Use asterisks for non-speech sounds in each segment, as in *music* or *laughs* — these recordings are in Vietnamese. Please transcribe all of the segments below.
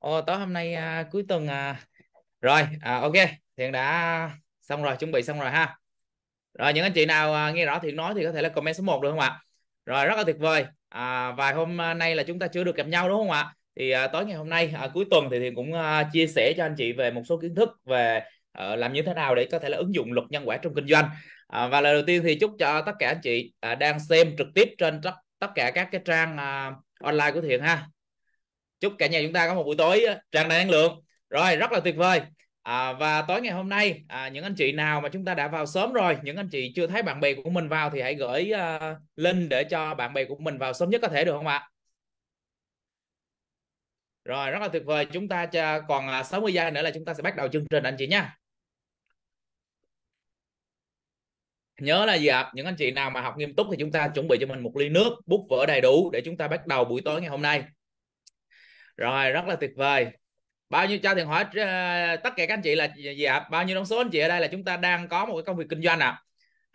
Ồ, tối hôm nay à, cuối tuần à. Rồi, à, ok, Thiện đã xong rồi, chuẩn bị xong rồi ha. Rồi những anh chị nào à, nghe rõ Thiện nói thì có thể là comment số 1 được không ạ? Rồi rất là tuyệt vời. À, vài hôm à, nay là chúng ta chưa được gặp nhau đúng không ạ? Thì à, tối ngày hôm nay à, cuối tuần thì Thiện cũng à, chia sẻ cho anh chị về một số kiến thức về à, làm như thế nào để có thể là ứng dụng luật nhân quả trong kinh doanh. À, và lời đầu tiên thì chúc cho tất cả anh chị à, đang xem trực tiếp trên tất tất cả các cái trang à, online của Thiện ha chúc cả nhà chúng ta có một buổi tối ờ, tràn đầy năng lượng rồi rất là tuyệt vời à, và tối ngày hôm nay à, những anh chị nào mà chúng ta đã vào sớm rồi những anh chị chưa thấy bạn bè của mình vào thì hãy gửi uh, link để cho bạn bè của mình vào sớm nhất có thể được không ạ rồi rất là tuyệt vời chúng ta còn 60 à, giây nữa là chúng ta sẽ bắt đầu chương trình anh chị nhé nhớ là gì ạ à? những anh chị nào mà học nghiêm túc thì chúng ta chuẩn bị cho mình một ly nước bút vở đầy đủ để chúng ta bắt đầu buổi tối ngày hôm nay rồi rất là tuyệt vời bao nhiêu cho thì hỏi ờ, tất cả các anh chị là gì ạ bao nhiêu con số anh chị ở đây là chúng ta đang có một cái công việc kinh doanh ạ à?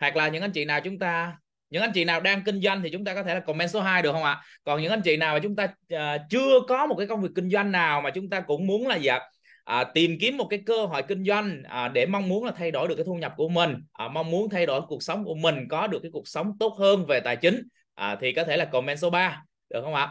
hoặc là những anh chị nào chúng ta những anh chị nào đang kinh doanh thì chúng ta có thể là comment số 2 được không ạ còn những anh chị nào mà chúng ta uh, chưa có một cái công việc kinh doanh nào mà chúng ta cũng muốn là gì ạ à, tìm kiếm một cái cơ hội kinh doanh à, để mong muốn là thay đổi được cái thu nhập của mình à, mong muốn thay đổi cuộc sống của mình có được cái cuộc sống tốt hơn về tài chính à, thì có thể là comment số 3 được không ạ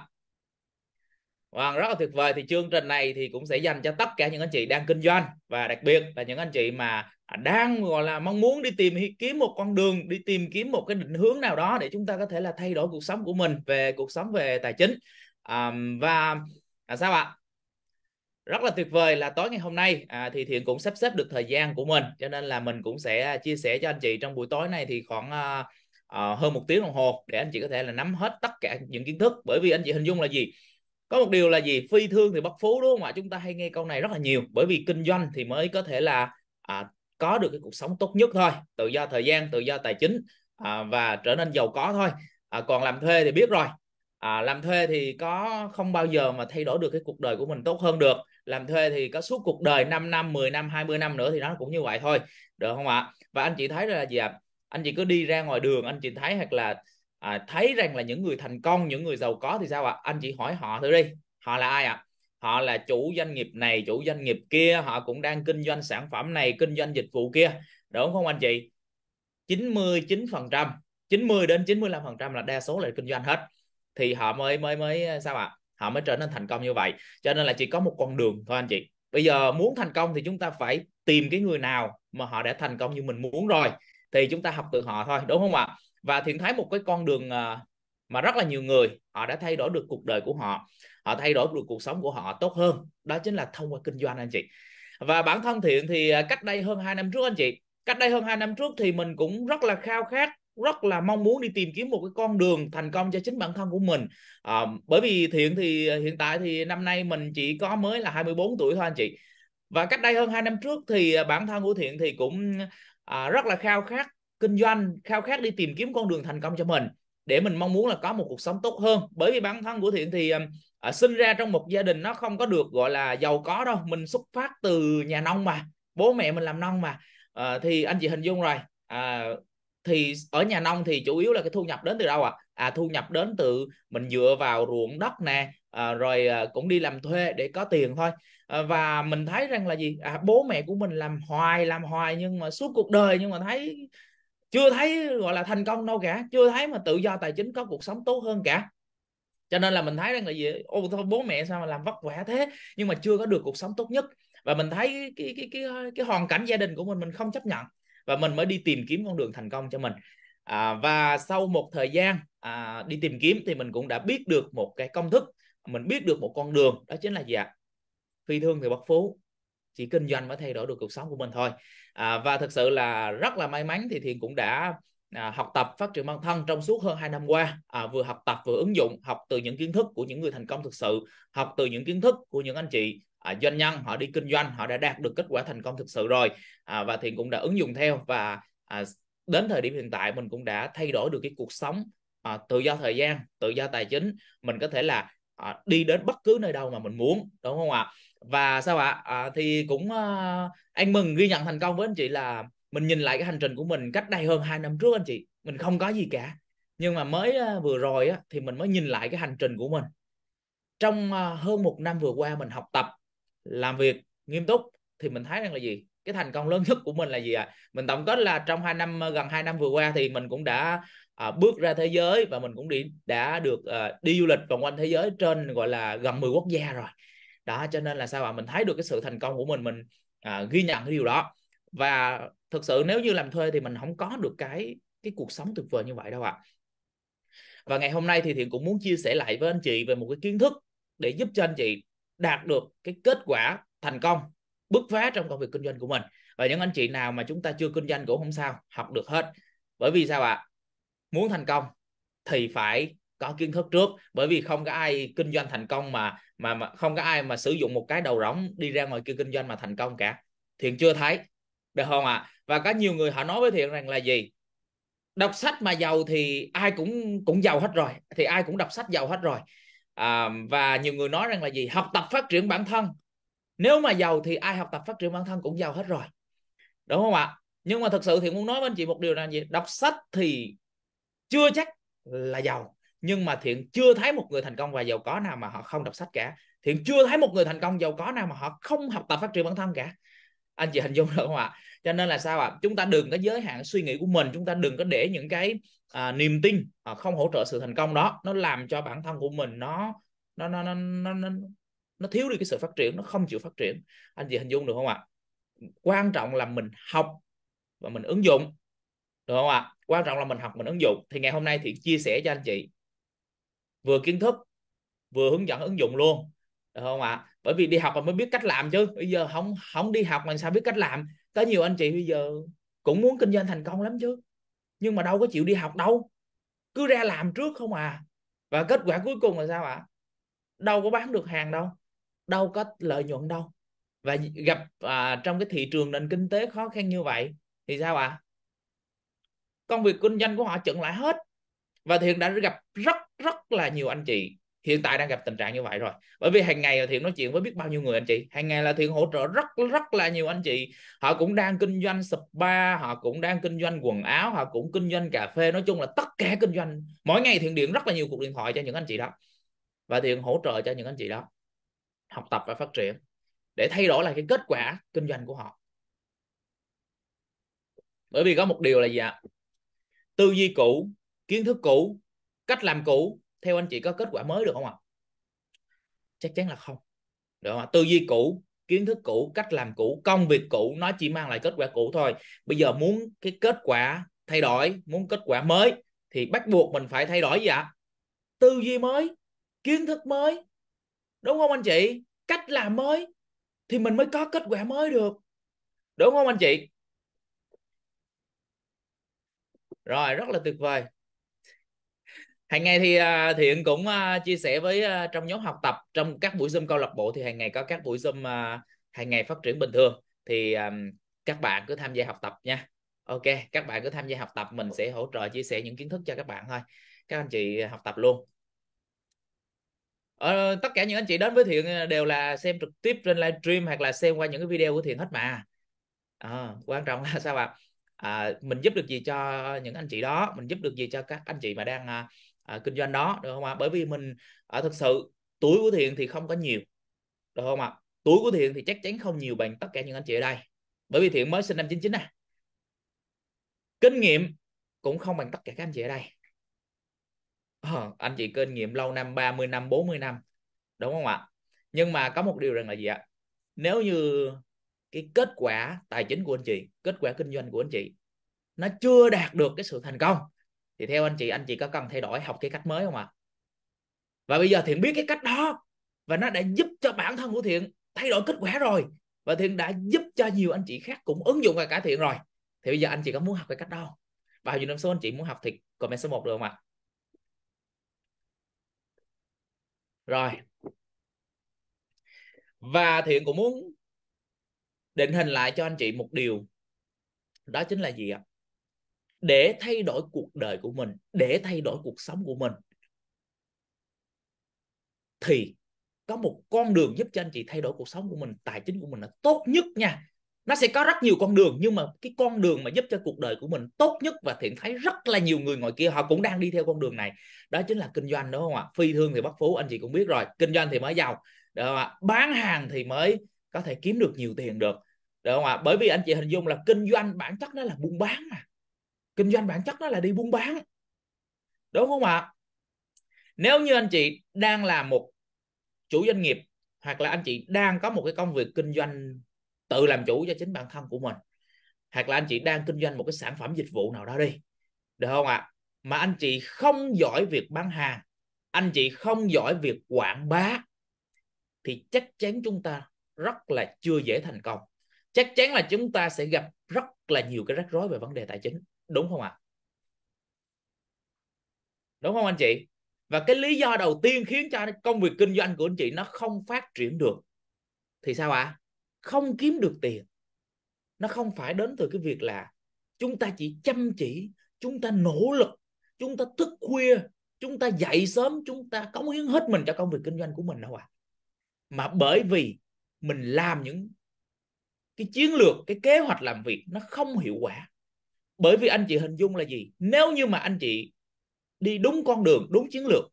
Wow, vâng, rất là tuyệt vời thì chương trình này thì cũng sẽ dành cho tất cả những anh chị đang kinh doanh và đặc biệt là những anh chị mà đang gọi là mong muốn đi tìm kiếm một con đường đi tìm kiếm một cái định hướng nào đó để chúng ta có thể là thay đổi cuộc sống của mình về cuộc sống về tài chính à, và à, sao ạ rất là tuyệt vời là tối ngày hôm nay à, thì thiện cũng sắp xếp được thời gian của mình cho nên là mình cũng sẽ à, chia sẻ cho anh chị trong buổi tối này thì khoảng à, à, hơn một tiếng đồng hồ để anh chị có thể là nắm hết tất cả những kiến thức bởi vì anh chị hình dung là gì có một điều là gì phi thương thì bất phú đúng không ạ chúng ta hay nghe câu này rất là nhiều bởi vì kinh doanh thì mới có thể là à, có được cái cuộc sống tốt nhất thôi tự do thời gian tự do tài chính à, và trở nên giàu có thôi à, còn làm thuê thì biết rồi à, làm thuê thì có không bao giờ mà thay đổi được cái cuộc đời của mình tốt hơn được làm thuê thì có suốt cuộc đời 5 năm 10 năm 20 năm nữa thì nó cũng như vậy thôi được không ạ và anh chị thấy là gì ạ anh chị cứ đi ra ngoài đường anh chị thấy hoặc là à, thấy rằng là những người thành công những người giàu có thì sao ạ anh chỉ hỏi họ thôi đi họ là ai ạ à? họ là chủ doanh nghiệp này chủ doanh nghiệp kia họ cũng đang kinh doanh sản phẩm này kinh doanh dịch vụ kia đúng không anh chị 99 phần trăm 90 đến 95 phần trăm là đa số là kinh doanh hết thì họ mới mới mới ờ, sao ạ họ mới trở nên thành công như vậy cho nên là chỉ có một con đường thôi anh chị bây giờ muốn thành công thì chúng ta phải tìm cái người nào mà họ đã thành công như mình muốn rồi thì chúng ta học từ họ thôi đúng không ạ à? và thiện thấy một cái con đường à, mà rất là nhiều người họ đã thay đổi được cuộc đời của họ họ thay đổi được cuộc sống của họ tốt hơn đó chính là thông qua kinh doanh anh chị và bản thân thiện thì à, cách đây hơn 2 năm trước anh chị cách đây hơn 2 năm trước thì mình cũng rất là khao khát rất là mong muốn đi tìm kiếm một cái con đường thành công cho chính bản thân của mình à, bởi vì thiện thì à, hiện tại thì năm nay mình chỉ có mới là 24 tuổi thôi anh chị và cách đây hơn 2 năm trước thì bản thân của thiện thì cũng à, rất là khao khát kinh doanh khao khát đi tìm kiếm con đường thành công cho mình để mình mong muốn là có một cuộc sống tốt hơn bởi vì bản thân của thiện thì um, à, sinh ra trong một gia đình nó không có được gọi là giàu có đâu mình xuất phát từ nhà nông mà bố mẹ mình làm nông mà à, thì anh chị hình dung rồi à, thì ở nhà nông thì chủ yếu là cái thu nhập đến từ đâu ạ à? à thu nhập đến từ mình dựa vào ruộng đất nè à, rồi à, cũng đi làm thuê để có tiền thôi à, và mình thấy rằng là gì à, bố mẹ của mình làm hoài làm hoài nhưng mà suốt cuộc đời nhưng mà thấy chưa thấy gọi là thành công đâu cả chưa thấy mà tự do tài chính có cuộc sống tốt hơn cả cho nên là mình thấy rằng là gì ô thôi bố mẹ sao mà làm vất vả thế nhưng mà chưa có được cuộc sống tốt nhất và mình thấy cái cái cái cái hoàn cảnh gia đình của mình mình không chấp nhận và mình mới đi tìm kiếm con đường thành công cho mình à, và sau một thời gian à, đi tìm kiếm thì mình cũng đã biết được một cái công thức mình biết được một con đường đó chính là gì ạ phi thương thì bất phú chỉ kinh doanh mới thay đổi được cuộc sống của mình thôi à, và thực sự là rất là may mắn thì thiền cũng đã à, học tập phát triển bản thân trong suốt hơn 2 năm qua à, vừa học tập vừa ứng dụng học từ những kiến thức của những người thành công thực sự học từ những kiến thức của những anh chị à, doanh nhân họ đi kinh doanh họ đã đạt được kết quả thành công thực sự rồi à, và thiền cũng đã ứng dụng theo và à, đến thời điểm hiện tại mình cũng đã thay đổi được cái cuộc sống à, tự do thời gian tự do tài chính mình có thể là à, đi đến bất cứ nơi đâu mà mình muốn đúng không ạ à? và sao ạ à? thì cũng uh, anh mừng ghi nhận thành công với anh chị là mình nhìn lại cái hành trình của mình cách đây hơn 2 năm trước anh chị mình không có gì cả nhưng mà mới uh, vừa rồi á, thì mình mới nhìn lại cái hành trình của mình trong uh, hơn một năm vừa qua mình học tập làm việc nghiêm túc thì mình thấy rằng là gì cái thành công lớn nhất của mình là gì ạ à? mình tổng kết là trong hai năm gần 2 năm vừa qua thì mình cũng đã à, bước ra thế giới và mình cũng đi đã được à, đi du lịch vòng quanh thế giới trên gọi là gần 10 quốc gia rồi đó cho nên là sao ạ mình thấy được cái sự thành công của mình mình à, ghi nhận cái điều đó và thực sự nếu như làm thuê thì mình không có được cái cái cuộc sống tuyệt vời như vậy đâu ạ và ngày hôm nay thì thiện cũng muốn chia sẻ lại với anh chị về một cái kiến thức để giúp cho anh chị đạt được cái kết quả thành công bứt phá trong công việc kinh doanh của mình và những anh chị nào mà chúng ta chưa kinh doanh cũng không sao học được hết bởi vì sao ạ muốn thành công thì phải có kiến thức trước bởi vì không có ai kinh doanh thành công mà mà, mà không có ai mà sử dụng một cái đầu rỗng đi ra ngoài kia kinh doanh mà thành công cả thiện chưa thấy được không ạ à? và có nhiều người họ nói với thiện rằng là gì đọc sách mà giàu thì ai cũng cũng giàu hết rồi thì ai cũng đọc sách giàu hết rồi à, và nhiều người nói rằng là gì học tập phát triển bản thân nếu mà giàu thì ai học tập phát triển bản thân cũng giàu hết rồi đúng không ạ nhưng mà thật sự thì muốn nói với anh chị một điều là gì đọc sách thì chưa chắc là giàu nhưng mà thiện chưa thấy một người thành công và giàu có nào mà họ không đọc sách cả thiện chưa thấy một người thành công giàu có nào mà họ không học tập phát triển bản thân cả anh chị hình dung được không ạ cho nên là sao ạ chúng ta đừng có giới hạn suy nghĩ của mình chúng ta đừng có để những cái à, niềm tin à, không hỗ trợ sự thành công đó nó làm cho bản thân của mình nó nó nó nó nó, nó, nó thiếu đi cái sự phát triển nó không chịu phát triển anh chị hình dung được không ạ quan trọng là mình học và mình ứng dụng được không ạ quan trọng là mình học mình ứng dụng thì ngày hôm nay thì chia sẻ cho anh chị vừa kiến thức vừa hướng dẫn ứng dụng luôn được không ạ bởi vì đi học mình mới biết cách làm chứ bây giờ không không đi học mình sao biết cách làm có nhiều anh chị bây giờ cũng muốn kinh doanh thành công lắm chứ nhưng mà đâu có chịu đi học đâu cứ ra làm trước không à và kết quả cuối cùng là sao ạ đâu có bán được hàng đâu đâu có lợi nhuận đâu và gặp à, trong cái thị trường nền kinh tế khó khăn như vậy thì sao ạ công việc kinh doanh của họ chững lại hết và thiện đã gặp rất rất là nhiều anh chị hiện tại đang gặp tình trạng như vậy rồi bởi vì hàng ngày là thiện nói chuyện với biết bao nhiêu người anh chị hàng ngày là thiện hỗ trợ rất rất là nhiều anh chị họ cũng đang kinh doanh spa họ cũng đang kinh doanh quần áo họ cũng kinh doanh cà phê nói chung là tất cả kinh doanh mỗi ngày thiện điện rất là nhiều cuộc điện thoại cho những anh chị đó và thiện hỗ trợ cho những anh chị đó học tập và phát triển để thay đổi lại cái kết quả kinh doanh của họ bởi vì có một điều là gì ạ tư duy cũ kiến thức cũ cách làm cũ theo anh chị có kết quả mới được không ạ chắc chắn là không được không ạ à? tư duy cũ kiến thức cũ cách làm cũ công việc cũ nó chỉ mang lại kết quả cũ thôi bây giờ muốn cái kết quả thay đổi muốn kết quả mới thì bắt buộc mình phải thay đổi gì ạ à? tư duy mới kiến thức mới đúng không anh chị cách làm mới thì mình mới có kết quả mới được đúng không anh chị rồi rất là tuyệt vời hàng ngày thì uh, thiện cũng uh, chia sẻ với uh, trong nhóm học tập trong các buổi zoom câu lạc bộ thì hàng ngày có các buổi zoom uh, hàng ngày phát triển bình thường thì um, các bạn cứ tham gia học tập nha ok các bạn cứ tham gia học tập mình sẽ hỗ trợ chia sẻ những kiến thức cho các bạn thôi các anh chị học tập luôn ờ, tất cả những anh chị đến với thiện đều là xem trực tiếp trên live stream hoặc là xem qua những cái video của thiện hết mà à, quan trọng là sao ạ à? mình giúp được gì cho những anh chị đó mình giúp được gì cho các anh chị mà đang à, kinh doanh đó được không ạ bởi vì mình à, thực sự túi của thiện thì không có nhiều được không ạ túi của thiện thì chắc chắn không nhiều bằng tất cả những anh chị ở đây bởi vì thiện mới sinh năm 99 này kinh nghiệm cũng không bằng tất cả các anh chị ở đây ờ, anh chị kinh nghiệm lâu năm 30 năm 40 năm đúng không ạ nhưng mà có một điều rằng là gì ạ nếu như cái kết quả tài chính của anh chị kết quả kinh doanh của anh chị nó chưa đạt được cái sự thành công thì theo anh chị anh chị có cần thay đổi học cái cách mới không ạ à? và bây giờ thiện biết cái cách đó và nó đã giúp cho bản thân của thiện thay đổi kết quả rồi và thiện đã giúp cho nhiều anh chị khác cũng ứng dụng và cải thiện rồi thì bây giờ anh chị có muốn học cái cách đó không bao nhiêu năm số anh chị muốn học thì comment số 1 được không ạ à? rồi và thiện cũng muốn định hình lại cho anh chị một điều đó chính là gì ạ à? để thay đổi cuộc đời của mình để thay đổi cuộc sống của mình thì có một con đường giúp cho anh chị thay đổi cuộc sống của mình tài chính của mình là tốt nhất nha nó sẽ có rất nhiều con đường nhưng mà cái con đường mà giúp cho cuộc đời của mình tốt nhất và thiện thấy rất là nhiều người ngoài kia họ cũng đang đi theo con đường này đó chính là kinh doanh đúng không ạ phi thương thì bắt phú anh chị cũng biết rồi kinh doanh thì mới giàu đúng không ạ bán hàng thì mới có thể kiếm được nhiều tiền được đúng không ạ bởi vì anh chị hình dung là kinh doanh bản chất nó là buôn bán mà kinh doanh bản chất nó là đi buôn bán đúng không ạ nếu như anh chị đang là một chủ doanh nghiệp hoặc là anh chị đang có một cái công việc kinh doanh tự làm chủ cho chính bản thân của mình hoặc là anh chị đang kinh doanh một cái sản phẩm dịch vụ nào đó đi được không ạ mà anh chị không giỏi việc bán hàng anh chị không giỏi việc quảng bá thì chắc chắn chúng ta rất là chưa dễ thành công chắc chắn là chúng ta sẽ gặp rất là nhiều cái rắc rối về vấn đề tài chính đúng không ạ à? đúng không anh chị và cái lý do đầu tiên khiến cho công việc kinh doanh của anh chị nó không phát triển được thì sao ạ à? không kiếm được tiền nó không phải đến từ cái việc là chúng ta chỉ chăm chỉ chúng ta nỗ lực chúng ta thức khuya chúng ta dậy sớm chúng ta cống hiến hết mình cho công việc kinh doanh của mình đâu ạ à. mà bởi vì mình làm những cái chiến lược cái kế hoạch làm việc nó không hiệu quả bởi vì anh chị hình dung là gì nếu như mà anh chị đi đúng con đường đúng chiến lược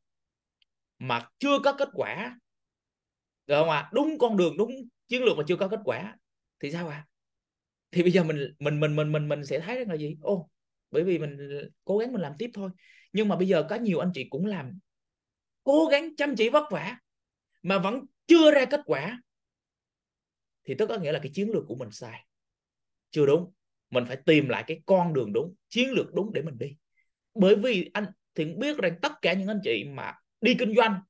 mà chưa có kết quả được không ạ đúng con đường đúng chiến lược mà chưa có kết quả thì sao ạ à? thì bây giờ mình mình mình mình mình mình sẽ thấy rằng là gì ô bởi vì mình cố gắng mình làm tiếp thôi nhưng mà bây giờ có nhiều anh chị cũng làm cố gắng chăm chỉ vất vả mà vẫn chưa ra kết quả thì tức có nghĩa là cái chiến lược của mình sai chưa đúng mình phải tìm lại cái con đường đúng chiến lược đúng để mình đi bởi vì anh thiện biết rằng tất cả những anh chị mà đi kinh doanh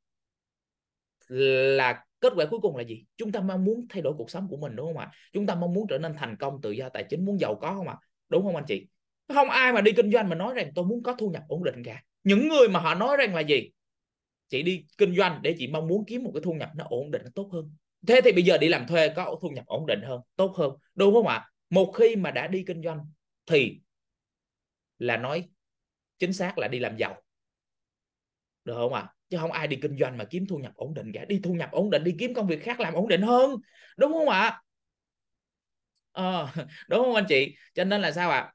là kết quả cuối cùng là gì chúng ta mong muốn thay đổi cuộc sống của mình đúng không ạ chúng ta mong muốn trở nên thành công tự do tài chính muốn giàu có không ạ đúng không anh chị không ai mà đi kinh doanh mà nói rằng tôi muốn có thu nhập ổn định cả những người mà họ nói rằng là gì chị đi kinh doanh để chị mong muốn kiếm một cái thu nhập nó ổn định nó tốt hơn thế thì bây giờ đi làm thuê có thu nhập ổn định hơn tốt hơn đúng không ạ một khi mà đã đi kinh doanh thì là nói chính xác là đi làm giàu được không ạ à? chứ không ai đi kinh doanh mà kiếm thu nhập ổn định cả đi thu nhập ổn định đi kiếm công việc khác làm ổn định hơn đúng không ạ à? à, *laughs* đúng không anh chị cho nên là sao ạ à?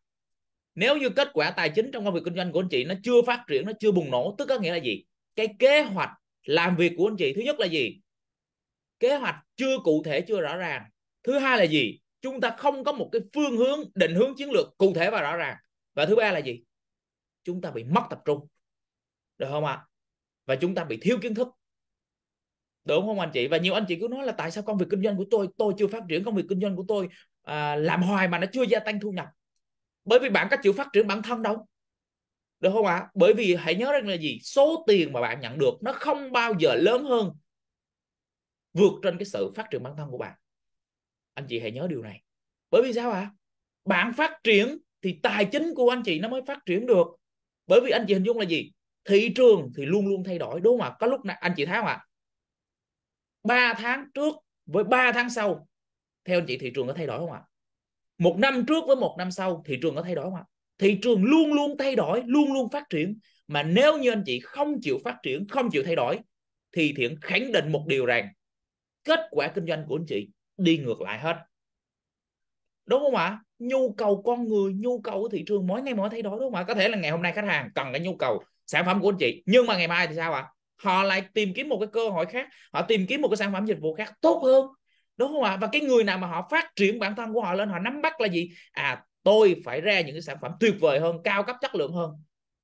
nếu như kết quả tài chính trong công việc kinh doanh của anh chị nó chưa phát triển nó chưa bùng nổ tức có nghĩa là gì cái kế hoạch làm việc của anh chị thứ nhất là gì kế hoạch chưa cụ thể chưa rõ ràng thứ hai là gì chúng ta không có một cái phương hướng định hướng chiến lược cụ thể và rõ ràng và thứ ba là gì chúng ta bị mất tập trung được không ạ à? và chúng ta bị thiếu kiến thức đúng không anh chị và nhiều anh chị cứ nói là tại sao công việc kinh doanh của tôi tôi chưa phát triển công việc kinh doanh của tôi à, làm hoài mà nó chưa gia tăng thu nhập bởi vì bạn có chịu phát triển bản thân đâu được không ạ à? bởi vì hãy nhớ rằng là gì số tiền mà bạn nhận được nó không bao giờ lớn hơn vượt trên cái sự phát triển bản thân của bạn anh chị hãy nhớ điều này bởi vì sao ạ à? bạn phát triển thì tài chính của anh chị nó mới phát triển được bởi vì anh chị hình dung là gì thị trường thì luôn luôn thay đổi đúng không ạ có lúc này anh chị thấy không ạ ba tháng trước với 3 tháng sau theo anh chị thị trường có thay đổi không ạ một năm trước với một năm sau thị trường có thay đổi không ạ thị trường luôn luôn thay đổi luôn luôn phát triển mà nếu như anh chị không chịu phát triển không chịu thay đổi thì thiện khẳng định một điều rằng kết quả kinh doanh của anh chị đi ngược lại hết đúng không ạ nhu cầu con người nhu cầu của thị trường mỗi ngày mỗi thay đổi đúng không ạ có thể là ngày hôm nay khách hàng cần cái nhu cầu sản phẩm của anh chị nhưng mà ngày mai thì sao ạ họ lại tìm kiếm một cái cơ hội khác họ tìm kiếm một cái sản phẩm dịch vụ khác tốt hơn đúng không ạ và cái người nào mà họ phát triển bản thân của họ lên họ nắm bắt là gì à tôi phải ra những cái sản phẩm tuyệt vời hơn cao cấp chất lượng hơn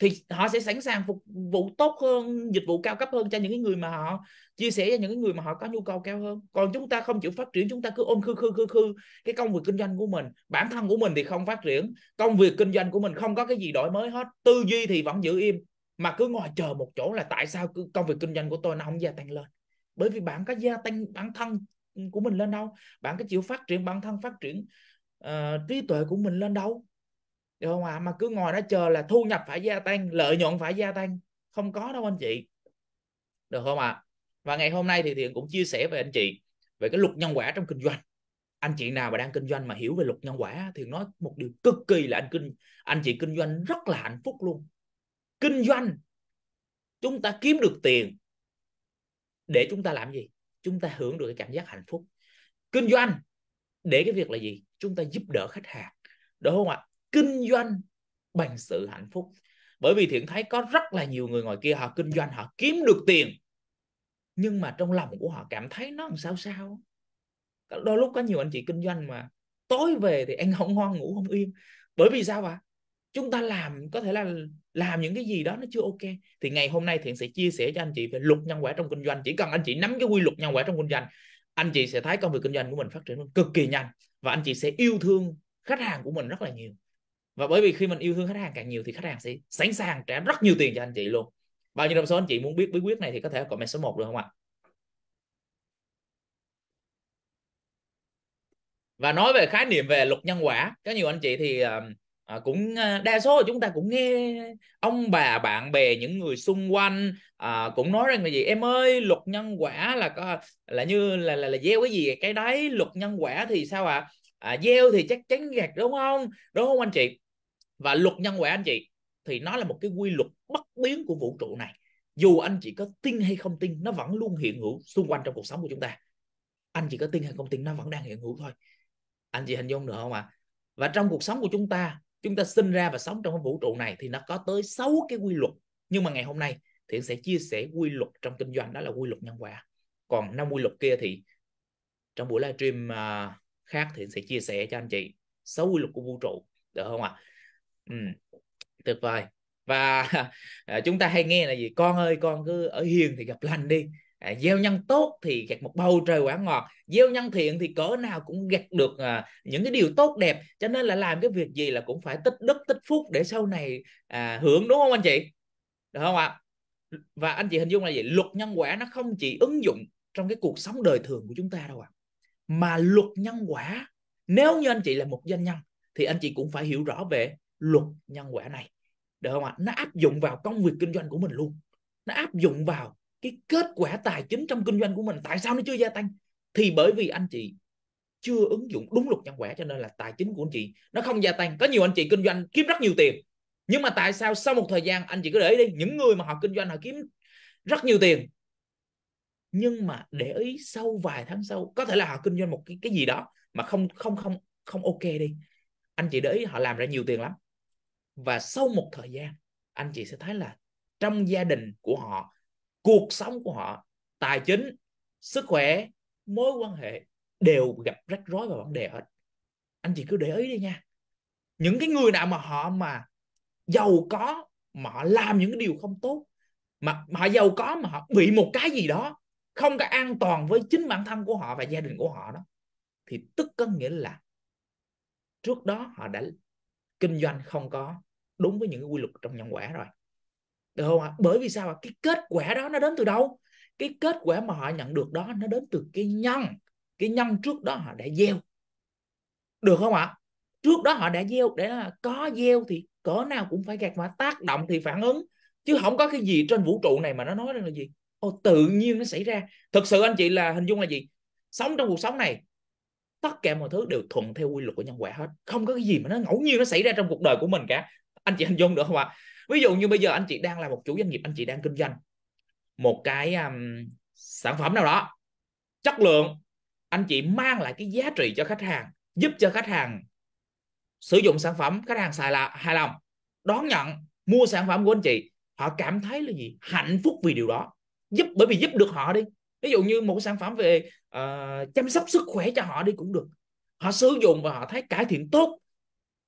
thì họ sẽ sẵn sàng phục vụ tốt hơn dịch vụ cao cấp hơn cho những cái người mà họ chia sẻ cho những cái người mà họ có nhu cầu cao hơn còn chúng ta không chịu phát triển chúng ta cứ ôm khư khư khư khư cái công việc kinh doanh của mình bản thân của mình thì không phát triển công việc kinh doanh của mình không có cái gì đổi mới hết tư duy thì vẫn giữ im mà cứ ngồi chờ một chỗ là tại sao công việc kinh doanh của tôi nó không gia tăng lên bởi vì bạn có gia tăng bản thân của mình lên đâu bạn có chịu phát triển bản thân phát triển uh, trí tuệ của mình lên đâu được không ạ à? mà cứ ngồi đó chờ là thu nhập phải gia tăng lợi nhuận phải gia tăng không có đâu anh chị được không ạ à? và ngày hôm nay thì thiện cũng chia sẻ với anh chị về cái luật nhân quả trong kinh doanh anh chị nào mà đang kinh doanh mà hiểu về luật nhân quả thì nói một điều cực kỳ là anh kinh anh chị kinh doanh rất là hạnh phúc luôn kinh doanh chúng ta kiếm được tiền để chúng ta làm gì chúng ta hưởng được cái cảm giác hạnh phúc kinh doanh để cái việc là gì chúng ta giúp đỡ khách hàng đúng không ạ kinh doanh bằng sự hạnh phúc bởi vì thiện thấy có rất là nhiều người ngoài kia họ kinh doanh họ kiếm được tiền nhưng mà trong lòng của họ cảm thấy nó làm sao sao đôi lúc có nhiều anh chị kinh doanh mà tối về thì anh không ngon ngủ không yên bởi vì sao ạ à? chúng ta làm có thể là làm những cái gì đó nó chưa ok thì ngày hôm nay thiện sẽ chia sẻ cho anh chị về luật nhân quả trong kinh doanh chỉ cần anh chị nắm cái quy luật nhân quả trong kinh doanh anh chị sẽ thấy công việc kinh doanh của mình phát triển cực kỳ nhanh và anh chị sẽ yêu thương khách hàng của mình rất là nhiều và bởi vì khi mình yêu thương khách hàng càng nhiều thì khách hàng sẽ sẵn sàng trả rất nhiều tiền cho anh chị luôn bao nhiêu trong số anh chị muốn biết bí quyết này thì có thể comment số 1 được không ạ và nói về khái niệm về luật nhân quả có nhiều anh chị thì à, cũng ờ, đa số chúng ta cũng nghe ông bà bạn bè những người xung quanh à, cũng nói rằng là gì em ơi luật nhân quả là có là như là là, là gieo cái gì cái đấy luật nhân quả thì sao ạ à? à, gieo thì chắc chắn gặt đúng không đúng không anh chị và luật nhân quả anh chị thì nó là một cái quy luật bất biến của vũ trụ này dù anh chị có tin hay không tin nó vẫn luôn hiện hữu xung quanh trong cuộc sống của chúng ta anh chị có tin hay không tin nó vẫn đang hiện hữu thôi anh chị hình dung được không ạ và trong cuộc sống của chúng ta chúng ta sinh ra và sống trong cái vũ trụ này thì nó có tới 6 cái quy luật nhưng mà ngày hôm nay thì sẽ chia sẻ quy luật trong kinh doanh đó là quy luật nhân quả còn năm quy luật kia thì trong buổi livestream à, khác thì sẽ chia sẻ cho anh chị sáu quy luật của vũ trụ được không ạ à? ừ, tuyệt vời và *laughs* à, chúng ta hay nghe là gì con ơi con cứ ở hiền thì gặp lành đi à, gieo nhân tốt thì gặt một bầu trời quả ngọt gieo nhân thiện thì cỡ nào cũng gặt được à, những cái điều tốt đẹp cho nên là làm cái việc gì là cũng phải tích đức tích phúc để sau này à, hưởng đúng không anh chị được không ạ và anh chị hình dung là gì luật nhân quả nó không chỉ ứng dụng trong cái cuộc sống đời thường của chúng ta đâu ạ mà luật nhân quả nếu như anh chị là một doanh nhân thì anh chị cũng phải hiểu rõ về luật nhân quả này được không ạ nó áp dụng vào công việc kinh doanh của mình luôn nó áp dụng vào cái kết quả tài chính trong kinh doanh của mình tại sao nó chưa gia tăng thì bởi vì anh chị chưa ứng dụng đúng luật nhân quả cho nên là tài chính của anh chị nó không gia tăng có nhiều anh chị kinh doanh kiếm rất nhiều tiền nhưng mà tại sao sau một thời gian anh chị cứ để ý đi những người mà họ kinh doanh họ kiếm rất nhiều tiền nhưng mà để ý sau vài tháng sau có thể là họ kinh doanh một cái cái gì đó mà không không không không ok đi anh chị để ý họ làm ra nhiều tiền lắm và sau một thời gian anh chị sẽ thấy là trong gia đình của họ cuộc sống của họ tài chính sức khỏe mối quan hệ đều gặp rắc rối và vấn đề hết anh chị cứ để ý đi nha những cái người nào mà họ mà giàu có mà họ làm những cái điều không tốt mà, mà họ giàu có mà họ bị một cái gì đó không có an toàn với chính bản thân của họ và gia đình của họ đó thì tức có nghĩa là trước đó họ đã kinh doanh không có đúng với những cái quy luật trong nhân quả rồi được không ạ bởi vì sao ạ cái kết quả đó nó đến từ đâu cái kết quả mà họ nhận được đó nó đến từ cái nhân cái nhân trước đó họ đã gieo được không ạ trước đó họ đã gieo để là có gieo thì cỡ nào cũng phải gạt mà tác động thì phản ứng chứ không có cái gì trên vũ trụ này mà nó nói rằng là gì Ô, tự nhiên nó xảy ra thực sự anh chị là hình dung là gì sống trong cuộc sống này tất cả mọi thứ đều thuận theo quy luật của nhân quả hết không có cái gì mà nó ngẫu nhiên nó xảy ra trong cuộc đời của mình cả anh chị hình dung được không ạ ví dụ như bây giờ anh chị đang là một chủ doanh nghiệp anh chị đang kinh doanh một cái um, sản phẩm nào đó chất lượng anh chị mang lại cái giá trị cho khách hàng giúp cho khách hàng sử dụng sản phẩm khách hàng xài là hài lòng đón nhận mua sản phẩm của anh chị họ cảm thấy là gì hạnh phúc vì điều đó giúp bởi vì giúp được họ đi ví dụ như một sản phẩm về uh, chăm sóc sức khỏe cho họ đi cũng được họ sử dụng và họ thấy cải thiện tốt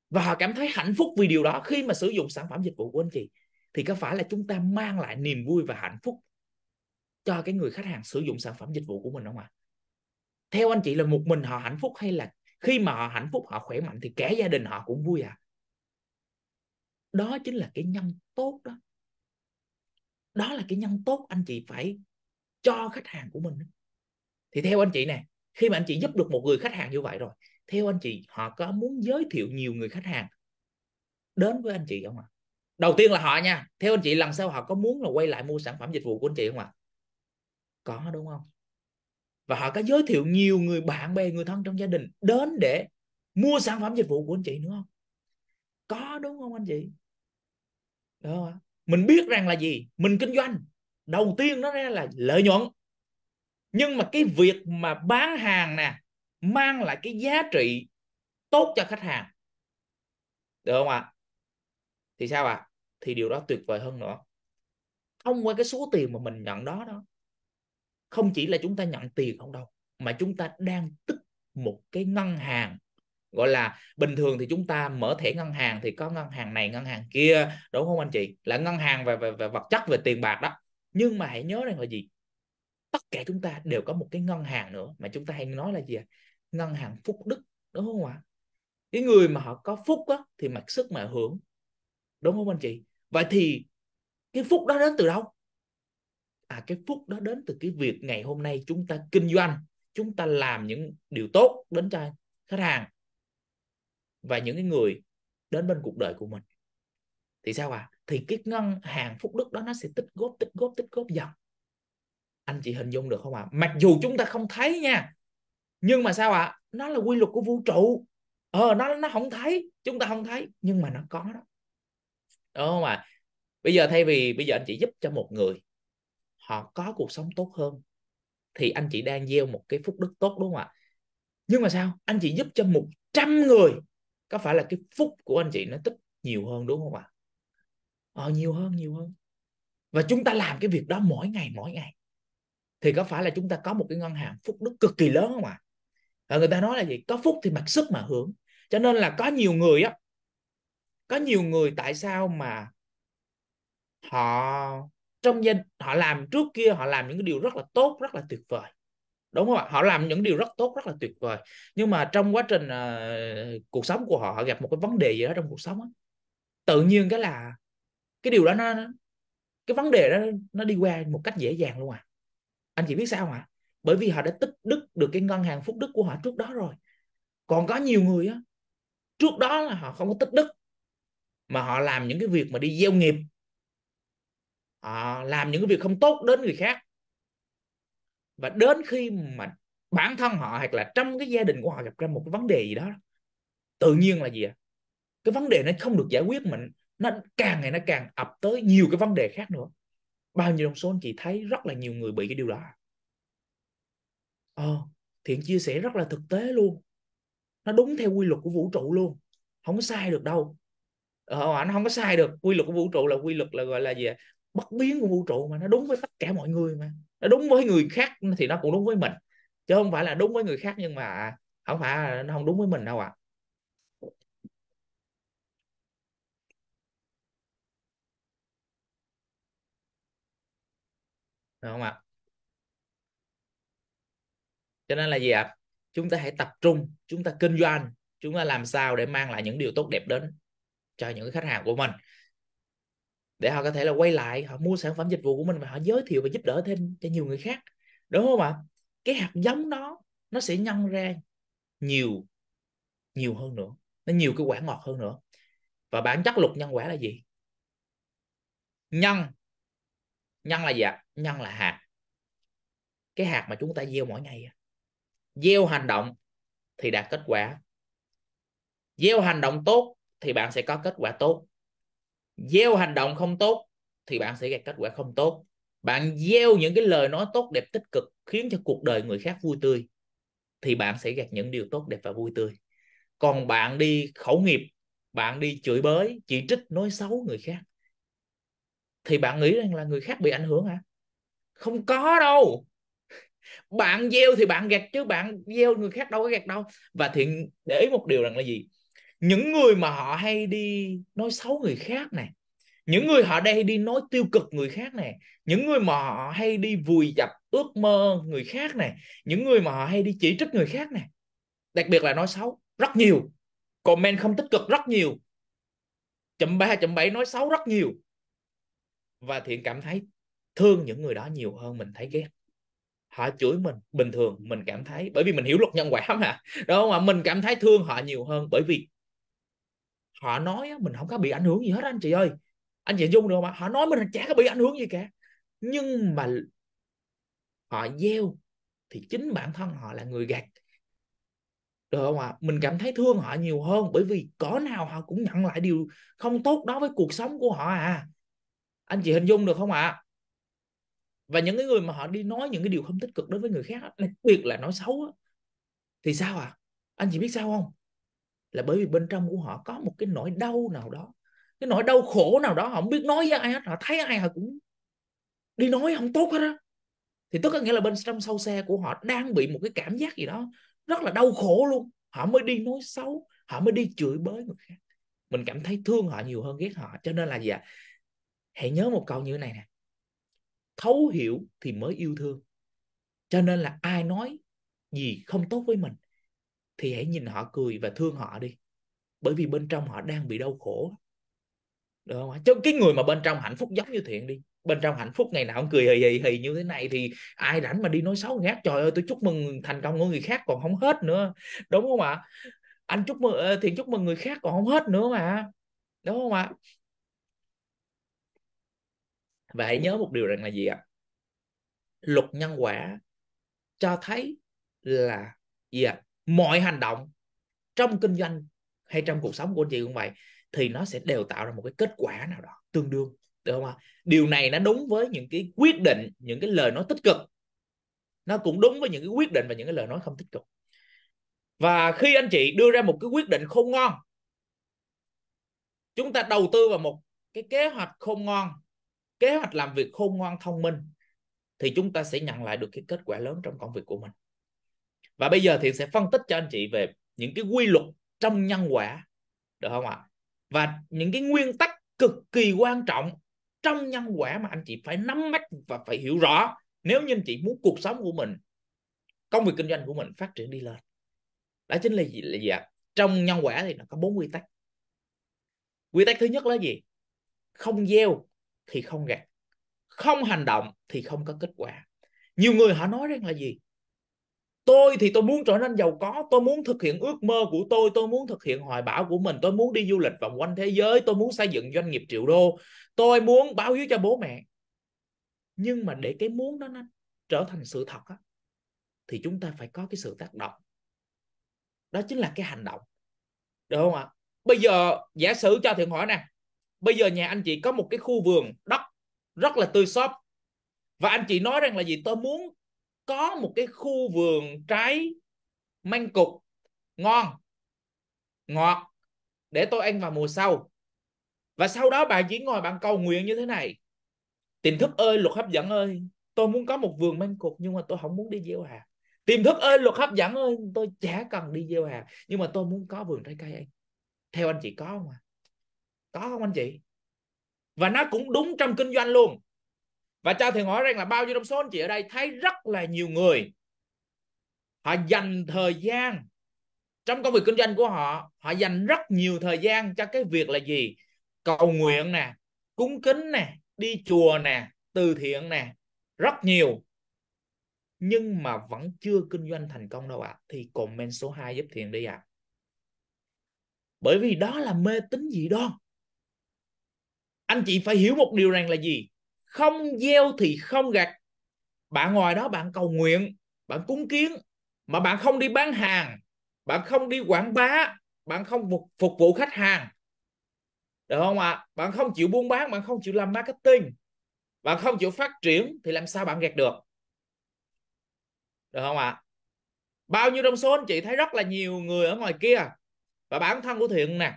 và họ cảm thấy hạnh phúc vì điều đó khi mà sử dụng sản phẩm dịch vụ của anh chị thì có phải là chúng ta mang lại niềm vui và hạnh phúc cho cái người khách hàng sử dụng sản phẩm dịch vụ của mình không ạ theo anh chị là một mình họ hạnh phúc hay là khi mà họ hạnh phúc họ khỏe mạnh thì cả gia đình họ cũng vui à đó chính là cái nhân tốt đó đó là cái nhân tốt anh chị phải cho khách hàng của mình thì theo anh chị nè khi mà anh chị giúp được một người khách hàng như vậy rồi theo anh chị họ có muốn giới thiệu nhiều người khách hàng đến với anh chị không ạ đầu tiên là họ nha theo anh chị lần sau họ có muốn là quay lại mua sản phẩm dịch vụ của anh chị không ạ có đúng không và họ có giới thiệu nhiều người bạn bè người thân trong gia đình đến để mua sản phẩm dịch vụ của anh chị nữa không có đúng không anh chị đúng đó mình biết rằng là gì mình kinh doanh đầu tiên nó ra là lợi nhuận nhưng mà cái việc mà bán hàng nè mang lại cái giá trị tốt cho khách hàng được không ạ thì sao ạ thì điều đó tuyệt vời hơn nữa không qua cái số tiền mà mình nhận đó đó không chỉ là chúng ta nhận tiền không đâu mà chúng ta đang tích một cái ngân hàng gọi là bình thường thì chúng ta mở thẻ ngân hàng thì có ngân hàng này ngân hàng kia đúng không anh chị là ngân hàng về về, về vật chất về tiền bạc đó nhưng mà hãy nhớ rằng là gì tất cả chúng ta đều có một cái ngân hàng nữa mà chúng ta hay nói là gì à? ngân hàng phúc đức đúng không ạ cái người mà họ có phúc á, thì mặc sức mà hưởng đúng không anh chị vậy thì cái phúc đó đến từ đâu à cái phúc đó đến từ cái việc ngày hôm nay chúng ta kinh doanh chúng ta làm những điều tốt đến cho khách hàng và những cái người đến bên cuộc đời của mình thì sao ạ à? thì cái ngân hàng phúc đức đó nó sẽ tích góp tích góp tích góp dần anh chị hình dung được không ạ à? mặc dù chúng ta không thấy nha nhưng mà sao ạ à? nó là quy luật của vũ trụ ờ nó nó không thấy chúng ta không thấy nhưng mà nó có đó đúng không ạ à? bây giờ thay vì bây giờ anh chị giúp cho một người họ có cuộc sống tốt hơn thì anh chị đang gieo một cái phúc đức tốt đúng không ạ nhưng mà sao anh chị giúp cho 100 người có phải là cái phúc của anh chị nó tích nhiều hơn đúng không ạ ờ, nhiều hơn nhiều hơn và chúng ta làm cái việc đó mỗi ngày mỗi ngày thì có phải là chúng ta có một cái ngân hàng phúc đức cực kỳ lớn không ạ à? người ta nói là gì có phúc thì mặc sức mà hưởng cho nên là có nhiều người á có nhiều người tại sao mà họ trong gia họ làm trước kia họ làm những cái điều rất là tốt rất là tuyệt vời đúng không ạ họ làm những điều rất tốt rất là tuyệt vời nhưng mà trong quá trình uh, cuộc sống của họ họ gặp một cái vấn đề gì đó trong cuộc sống á tự nhiên cái là cái điều đó nó cái vấn đề đó nó đi qua một cách dễ dàng luôn à anh chị biết sao hả bởi vì họ đã tích đức được cái ngân hàng phúc đức của họ trước đó rồi còn có nhiều người á trước đó là họ không có tích đức mà họ làm những cái việc mà đi gieo nghiệp họ làm những cái việc không tốt đến người khác và đến khi mà bản thân họ hoặc là trong cái gia đình của họ gặp ra một cái vấn đề gì đó tự nhiên là gì ạ cái vấn đề nó không được giải quyết mình nó càng ngày nó càng ập tới nhiều cái vấn đề khác nữa bao nhiêu trong số anh chị thấy rất là nhiều người bị cái điều đó à? ờ, thiện chia sẻ rất là thực tế luôn nó đúng theo quy luật của vũ trụ luôn không có sai được đâu ờ, anh không có sai được quy luật của vũ trụ là quy luật là gọi là gì bất biến của vũ trụ mà nó đúng với tất cả mọi người mà nó đúng với người khác thì nó cũng đúng với mình chứ không phải là đúng với người khác nhưng mà à, không phải nó không đúng với mình đâu ạ à. được không ạ cho nên là gì ạ chúng ta hãy tập trung chúng ta kinh doanh chúng ta làm sao để mang lại những điều tốt đẹp đến cho những khách hàng của mình để họ có thể là quay lại họ mua sản phẩm dịch vụ của mình và họ giới thiệu và giúp đỡ thêm cho nhiều người khác đúng không ạ cái hạt giống đó nó sẽ nhân ra nhiều nhiều hơn nữa nó nhiều cái quả ngọt hơn nữa và bản chất luật nhân quả là gì nhân nhân là gì ạ à? nhân là hạt cái hạt mà chúng ta gieo mỗi ngày gieo hành động thì đạt kết quả gieo hành động tốt thì bạn sẽ có kết quả tốt gieo hành động không tốt thì bạn sẽ gặp kết quả không tốt bạn gieo những cái lời nói tốt đẹp tích cực khiến cho cuộc đời người khác vui tươi thì bạn sẽ gặp những điều tốt đẹp và vui tươi còn bạn đi khẩu nghiệp bạn đi chửi bới chỉ trích nói xấu người khác thì bạn nghĩ rằng là người khác bị ảnh hưởng hả không có đâu bạn gieo thì bạn gặt chứ bạn gieo người khác đâu có gặt đâu và thiện để ý một điều rằng là gì những người mà họ hay đi nói xấu người khác này những người họ đây đi nói tiêu cực người khác này những người mà họ hay đi vùi dập ước mơ người khác này những người mà họ hay đi chỉ trích người khác này đặc biệt là nói xấu rất nhiều comment không tích cực rất nhiều chấm ba chấm bảy nói xấu rất nhiều và thiện cảm thấy thương những người đó nhiều hơn mình thấy ghét họ chửi mình bình thường mình cảm thấy bởi vì mình hiểu luật nhân quả mà đúng không ạ mình cảm thấy thương họ nhiều hơn bởi vì họ nói mình không có bị ảnh hưởng gì hết anh chị ơi anh chị dung được không ạ họ nói mình chả có bị ảnh hưởng gì cả nhưng mà họ gieo thì chính bản thân họ là người gạt được không ạ mình cảm thấy thương họ nhiều hơn bởi vì có nào họ cũng nhận lại điều không tốt đó với cuộc sống của họ à anh chị hình dung được không ạ à? và những cái người mà họ đi nói những cái điều không tích cực đối với người khác đặc biệt là nói xấu á, thì sao à anh chị biết sao không là bởi vì bên trong của họ có một cái nỗi đau nào đó cái nỗi đau khổ nào đó họ không biết nói với ai hết họ thấy ai họ cũng đi nói không tốt hết á thì tức có nghĩa là bên trong sâu xe của họ đang bị một cái cảm giác gì đó rất là đau khổ luôn họ mới đi nói xấu họ mới đi chửi bới người khác mình cảm thấy thương họ nhiều hơn ghét họ cho nên là gì ạ à? hãy nhớ một câu như thế này nè thấu hiểu thì mới yêu thương cho nên là ai nói gì không tốt với mình thì hãy nhìn họ cười và thương họ đi bởi vì bên trong họ đang bị đau khổ được không chứ cái người mà bên trong hạnh phúc giống như thiện đi bên trong hạnh phúc ngày nào cũng cười hì hì hì như thế này thì ai rảnh mà đi nói xấu người trời ơi tôi chúc mừng thành công của người khác còn không hết nữa đúng không ạ anh chúc mừng ờ, thiện chúc mừng người khác còn không hết nữa mà đúng không ạ và hãy nhớ một điều rằng là gì ạ luật nhân quả cho thấy là gì ạ mọi hành động trong kinh doanh hay trong cuộc sống của anh chị cũng vậy thì nó sẽ đều tạo ra một cái kết quả nào đó tương đương được không ạ điều này nó đúng với những cái quyết định những cái lời nói tích cực nó cũng đúng với những cái quyết định và những cái lời nói không tích cực và khi anh chị đưa ra một cái quyết định không ngon chúng ta đầu tư vào một cái kế hoạch không ngon kế hoạch làm việc khôn ngoan thông minh thì chúng ta sẽ nhận lại được cái kết quả lớn trong công việc của mình và bây giờ thì sẽ phân tích cho anh chị về những cái quy luật trong nhân quả được không ạ và những cái nguyên tắc cực kỳ quan trọng trong nhân quả mà anh chị phải nắm bắt và phải hiểu rõ nếu như anh chị muốn cuộc sống của mình công việc kinh doanh của mình phát triển đi lên đó chính là gì là gì ạ trong nhân quả thì nó có bốn quy tắc quy tắc thứ nhất là gì không gieo thì không gạt không hành động thì không có kết quả nhiều người họ nói rằng là gì tôi thì tôi muốn trở nên giàu có tôi muốn thực hiện ước mơ của tôi tôi muốn thực hiện hoài bão của mình tôi muốn đi du lịch vòng quanh thế giới tôi muốn xây dựng doanh nghiệp triệu đô tôi muốn báo hiếu cho bố mẹ nhưng mà để cái muốn đó nó trở thành sự thật á, thì chúng ta phải có cái sự tác động đó chính là cái hành động được không ạ bây giờ giả sử cho thiện hỏi nè bây giờ nhà anh chị có một cái khu vườn đất rất là tươi xốp và anh chị nói rằng là gì tôi muốn có một cái khu vườn trái măng cục ngon ngọt để tôi ăn vào mùa sau và sau đó bà chỉ ngồi bạn cầu nguyện như thế này tìm thức ơi luật hấp dẫn ơi tôi muốn có một vườn măng cục nhưng mà tôi không muốn đi gieo hạt tìm thức ơi luật hấp dẫn ơi tôi chả cần đi gieo hạt nhưng mà tôi muốn có vườn trái cây anh theo anh chị có không ạ à? có không anh chị và nó cũng đúng trong kinh doanh luôn và cha thường hỏi rằng là bao nhiêu trong số anh chị ở đây thấy rất là nhiều người họ dành thời gian trong công việc kinh doanh của họ họ dành rất nhiều thời gian cho cái việc là gì cầu nguyện nè cúng kính nè đi chùa nè từ thiện nè rất nhiều nhưng mà vẫn chưa kinh doanh thành công đâu ạ à. thì comment số 2 giúp thiện đi ạ à. bởi vì đó là mê tín dị đoan anh chị phải hiểu một điều rằng là gì không gieo thì không gặt bạn ngoài đó bạn cầu nguyện bạn cúng kiến mà bạn không đi bán hàng bạn không đi quảng bá bạn không phục, vụ khách hàng được không ạ à? bạn không chịu buôn bán bạn không chịu làm marketing bạn không chịu phát triển thì làm sao bạn gạt được được không ạ à? bao nhiêu trong số anh chị thấy rất là nhiều người ở ngoài kia và bản thân của thiện nè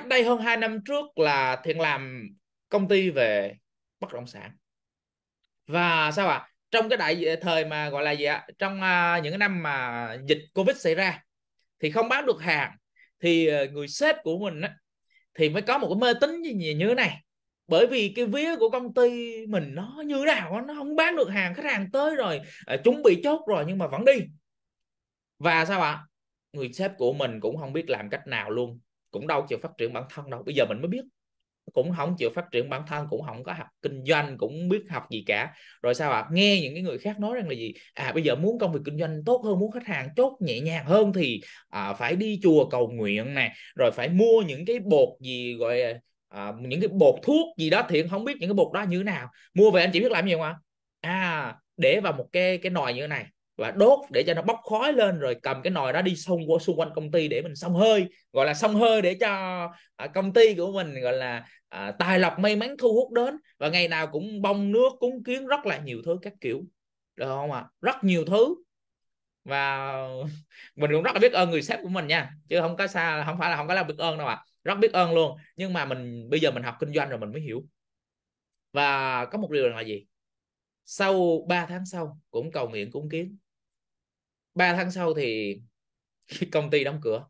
cách đây hơn 2 năm trước là thiện làm công ty về bất động sản và sao ạ à? trong cái đại thời mà gọi là gì ạ trong uh, những năm mà dịch covid xảy ra thì không bán được hàng thì ờ, người sếp của mình á, thì mới có một cái mê tín như, như thế này bởi vì cái vía của công ty mình nó như thế nào nó không bán được hàng khách hàng tới rồi ờ, chuẩn bị chốt rồi nhưng mà vẫn đi và sao ạ người sếp của mình cũng không biết làm cách nào luôn cũng đâu chịu phát triển bản thân đâu bây giờ mình mới biết cũng không chịu phát triển bản thân cũng không có học kinh doanh cũng biết học gì cả rồi sao ạ à? nghe những cái người khác nói rằng là gì à bây giờ muốn công việc kinh doanh tốt hơn muốn khách hàng chốt nhẹ nhàng hơn thì à, phải đi chùa cầu nguyện này rồi phải mua những cái bột gì gọi à, những cái bột thuốc gì đó thì không biết những cái bột đó như thế nào mua về anh chỉ biết làm gì không ạ à? à để vào một cái cái nồi như thế này và đốt để cho nó bốc khói lên rồi cầm cái nồi đó đi xung qua xung quanh công ty để mình xông hơi gọi là xông hơi để cho à, công ty của mình gọi là à, tài lộc may mắn thu hút đến và ngày nào cũng bông nước cúng kiến rất là nhiều thứ các kiểu được không ạ à? rất nhiều thứ và *laughs* mình cũng rất là biết ơn người sếp của mình nha chứ không có xa không phải là không có là biết ơn đâu ạ à. rất biết ơn luôn nhưng mà mình bây giờ mình học kinh doanh rồi mình mới hiểu và có một điều là gì sau 3 tháng sau cũng cầu nguyện cúng kiến 3 tháng sau thì *laughs* công ty đóng cửa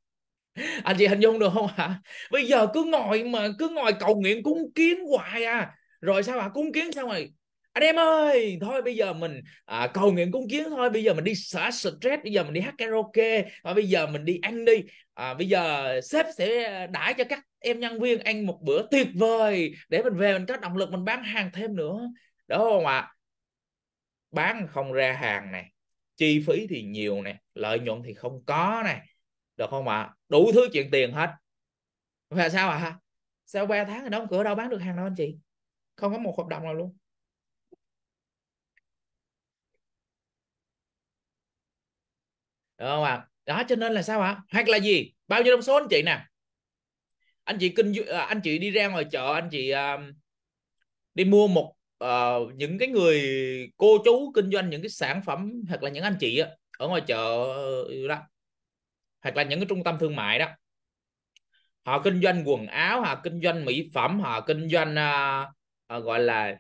anh chị hình dung được không hả bây giờ cứ ngồi mà cứ ngồi cầu nguyện cúng kiến hoài à rồi sao ạ à? cúng kiến xong rồi anh em ơi thôi bây giờ mình à, cầu nguyện cúng kiến thôi bây giờ mình đi xả stress bây giờ mình đi hát karaoke và bây giờ mình đi ăn đi à, bây giờ sếp sẽ đãi cho các em nhân viên ăn một bữa tuyệt vời để mình về mình có động lực mình bán hàng thêm nữa đúng không ạ bán không ra hàng này chi phí thì nhiều nè lợi nhuận thì không có nè được không ạ à? đủ thứ chuyện tiền hết và sao ạ à? sao ba tháng rồi đóng cửa đâu bán được hàng đâu anh chị không có một hợp đồng nào luôn được không ạ à? đó cho nên là sao ạ à? hoặc là gì bao nhiêu đông số anh chị nè anh chị kinh à, anh chị đi ra ngoài chợ anh chị uh, đi mua một uh, những cái người cô chú kinh doanh những cái sản phẩm hoặc là những anh chị ở ngoài chợ ờ, đó hoặc là những cái trung tâm thương mại đó họ kinh doanh quần áo họ kinh doanh mỹ phẩm họ kinh doanh uh, uh, gọi là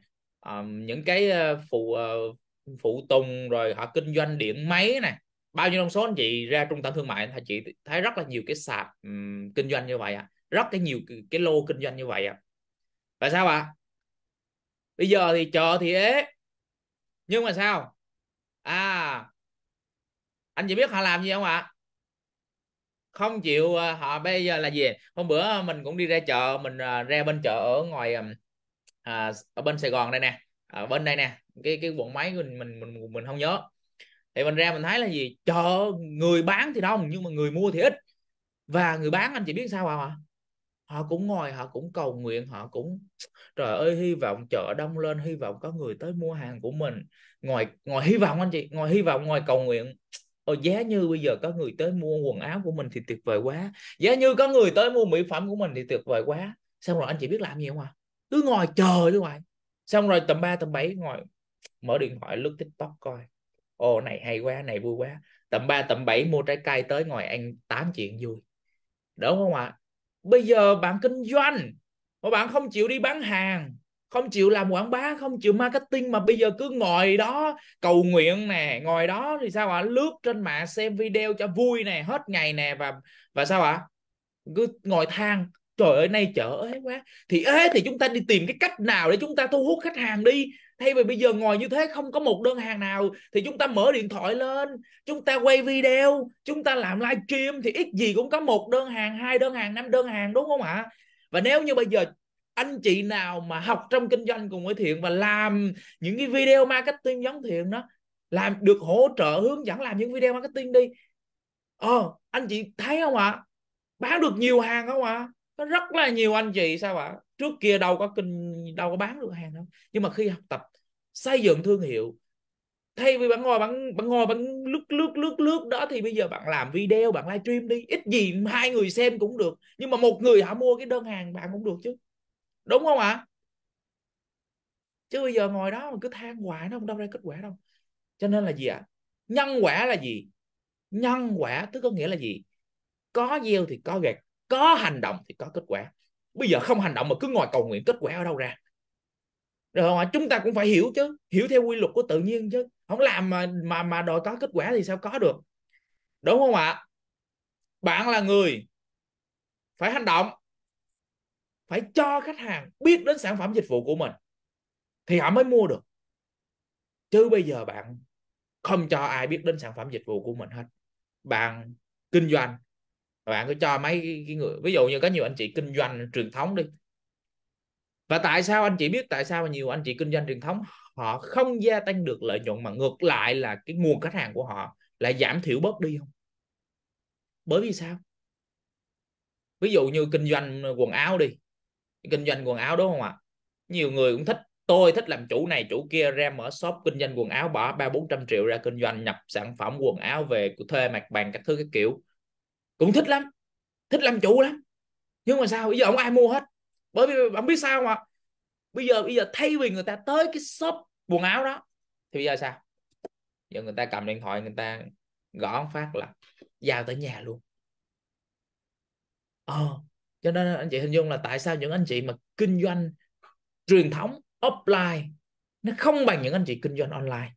uh, những cái phụ uh, phụ tùng rồi họ kinh doanh điện máy này bao nhiêu trong số anh chị ra trung tâm thương mại thì chị thấy rất là nhiều cái sạp um, kinh doanh như vậy ạ à. rất cái nhiều cái lô kinh doanh như vậy ạ à. tại sao ạ à? bây giờ thì chờ thì ế nhưng mà sao à anh chỉ biết họ làm gì không ạ không chịu ờ, họ bây giờ là gì hôm bữa mình cũng đi ra chợ mình ờ, ra bên chợ ở ngoài à, ở bên Sài Gòn đây nè ở bên đây nè cái cái quận máy mình mình mình mình không nhớ thì mình ra mình thấy là gì chợ người bán thì đông nhưng mà người mua thì ít và người bán anh chỉ biết sao không ạ họ cũng ngồi họ cũng cầu nguyện họ cũng trời ơi hy vọng chợ đông lên hy vọng có người tới mua hàng của mình ngồi ngồi hy vọng anh chị ngồi hy vọng ngồi cầu nguyện Ồ, giá như bây giờ có người tới mua quần áo của mình thì tuyệt vời quá giá như có người tới mua mỹ phẩm của mình thì tuyệt vời quá xong rồi anh chị biết làm gì không à cứ ngồi chờ luôn rồi xong rồi tầm 3 tầm 7 ngồi mở điện thoại lướt tiktok coi ồ này hay quá này vui quá tầm 3 tầm 7 mua trái cây tới ngồi ăn tám chuyện vui đúng không ạ à? bây giờ bạn kinh doanh mà bạn không chịu đi bán hàng không chịu làm quảng bá không chịu marketing mà bây giờ cứ ngồi đó cầu nguyện nè ngồi đó thì sao ạ lướt trên mạng xem video cho vui nè hết ngày nè và và sao ạ cứ ngồi than trời ơi nay chở ế quá thì ế thì chúng ta đi tìm cái cách nào để chúng ta thu hút khách hàng đi thay vì bây giờ ngồi như thế không có một đơn hàng nào thì chúng ta mở điện thoại lên chúng ta quay video chúng ta làm live stream thì ít gì cũng có một đơn hàng hai đơn hàng năm đơn hàng đúng không ạ và nếu như bây giờ anh chị nào mà học trong kinh doanh cùng với thiện và làm những cái video marketing giống thiện đó làm được hỗ trợ hướng dẫn làm những video marketing đi ờ anh chị thấy không ạ bán được nhiều hàng không ạ có rất là nhiều anh chị sao ạ trước kia đâu có kinh đâu có bán được hàng đâu nhưng mà khi học tập xây dựng thương hiệu thay vì bạn ngồi bạn bạn ngồi bạn lướt lướt lướt lướt đó thì bây giờ bạn làm video bạn live stream đi ít gì hai người xem cũng được nhưng mà một người họ mua cái đơn hàng bạn cũng được chứ đúng không ạ à? chứ bây giờ ngồi đó mà cứ than hoài nó không đâu ra kết quả đâu cho nên là gì ạ à? nhân quả là gì nhân quả tức có nghĩa là gì có gieo thì có gặt có hành động thì có kết quả bây giờ không hành động mà cứ ngồi cầu nguyện kết quả ở đâu ra rồi không chúng ta cũng phải hiểu chứ hiểu theo quy luật của tự nhiên chứ không làm mà mà mà đòi có kết quả thì sao có được đúng không ạ bạn là người phải hành động phải cho khách hàng biết đến sản phẩm dịch vụ của mình thì họ mới mua được chứ bây giờ bạn không cho ai biết đến sản phẩm dịch vụ của mình hết bạn kinh doanh bạn cứ cho mấy cái người ví dụ như có nhiều anh chị kinh doanh truyền thống đi và tại sao anh chị biết tại sao mà nhiều anh chị kinh doanh truyền thống họ không gia tăng được lợi nhuận mà ngược lại là cái nguồn khách hàng của họ lại giảm thiểu bớt đi không bởi vì sao ví dụ như kinh doanh quần áo đi kinh doanh quần áo đúng không ạ nhiều người cũng thích tôi thích làm chủ này chủ kia ra mở shop kinh doanh quần áo bỏ ba bốn trăm triệu ra kinh doanh nhập sản phẩm quần áo về thuê mặt bằng các thứ các kiểu cũng thích lắm thích làm chủ lắm nhưng mà sao bây giờ không ai mua hết bởi vì ông biết sao mà bây giờ bây giờ thay vì người ta tới cái shop quần áo đó thì bây giờ sao giờ người ta cầm điện thoại người ta gõ phát là giao tới nhà luôn ờ cho nên anh chị hình dung là tại sao những anh chị mà kinh doanh truyền thống offline nó không bằng những anh chị kinh doanh online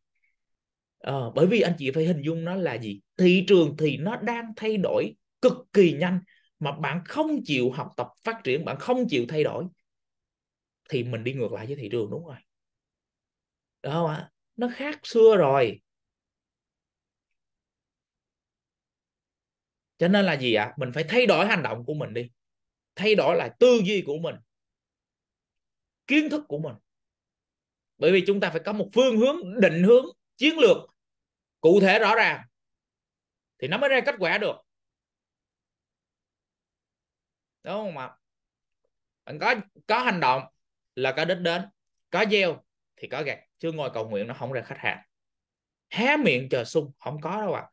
ờ, bởi vì anh chị phải hình dung nó là gì thị trường thì nó đang thay đổi cực kỳ nhanh mà bạn không chịu học tập phát triển bạn không chịu thay đổi thì mình đi ngược lại với thị trường đúng rồi đúng không ạ nó khác xưa rồi cho nên là gì ạ à? mình phải thay đổi hành động của mình đi thay đổi lại tư duy của mình kiến thức của mình bởi vì chúng ta phải có một phương hướng định hướng chiến lược cụ thể rõ ràng thì nó mới ra kết quả được đúng không ạ bạn có có hành động là có đích đến có gieo thì có gặt chứ ngồi cầu nguyện nó không ra khách hàng há miệng chờ sung không có đâu ạ à.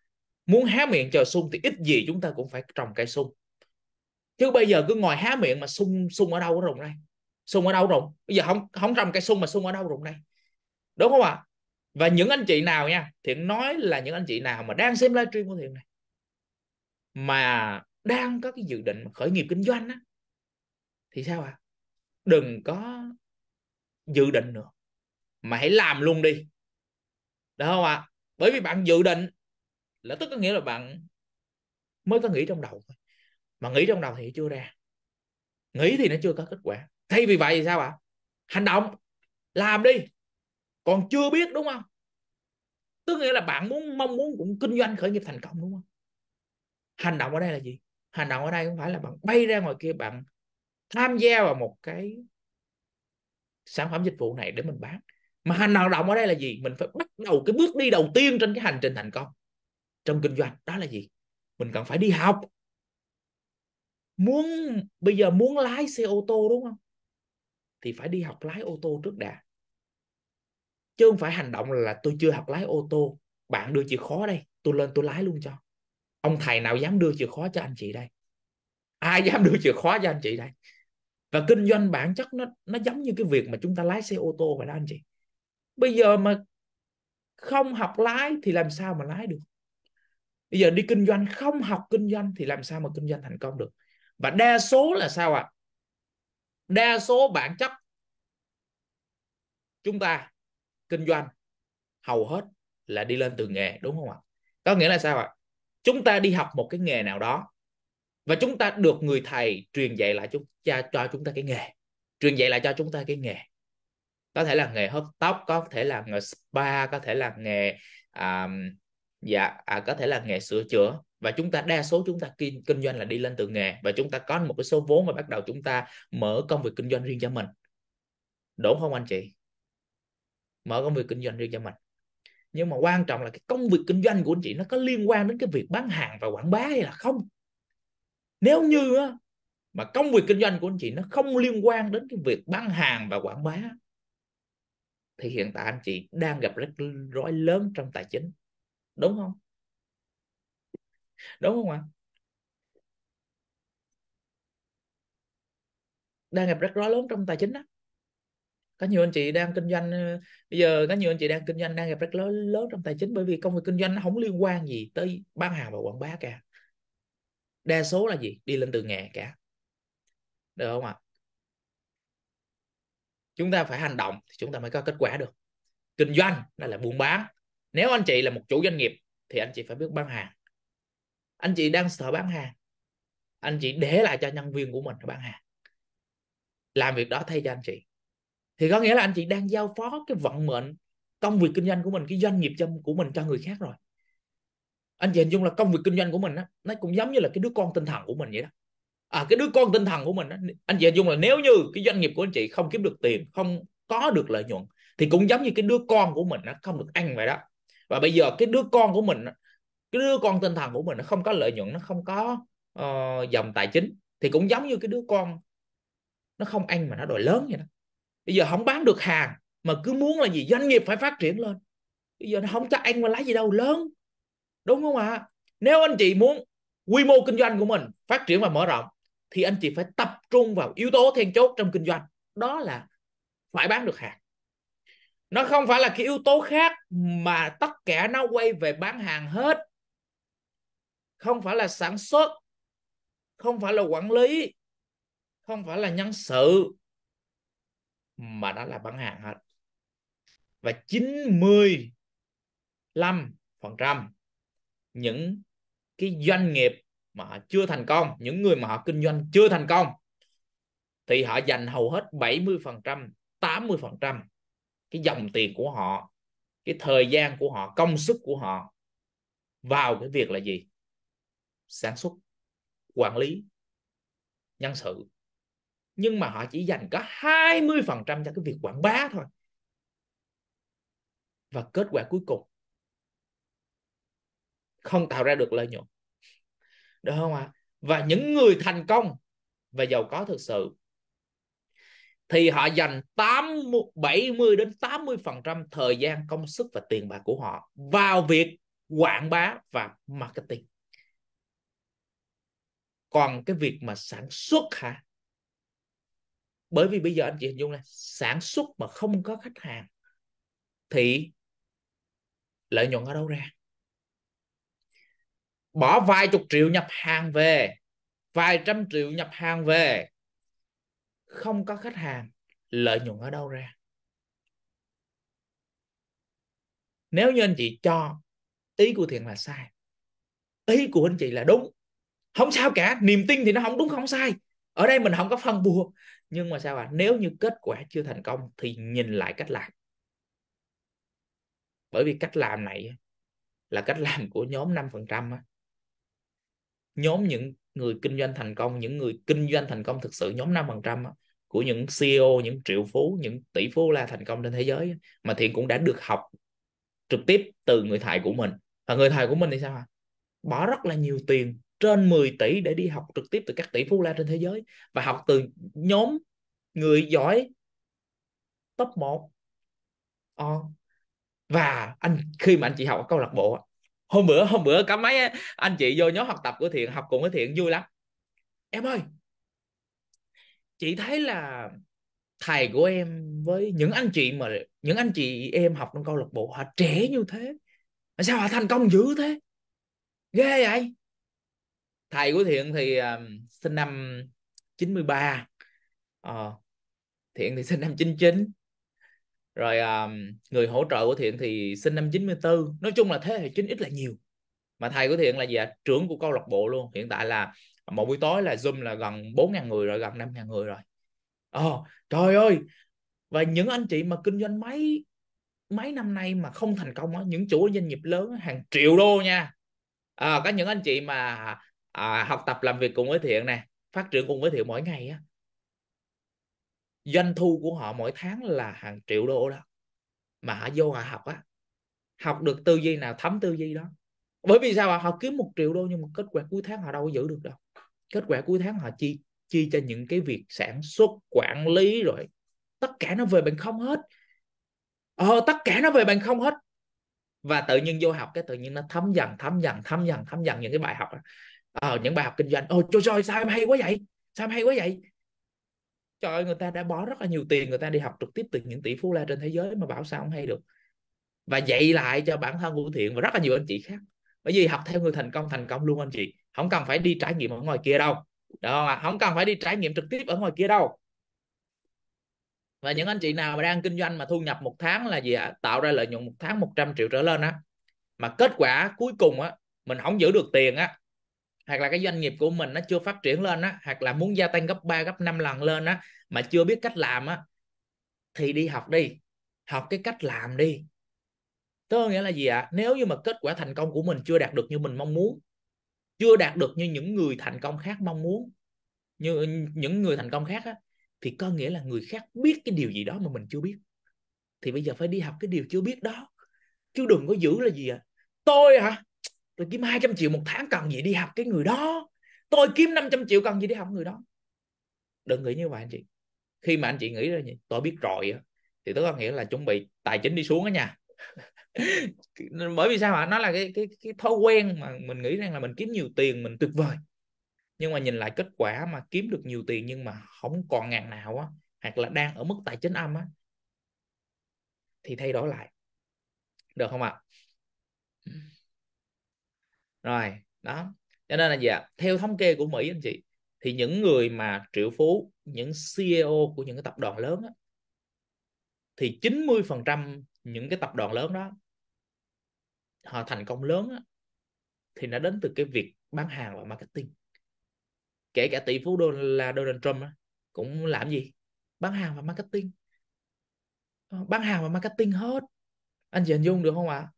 muốn há miệng chờ sung thì ít gì chúng ta cũng phải trồng cây sung chứ bây giờ cứ ngồi há miệng mà sung sung ở đâu rồng đây sung ở đâu rồng, bây giờ không không trồng cây sung mà sung ở đâu rồng đây đúng không ạ và những anh chị nào nha thiện nói là những anh chị nào mà đang xem livestream của thiện này mà đang có cái dự định khởi nghiệp kinh doanh á thì sao ạ à? đừng có dự định nữa mà hãy làm luôn đi được không ạ à? bởi vì bạn dự định là tức có nghĩa là bạn mới có nghĩ trong đầu thôi mà nghĩ trong đầu thì chưa ra nghĩ thì nó chưa có kết quả thay vì vậy thì sao ạ à? hành động làm đi còn chưa biết đúng không tức nghĩa là bạn muốn mong muốn cũng kinh doanh khởi nghiệp thành công đúng không hành động ở đây là gì hành động ở đây không phải là bạn bay ra ngoài kia bạn tham gia vào một cái sản phẩm dịch vụ này để mình bán mà hành động ở đây là gì mình phải bắt đầu cái bước đi đầu tiên trên cái hành trình thành công trong kinh doanh đó là gì mình cần phải đi học muốn bây giờ muốn lái xe ô tô đúng không thì phải đi học lái ô tô trước đã chứ không phải hành động là tôi chưa học lái ô tô bạn đưa chìa khó đây tôi lên tôi lái luôn cho ông thầy nào dám đưa chìa khóa cho anh chị đây ai dám đưa chìa khóa cho anh chị đây và kinh doanh bản chất nó nó giống như cái việc mà chúng ta lái xe ô tô vậy đó anh chị bây giờ mà không học lái thì làm sao mà lái được bây giờ đi kinh doanh không học kinh doanh thì làm sao mà kinh doanh thành công được và đa số là sao ạ à? đa số bản chất chúng ta kinh doanh hầu hết là đi lên từ nghề đúng không ạ có nghĩa là sao ạ à? chúng ta đi học một cái nghề nào đó và chúng ta được người thầy truyền dạy lại chúng ta cho chúng ta cái nghề truyền dạy lại cho chúng ta cái nghề có thể là nghề hớt tóc có thể là nghề spa có thể là nghề à, dạ à, có thể là nghề sửa chữa và chúng ta đa số chúng ta kinh, kinh doanh là đi lên từ nghề và chúng ta có một cái số vốn và bắt đầu chúng ta mở công việc kinh doanh riêng cho mình đúng không anh chị mở công việc kinh doanh riêng cho mình nhưng mà quan trọng là cái công việc kinh doanh của anh chị nó có liên quan đến cái việc bán hàng và quảng bá hay là không nếu như á, mà công việc kinh doanh của anh chị nó không liên quan đến cái việc bán hàng và quảng bá thì hiện tại anh chị đang gặp rắc rối lớn trong tài chính đúng không đúng không ạ đang gặp rắc rối lớn trong tài chính đó có nhiều anh chị đang kinh doanh ờ, bây giờ có nhiều anh chị đang kinh doanh đang gặp rất lớn lớn trong tài chính bởi vì công việc kinh doanh nó không liên quan gì tới bán hàng và quảng bá cả đa số là gì đi lên từ nghề cả được không ạ chúng ta phải hành động thì chúng ta mới có kết quả được kinh doanh đó là buôn bán nếu anh chị là một chủ doanh nghiệp thì anh chị phải biết bán hàng anh chị đang sợ bán hàng anh chị để lại cho nhân viên của mình bán hàng làm việc đó thay cho anh chị thì có nghĩa là anh chị đang giao phó cái vận mệnh công việc kinh doanh của mình cái doanh nghiệp cho, của mình cho người khác rồi anh chị hình dung là công việc kinh doanh của mình á nó cũng giống như là cái đứa con tinh thần của mình vậy đó à cái đứa con tinh thần của mình á anh chị hình dung là nếu như cái doanh nghiệp của anh chị không kiếm được tiền không có được lợi nhuận thì cũng giống như cái đứa con của mình nó không được ăn vậy đó và bây giờ cái đứa con của mình cái đứa con tinh thần của mình nó không có lợi nhuận nó không có uh, dòng tài chính thì cũng giống như cái đứa con nó không ăn mà nó đòi lớn vậy đó bây giờ không bán được hàng mà cứ muốn là gì doanh nghiệp phải phát triển lên bây giờ nó không cho anh mà lấy gì đâu lớn đúng không ạ nếu anh chị muốn quy mô kinh doanh của mình phát triển và mở rộng thì anh chị phải tập trung vào yếu tố then chốt trong kinh doanh đó là phải bán được hàng nó không phải là cái yếu tố khác mà tất cả nó quay về bán hàng hết không phải là sản xuất không phải là quản lý không phải là nhân sự mà đó là bán hàng hết và 95 phần trăm những cái doanh nghiệp mà họ chưa thành công những người mà họ kinh doanh chưa thành công thì họ dành hầu hết 70 phần trăm 80 phần trăm cái dòng tiền của họ cái thời gian của họ công sức của họ vào cái việc là gì sản xuất quản lý nhân sự nhưng mà họ chỉ dành có 20% cho cái việc quảng bá thôi và kết quả cuối cùng không tạo ra được lợi nhuận được không ạ à? và những người thành công và giàu có thực sự thì họ dành 80, 70 đến 80% thời gian công sức và tiền bạc của họ vào việc quảng bá và marketing. Còn cái việc mà sản xuất hả? bởi vì bây giờ anh chị hình dung là sản xuất mà không có khách hàng thì lợi nhuận ở đâu ra bỏ vài chục triệu nhập hàng về vài trăm triệu nhập hàng về không có khách hàng lợi nhuận ở đâu ra nếu như anh chị cho ý của thiện là sai ý của anh chị là đúng không sao cả niềm tin thì nó không đúng không sai ở đây mình không có phân bua nhưng mà sao ạ à? nếu như kết quả chưa thành công thì nhìn lại cách làm bởi vì cách làm này là cách làm của nhóm 5% trăm Nhóm những người kinh doanh thành công, những người kinh doanh thành công thực sự nhóm 5% trăm của những CEO, những triệu phú, những tỷ phú la thành công trên thế giới mà Thiện cũng đã được học trực tiếp từ người thầy của mình. Và người thầy của mình thì sao ạ? À? Bỏ rất là nhiều tiền trên 10 tỷ để đi học trực tiếp từ các tỷ phú la trên thế giới và học từ nhóm người giỏi top 1 à. Ờ. và anh khi mà anh chị học ở câu lạc bộ hôm bữa hôm bữa cả mấy anh chị vô nhóm học tập của thiện học cùng với thiện vui lắm em ơi chị thấy là thầy của em với những anh chị mà những anh chị em học trong câu lạc bộ họ trẻ như thế mà sao họ thành công dữ thế ghê vậy thầy của thiện thì uh, sinh năm 93 ờ, uh, thiện thì *laughs* sinh năm 99 rồi uh, người hỗ trợ của thiện thì sinh năm 94 nói chung là thế hệ 9 ít là nhiều mà thầy của thiện là gì ạ trưởng của câu lạc bộ luôn hiện tại là một buổi tối là zoom là gần 4.000 người rồi gần 5.000 người rồi ờ, oh, trời ơi và những anh chị mà kinh doanh mấy mấy năm nay mà không thành công á những chủ doanh nghiệp lớn hàng triệu đô nha à, có những anh chị mà à, học tập làm việc cùng với thiện nè phát triển cùng với thiện mỗi ngày á doanh thu của họ mỗi tháng là hàng triệu đô đó mà họ vô họ học á học được tư duy nào thấm tư duy đó bởi vì sao họ kiếm một triệu đô nhưng mà kết quả cuối tháng họ đâu có giữ được đâu kết quả cuối tháng họ chi chi cho những cái việc sản xuất quản lý rồi tất cả nó về bằng không hết ờ tất cả nó về bằng không hết và tự nhiên vô học cái tự nhiên nó thấm dần thấm dần thấm dần thấm dần những cái bài học đó ờ, những bài học kinh doanh ôi trời ơi sao em hay quá vậy sao em hay quá vậy trời ơi người ta đã bỏ rất là nhiều tiền người ta đi học trực tiếp từ những tỷ phú la trên thế giới mà bảo sao không hay được và dạy lại cho bản thân của thiện và rất là nhiều anh chị khác bởi vì học theo người thành công thành công luôn anh chị không cần phải đi trải nghiệm ở ngoài kia đâu đó không không cần phải đi trải nghiệm trực tiếp ở ngoài kia đâu và những anh chị nào mà đang kinh doanh mà thu nhập một tháng là gì ạ tạo ra lợi nhuận một tháng 100 triệu trở lên á mà kết quả cuối cùng á mình không giữ được tiền á hoặc là cái doanh nghiệp của mình nó chưa phát triển lên á hoặc là muốn gia tăng gấp 3 gấp 5 lần lên á mà chưa biết cách làm á thì đi học đi học cái cách làm đi Tôi nghĩa là gì ạ à? nếu như mà kết quả thành công của mình chưa đạt được như mình mong muốn chưa đạt được như những người thành công khác mong muốn như những người thành công khác á thì có nghĩa là người khác biết cái điều gì đó mà mình chưa biết thì bây giờ phải đi học cái điều chưa biết đó chứ đừng có giữ là gì ạ à? tôi hả tôi kiếm 200 triệu một tháng cần gì đi học cái người đó tôi kiếm 500 triệu cần gì đi học người đó đừng nghĩ như vậy anh chị khi mà anh chị nghĩ ra gì tôi biết rồi thì tôi có nghĩa là chuẩn bị tài chính đi xuống đó nha *laughs* bởi vì sao hả nó là cái cái cái thói quen mà mình nghĩ rằng là mình kiếm nhiều tiền mình tuyệt vời nhưng mà nhìn lại kết quả mà kiếm được nhiều tiền nhưng mà không còn ngàn nào á hoặc là đang ở mức tài chính âm á thì thay đổi lại được không ạ à? rồi đó cho nên là gì ạ theo thống kê của mỹ anh chị thì những người mà triệu phú những CEO của những cái tập đoàn lớn đó, thì 90% những cái tập đoàn lớn đó họ thành công lớn đó, thì nó đến từ cái việc bán hàng và marketing kể cả tỷ phú đô là Donald Trump đó, cũng làm gì bán hàng và marketing ờ, bán hàng và marketing hết anh chị hình dung được không ạ à?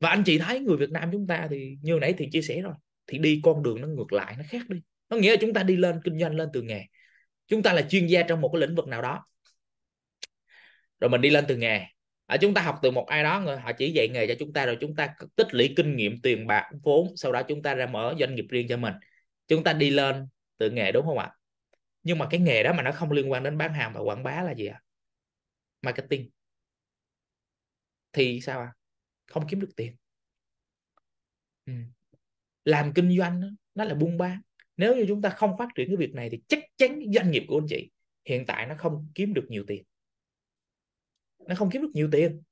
và anh chị thấy người Việt Nam chúng ta thì như nãy thì chia sẻ rồi thì đi con đường nó ngược lại nó khác đi nó nghĩa là chúng ta đi lên kinh doanh lên từ nghề chúng ta là chuyên gia trong một cái lĩnh vực nào đó rồi mình đi lên từ nghề ở à, chúng ta học từ một ai đó người họ chỉ dạy nghề cho chúng ta rồi chúng ta tích lũy kinh nghiệm tiền bạc vốn sau đó chúng ta ra mở doanh nghiệp riêng cho mình chúng ta đi lên từ nghề đúng không ạ nhưng mà cái nghề đó mà nó không liên quan đến bán hàng và quảng bá là gì ạ marketing thì sao ạ à? không kiếm được tiền ừ. làm kinh doanh nó là buôn bán nếu như chúng ta không phát triển cái việc này thì chắc chắn doanh nghiệp của anh chị hiện tại nó không kiếm được nhiều tiền nó không kiếm được nhiều tiền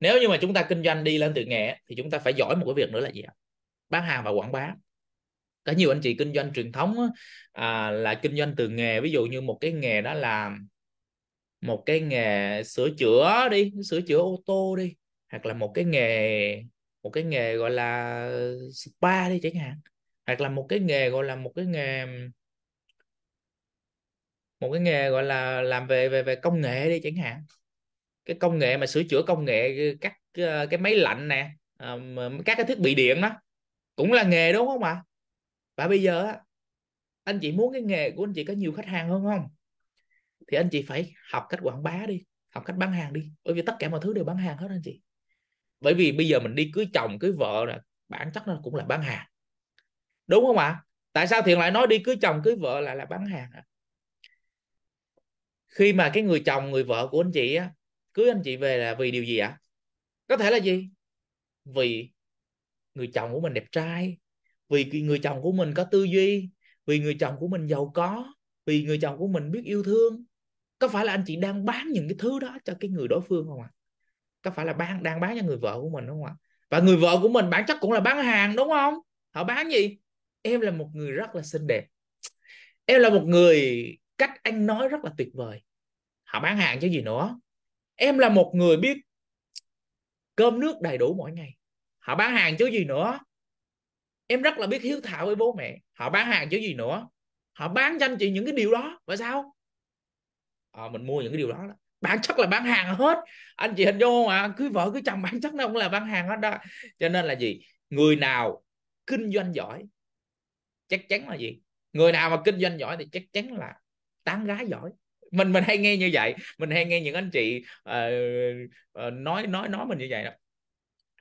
nếu như mà chúng ta kinh doanh đi lên từ nghệ thì chúng ta phải giỏi một cái việc nữa là gì ạ bán hàng và quảng bá có nhiều anh chị kinh doanh truyền thống á, à, là kinh doanh từ nghề ví dụ như một cái nghề đó là một cái nghề sửa chữa đi sửa chữa ô tô đi hoặc là một cái nghề một cái nghề gọi là spa đi chẳng hạn hoặc là một cái nghề gọi là một cái nghề một cái nghề gọi là làm về về về công nghệ đi chẳng hạn cái công nghệ mà sửa chữa công nghệ các ờ, cái máy lạnh nè ờ, các cái thiết bị điện đó cũng là nghề đúng không ạ à? và bây giờ anh chị muốn cái nghề của anh chị có nhiều khách hàng hơn không thì anh chị phải học cách quảng bá đi học cách bán hàng đi bởi vì tất cả mọi thứ đều bán hàng hết anh chị bởi vì bây giờ mình đi cưới chồng cưới vợ là bản chất nó cũng là bán hàng đúng không ạ tại sao thiện lại nói đi cưới chồng cưới vợ lại là bán hàng khi mà cái người chồng người vợ của anh chị á cưới anh chị về là vì điều gì ạ có thể là gì vì người chồng của mình đẹp trai vì người chồng của mình có tư duy vì người chồng của mình giàu có vì người chồng của mình biết yêu thương có phải là anh chị đang bán những cái thứ đó cho cái người đối phương không ạ có phải là bán đang bán cho người vợ của mình đúng không ạ và người vợ của mình bản chất cũng là bán hàng đúng không họ bán gì em là một người rất là xinh đẹp em là một người cách anh nói rất là tuyệt vời họ bán hàng chứ gì nữa em là một người biết cơm nước đầy đủ mỗi ngày họ bán hàng chứ gì nữa em rất là biết hiếu thảo với bố mẹ họ bán hàng chứ gì nữa họ bán cho anh chị những cái điều đó và sao à, mình mua những cái điều đó, đó bản chất là bán hàng hết anh chị hình dung mà cưới vợ cứ chồng bán chắc nó cũng là bán hàng hết đó cho nên là gì người nào kinh doanh giỏi chắc chắn là gì người nào mà kinh doanh giỏi thì chắc chắn là tán gái giỏi mình mình hay nghe như vậy mình hay nghe những anh chị uh, nói nói nói mình như vậy đó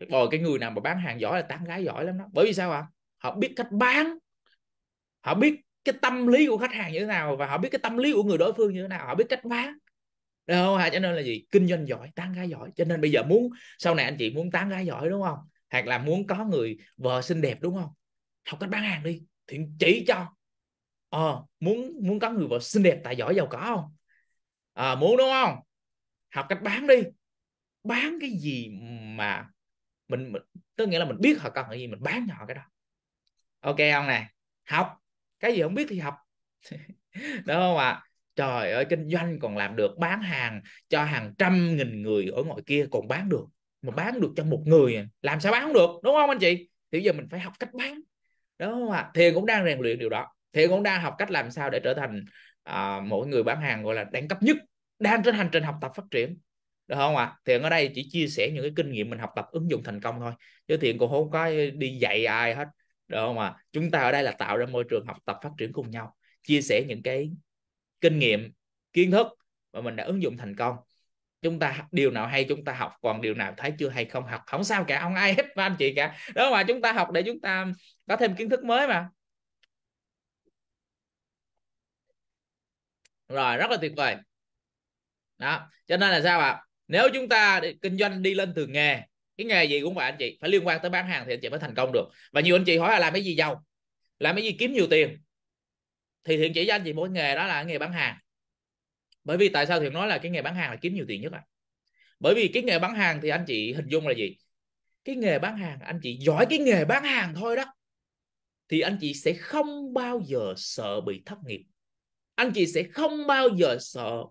rồi cái người nào mà bán hàng giỏi là tán gái giỏi lắm đó bởi vì sao ạ à? họ biết cách bán họ biết cái tâm lý của khách hàng như thế nào và họ biết cái tâm lý của người đối phương như thế nào họ biết cách bán được không cho nên là gì kinh doanh giỏi tán gái giỏi cho nên bây giờ muốn sau này anh chị muốn tán gái giỏi đúng không hoặc là muốn có người vợ xinh đẹp đúng không học cách bán hàng đi thì chỉ cho ờ, muốn muốn có người vợ xinh đẹp tài giỏi giàu có không à, muốn đúng không học cách bán đi bán cái gì mà mình, mình tức nghĩa là mình biết họ cần cái gì mình bán cho họ cái đó ok không nè học cái gì không biết thì học *laughs* đúng không ạ à? trời ơi kinh doanh còn làm được bán hàng cho hàng trăm nghìn người ở ngoài kia còn bán được mà bán được cho một người à, làm sao bán không được đúng không anh chị thì giờ mình phải học cách bán đúng không ạ à? thiền cũng đang rèn luyện điều đó thiền cũng đang học cách làm sao để trở thành à, mỗi người bán hàng gọi là đẳng cấp nhất đang trên hành trình học tập phát triển được không ạ à? thiện ở đây chỉ chia sẻ những cái kinh nghiệm mình học tập ứng dụng thành công thôi chứ thiện cũng không có đi dạy ai hết được không ạ à? chúng ta ở đây là tạo ra môi trường học tập phát triển cùng nhau chia sẻ những cái kinh nghiệm kiến thức mà mình đã ứng dụng thành công chúng ta điều nào hay chúng ta học còn điều nào thấy chưa hay không học không sao cả không ai hết anh chị cả đó mà chúng ta học để chúng ta có thêm kiến thức mới mà rồi rất là tuyệt vời đó cho nên là sao ạ à? nếu chúng ta kinh doanh đi lên từ nghề cái nghề gì cũng vậy anh chị phải liên quan tới bán hàng thì anh chị mới thành công được và nhiều anh chị hỏi là làm cái gì giàu làm cái gì kiếm nhiều tiền thì thiện chỉ cho anh chị mỗi nghề đó là nghề bán hàng bởi vì tại sao thiện nói là cái nghề bán hàng là kiếm nhiều tiền nhất ạ à? bởi vì cái nghề bán hàng thì anh chị hình dung là gì cái nghề bán hàng anh chị giỏi cái nghề bán hàng thôi đó thì anh chị sẽ không bao giờ sợ bị thất nghiệp anh chị sẽ không bao giờ sợ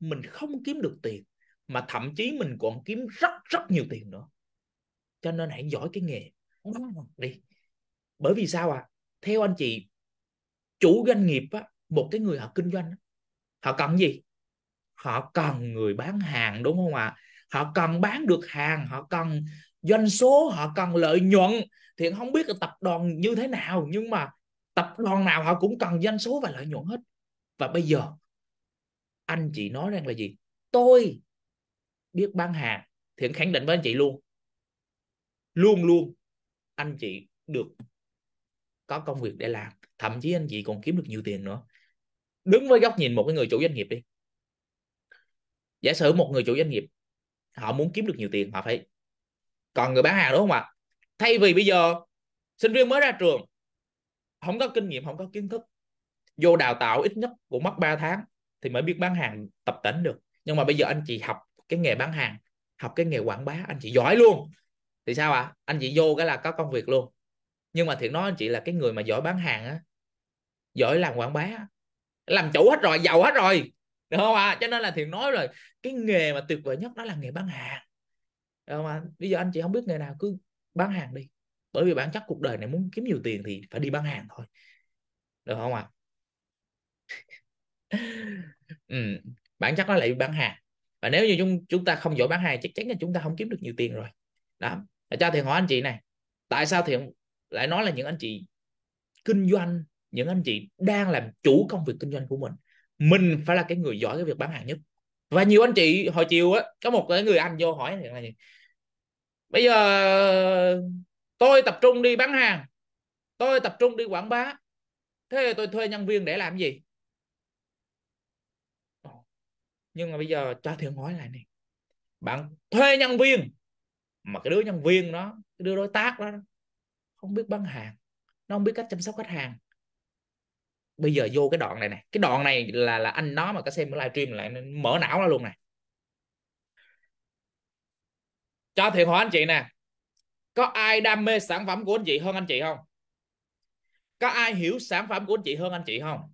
mình không kiếm được tiền mà thậm chí mình còn kiếm rất rất nhiều tiền nữa cho nên hãy giỏi cái nghề đi bởi vì sao ạ à? theo anh chị chủ doanh nghiệp á, một cái người họ kinh doanh họ cần gì họ cần người bán hàng đúng không ạ à? họ cần bán được hàng họ cần doanh số họ cần lợi nhuận thì không biết là tập đoàn như thế nào nhưng mà tập đoàn nào họ cũng cần doanh số và lợi nhuận hết và bây giờ anh chị nói rằng là gì tôi biết bán hàng thiện khẳng định với anh chị luôn luôn luôn anh chị được có công việc để làm thậm chí anh chị còn kiếm được nhiều tiền nữa đứng với góc nhìn một cái người chủ doanh nghiệp đi giả sử một người chủ doanh nghiệp họ muốn kiếm được nhiều tiền họ phải còn người bán hàng đúng không ạ thay vì bây giờ sinh viên mới ra trường không có kinh nghiệm không có kiến thức vô đào tạo ít nhất cũng mất 3 tháng thì mới biết bán hàng tập tỉnh được nhưng mà bây giờ anh chị học cái nghề bán hàng học cái nghề quảng bá anh chị giỏi luôn thì sao ạ à? anh chị vô cái là có công việc luôn nhưng mà thiện nói anh chị là cái người mà giỏi bán hàng á giỏi làm quảng bá á, làm chủ hết rồi giàu hết rồi được không ạ à? cho nên là thiện nói rồi cái nghề mà tuyệt vời nhất đó là nghề bán hàng được không ạ à? bây giờ anh chị không biết nghề nào cứ bán hàng đi bởi vì bản chất cuộc đời này muốn kiếm nhiều tiền thì phải đi bán hàng thôi được không ạ à? *laughs* ừ. bản chất nó lại bán hàng và nếu như chúng chúng ta không giỏi bán hàng chắc chắn là chúng ta không kiếm được nhiều tiền rồi đó cha thiện hỏi anh chị này tại sao thiện lại nói là những anh chị kinh doanh những anh chị đang làm chủ công việc kinh doanh của mình mình phải là cái người giỏi cái việc bán hàng nhất và nhiều anh chị hồi chiều á có một cái người anh vô hỏi thiện là gì bây giờ tôi tập trung đi bán hàng tôi tập trung đi quảng bá thế tôi thuê nhân viên để làm gì nhưng mà bây giờ cho thiện hỏi lại này bạn thuê nhân viên mà cái đứa nhân viên đó cái đứa đối tác đó không biết bán hàng nó không biết cách chăm sóc khách hàng bây giờ vô cái đoạn này nè cái đoạn này là là anh nó mà có xem cái livestream lại mở não ra luôn nè cho thiệt hỏi anh chị nè có ai đam mê sản phẩm của anh chị hơn anh chị không có ai hiểu sản phẩm của anh chị hơn anh chị không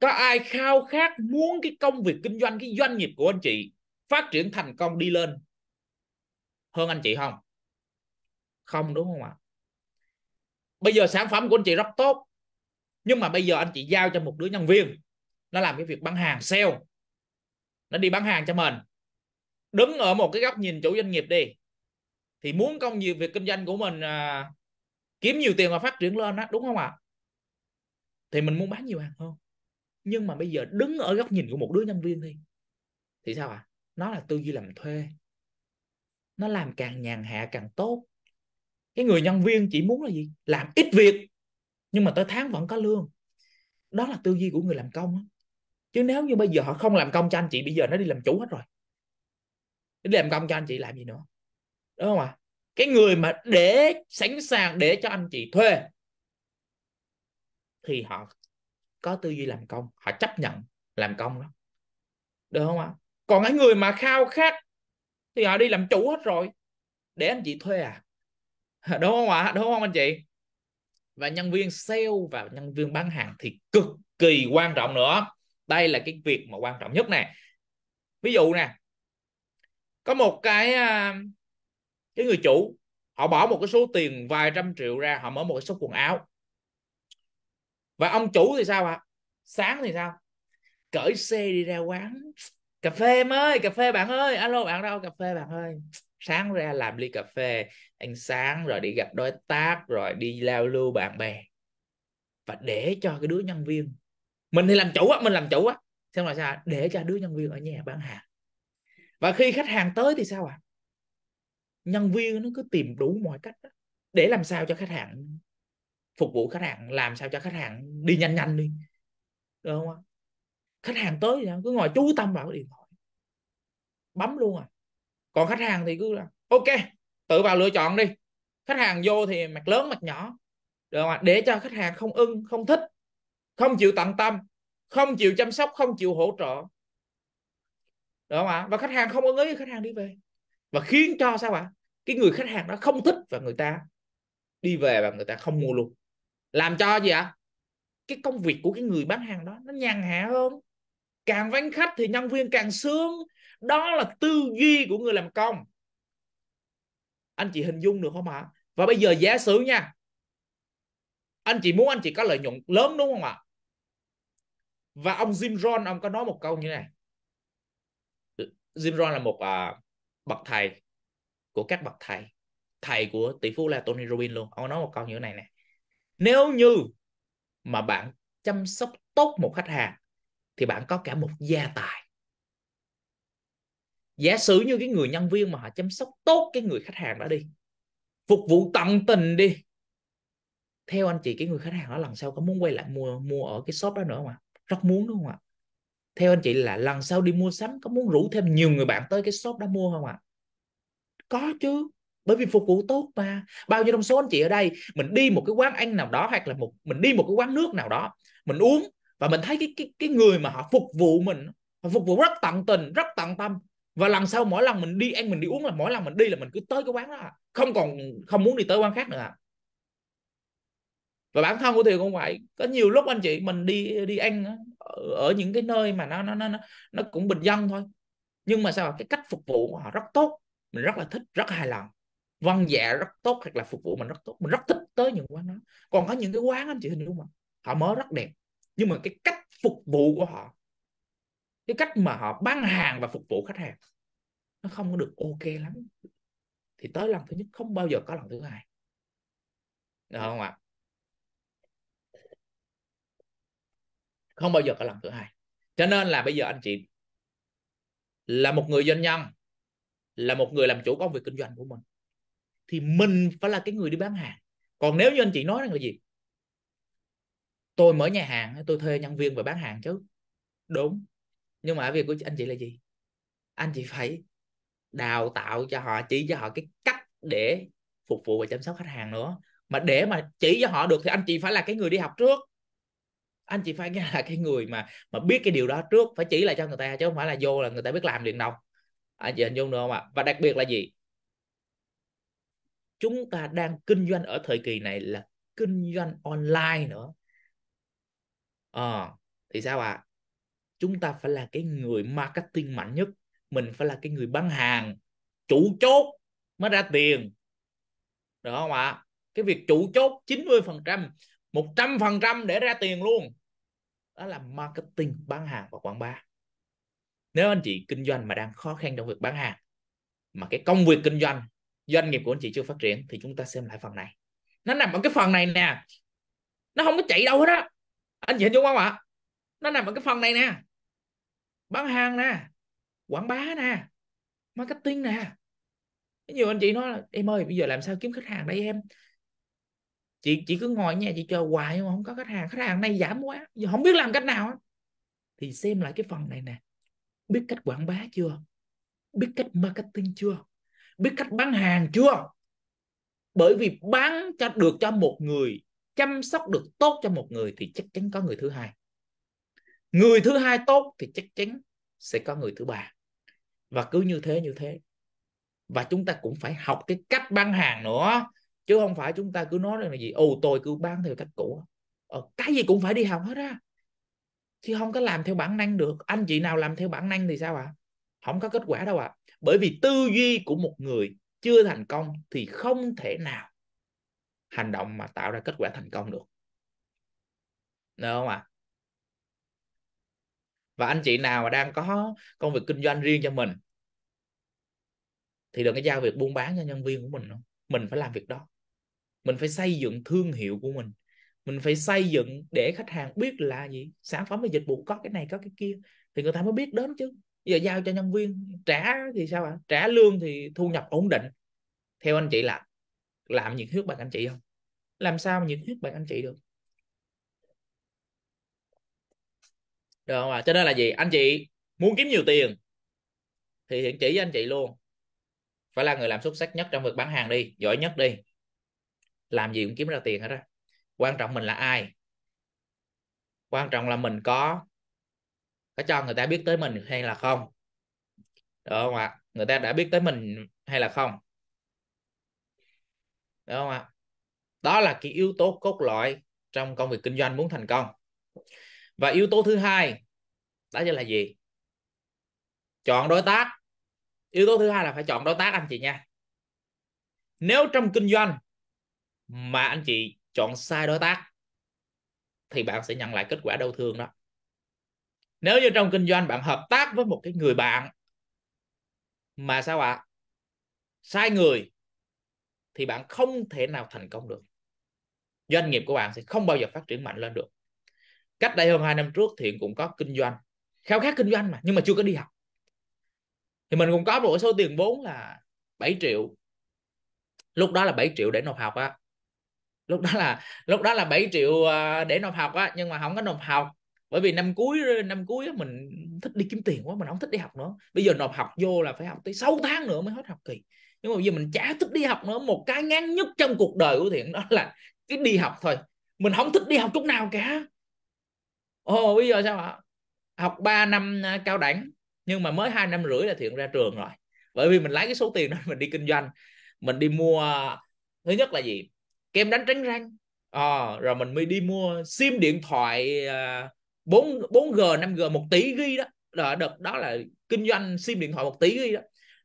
có ai khao khát muốn cái công việc kinh doanh cái doanh nghiệp của anh chị phát triển thành công đi lên hơn anh chị không không đúng không ạ bây giờ sản phẩm của anh chị rất tốt nhưng mà bây giờ anh chị giao cho một đứa nhân viên nó làm cái việc bán hàng sale nó đi bán hàng cho mình đứng ở một cái góc nhìn chủ doanh nghiệp đi thì muốn công việc việc kinh doanh của mình à, kiếm nhiều tiền và phát triển lên đó đúng không ạ thì mình muốn bán nhiều hàng hơn nhưng mà bây giờ đứng ở góc nhìn của một đứa nhân viên đi thì sao ạ à? nó là tư duy làm thuê nó làm càng nhàn hạ càng tốt cái người nhân viên chỉ muốn là gì làm ít việc nhưng mà tới tháng vẫn có lương đó là tư duy của người làm công chứ nếu như bây giờ họ không làm công cho anh chị bây giờ nó đi làm chủ hết rồi đi làm công cho anh chị làm gì nữa đúng không ạ à? cái người mà để sẵn sàng để cho anh chị thuê thì họ có tư duy làm công họ chấp nhận làm công đó được không ạ à? còn cái người mà khao khát thì họ đi làm chủ hết rồi để anh chị thuê à đúng không ạ à? đúng không anh chị và nhân viên sale và nhân viên bán hàng thì cực kỳ quan trọng nữa đây là cái việc mà quan trọng nhất nè ví dụ nè có một cái à, cái người chủ họ bỏ một cái số tiền vài trăm triệu ra họ mở một cái shop quần áo và ông chủ thì sao ạ à? sáng thì sao cởi xe đi ra quán cà phê em ơi cà phê bạn ơi alo bạn đâu cà phê bạn ơi sáng ra làm ly cà phê ăn sáng rồi đi gặp đối tác rồi đi giao lưu bạn bè và để cho cái đứa nhân viên mình thì làm chủ á mình làm chủ á xem là sao để cho đứa nhân viên ở nhà bán hàng và khi khách hàng tới thì sao ạ à? nhân viên nó cứ tìm đủ mọi cách đó, để làm sao cho khách hàng phục vụ khách hàng làm sao cho khách hàng đi nhanh nhanh đi đúng không ạ khách hàng tới vậy, cứ ngồi chú tâm vào cái điện thoại bấm luôn à còn khách hàng thì cứ là ok tự vào lựa chọn đi khách hàng vô thì mặt lớn mặt nhỏ được mà để cho khách hàng không ưng không thích không chịu tận tâm không chịu chăm sóc không chịu hỗ trợ được không ạ và khách hàng không ưng ý khách hàng đi về và khiến cho sao ạ cái người khách hàng đó không thích và người ta đi về và người ta không mua luôn làm cho gì ạ à? cái công việc của cái người bán hàng đó nó nhàn hạ hơn càng vắng khách thì nhân viên càng sướng đó là tư duy của người làm công anh chị hình dung được không ạ và bây giờ giả sử nha anh chị muốn anh chị có lợi nhuận lớn đúng không ạ và ông Jim Rohn ông có nói một câu như này Jim Rohn là một uh, bậc thầy của các bậc thầy thầy của tỷ phú là Tony Robbins luôn ông nói một câu như thế này nè nếu như mà bạn chăm sóc tốt một khách hàng thì bạn có cả một gia tài giả sử như cái người nhân viên mà họ chăm sóc tốt cái người khách hàng đó đi phục vụ tận tình đi theo anh chị cái người khách hàng đó lần sau có muốn quay lại mua mua ở cái shop đó nữa không ạ rất muốn đúng không ạ theo anh chị là lần sau đi mua sắm có muốn rủ thêm nhiều người bạn tới cái shop đó mua không ạ có chứ bởi vì phục vụ tốt mà bao nhiêu trong số anh chị ở đây mình đi một cái quán ăn nào đó hoặc là một mình đi một cái quán nước nào đó mình uống và mình thấy cái cái cái người mà họ phục vụ mình họ phục vụ rất tận tình rất tận tâm và lần sau mỗi lần mình đi ăn mình đi uống là mỗi lần mình đi là mình cứ tới cái quán đó không còn không muốn đi tới quán khác nữa và bản thân của thiều cũng vậy có nhiều lúc anh chị mình đi đi ăn ở, ở những cái nơi mà nó nó nó nó cũng bình dân thôi nhưng mà sao cái cách phục vụ của họ rất tốt mình rất là thích rất hài lòng văn dạ rất tốt hoặc là phục vụ mình rất tốt mình rất thích tới những quán đó còn có những cái quán anh chị hình dung mà họ mở rất đẹp nhưng mà cái cách phục vụ của họ cái cách mà họ bán hàng và phục vụ khách hàng nó không có được ok lắm thì tới lần thứ nhất không bao giờ có lần thứ hai được không ạ không bao giờ có lần thứ hai cho nên là bây giờ anh chị là một người doanh nhân là một người làm chủ công việc kinh doanh của mình thì mình phải là cái người đi bán hàng còn nếu như anh chị nói rằng là gì tôi mở nhà hàng tôi thuê nhân viên và bán hàng chứ đúng nhưng mà việc của anh chị là gì anh chị phải đào tạo cho họ chỉ cho họ cái cách để phục vụ và chăm sóc khách hàng nữa mà để mà chỉ cho họ được thì anh chị phải là cái người đi học trước anh chị phải *laughs* là cái người mà mà biết cái điều đó trước phải chỉ lại cho người ta chứ không phải là vô là người ta biết làm liền đâu anh à, chị hình dung được không ạ và đặc biệt là gì chúng ta đang kinh doanh ở thời kỳ này là kinh doanh online nữa ờ thì sao ạ à? chúng ta phải là cái người marketing mạnh nhất mình phải là cái người bán hàng chủ chốt mới ra tiền được không ạ à? cái việc chủ chốt 90 phần trăm 100 phần trăm để ra tiền luôn đó là marketing bán hàng và quảng bá nếu anh chị kinh doanh mà đang khó khăn trong việc bán hàng mà cái công việc kinh doanh doanh nghiệp của anh chị chưa phát triển thì chúng ta xem lại phần này nó nằm ở cái phần này nè nó không có chạy đâu hết á anh chị hình dung không ạ nó nằm ở cái phần này nè bán hàng nè quảng bá nè marketing nè nhiều anh chị nói là em ơi bây giờ làm sao kiếm khách hàng đây em chị chỉ cứ ngồi nhà chị chờ hoài mà không có khách hàng khách hàng này giảm quá giờ không biết làm cách nào thì xem lại cái phần này nè biết cách quảng bá chưa biết cách marketing chưa biết cách bán hàng chưa bởi vì bán cho được cho một người chăm sóc được tốt cho một người thì chắc chắn có người thứ hai người thứ hai tốt thì chắc chắn sẽ có người thứ ba và cứ như thế như thế và chúng ta cũng phải học cái cách bán hàng nữa chứ không phải chúng ta cứ nói rằng là gì ồ tôi cứ bán theo cách cũ ờ, cái gì cũng phải đi học hết á chứ không có làm theo bản năng được anh chị nào làm theo bản năng thì sao ạ à? không có kết quả đâu ạ à. bởi vì tư duy của một người chưa thành công thì không thể nào hành động mà tạo ra kết quả thành công được được không ạ à? và anh chị nào mà đang có công việc kinh doanh riêng cho mình thì đừng có giao việc buôn bán cho nhân viên của mình đâu mình phải làm việc đó mình phải xây dựng thương hiệu của mình mình phải xây dựng để khách hàng biết là gì sản phẩm và dịch vụ có cái này có cái kia thì người ta mới biết đến chứ giờ giao cho nhân viên trả thì sao ạ à? trả lương thì thu nhập ổn định theo anh chị là làm nhiệt huyết bằng anh chị không làm sao mà nhiệt huyết bằng anh chị được được không ạ à? cho nên là gì anh chị muốn kiếm nhiều tiền thì hiện chỉ với anh chị luôn phải là người làm xuất sắc nhất trong việc bán hàng đi giỏi nhất đi làm gì cũng kiếm ra tiền hết á quan trọng mình là ai quan trọng là mình có có cho người ta biết tới mình hay là không được không ạ à? người ta đã biết tới mình hay là không đúng không ạ đó là cái yếu tố cốt lõi trong công việc kinh doanh muốn thành công và yếu tố thứ hai đó là gì chọn đối tác yếu tố thứ hai là phải chọn đối tác anh chị nha nếu trong kinh doanh mà anh chị chọn sai đối tác thì bạn sẽ nhận lại kết quả đau thương đó nếu như trong kinh doanh bạn hợp tác với một cái người bạn mà sao ạ à? sai người thì bạn không thể nào thành công được doanh nghiệp của bạn sẽ không bao giờ phát triển mạnh lên được cách đây hơn 2 năm trước thiện cũng có kinh doanh khao khát kinh doanh mà nhưng mà chưa có đi học thì mình cũng có một số tiền vốn là 7 triệu lúc đó là 7 triệu để nộp học á lúc đó là lúc đó là 7 triệu à, để nộp học á nhưng mà không có nộp học bởi vì năm cuối năm cuối mình thích đi kiếm tiền quá mình không thích đi học nữa bây giờ nộp học vô là phải học tới 6 tháng nữa mới hết học kỳ nhưng mà bây giờ mình chả thích đi học nữa một cái ngắn nhất trong cuộc đời của thiện đó là cái đi học thôi mình không thích đi học chút nào cả ồ bây giờ sao ạ học 3 năm à, cao đẳng nhưng mà mới hai năm rưỡi là thiện ra trường rồi bởi vì mình lấy cái số tiền đó *laughs* mình đi kinh doanh mình đi mua thứ nhất là gì kem đánh trắng răng à, rồi mình mới đi mua sim điện thoại 4 4G 5G một tỷ ghi đó là đợt đó là kinh doanh sim điện thoại một tỷ ghi đó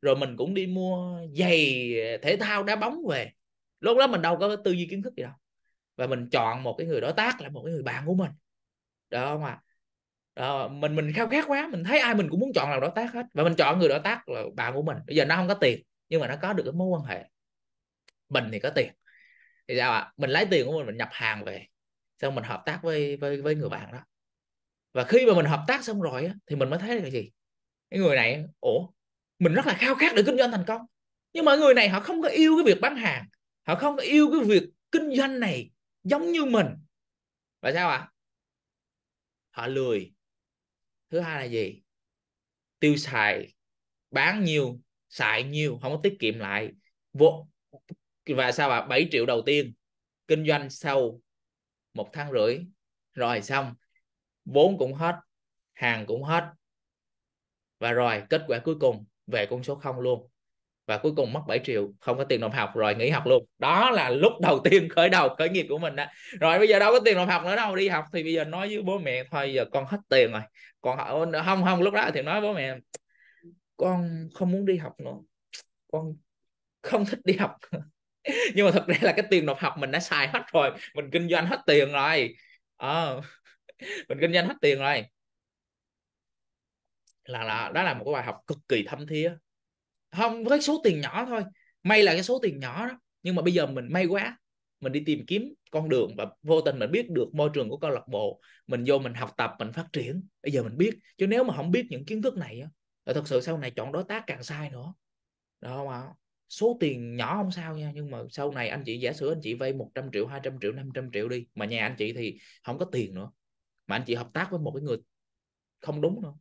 rồi mình cũng đi mua giày thể thao đá bóng về lúc đó mình đâu có tư duy kiến thức gì đâu và mình chọn một cái người đối tác là một cái người bạn của mình đó không ạ à? mình mình khao khát quá mình thấy ai mình cũng muốn chọn làm đối tác hết và mình chọn người đối tác là bạn của mình bây giờ nó không có tiền nhưng mà nó có được cái mối quan hệ mình thì có tiền thì sao ạ à? mình lấy tiền của mình mình nhập hàng về xong mình hợp tác với với với người bạn đó và khi mà mình hợp tác xong rồi á, thì mình mới thấy được cái gì cái người này ủa mình rất là khao khát để kinh doanh thành công nhưng mà người này họ không có yêu cái việc bán hàng họ không có yêu cái việc kinh doanh này giống như mình và sao ạ à? họ lười thứ hai là gì tiêu xài bán nhiều xài nhiều không có tiết kiệm lại vô và sao ạ à? 7 triệu đầu tiên kinh doanh sau một tháng rưỡi rồi xong vốn cũng hết hàng cũng hết và rồi kết quả cuối cùng về con số 0 luôn và cuối cùng mất 7 triệu không có tiền nộp học rồi nghỉ học luôn đó là lúc đầu tiên *laughs* khởi đầu khởi nghiệp của mình đó rồi bây giờ đâu có tiền nộp học nữa đâu đi học thì bây giờ nói với bố mẹ thôi giờ con hết tiền rồi còn không không lúc đó thì nói bố mẹ con không muốn đi học nữa con không thích đi học *laughs* nhưng mà thật ra là cái tiền nộp học mình đã xài hết rồi mình kinh doanh hết tiền rồi à, *laughs* mình kinh doanh hết tiền rồi là là đó là một cái bài học cực kỳ thâm thía không với số tiền nhỏ thôi may là cái số tiền nhỏ đó nhưng mà bây giờ mình may quá mình đi tìm kiếm con đường và vô tình mình biết được môi trường của câu lạc bộ mình vô mình học tập mình phát triển bây giờ mình biết chứ nếu mà không biết những kiến thức này là thật sự sau này chọn đối tác càng sai nữa đó không ạ số tiền nhỏ không sao nha nhưng mà sau này anh chị giả sử anh chị vay 100 triệu 200 triệu 500 triệu đi mà nhà anh chị thì không có tiền nữa mà anh chị hợp tác với một cái người không đúng nữa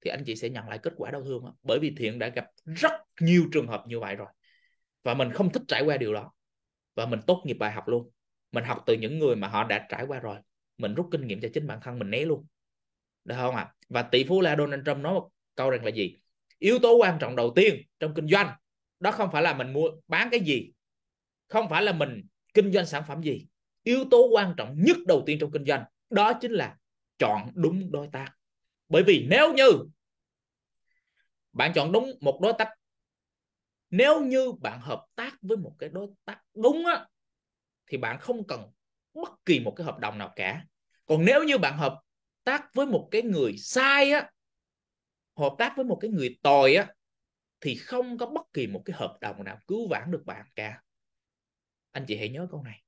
thì anh chị sẽ nhận lại kết quả đau thương đó. bởi vì thiện đã gặp rất nhiều trường hợp như vậy rồi và mình không thích trải qua điều đó và mình tốt nghiệp bài học luôn mình học từ những người mà họ đã trải qua rồi mình rút kinh nghiệm cho chính bản thân mình né luôn được không ạ à? và tỷ phú la Donald Trump nói một câu rằng là gì yếu tố quan trọng đầu tiên trong kinh doanh đó không phải là mình mua bán cái gì không phải là mình kinh doanh sản phẩm gì yếu tố quan trọng nhất đầu tiên trong kinh doanh đó chính là chọn đúng đối tác bởi vì nếu như bạn chọn đúng một đối tác nếu như bạn hợp tác với một cái đối tác đúng á thì bạn không cần bất kỳ một cái hợp đồng nào cả còn nếu như bạn hợp tác với một cái người sai á hợp tác với một cái người tồi á thì không có bất kỳ một cái hợp đồng nào cứu vãn được bạn cả anh chị hãy nhớ câu này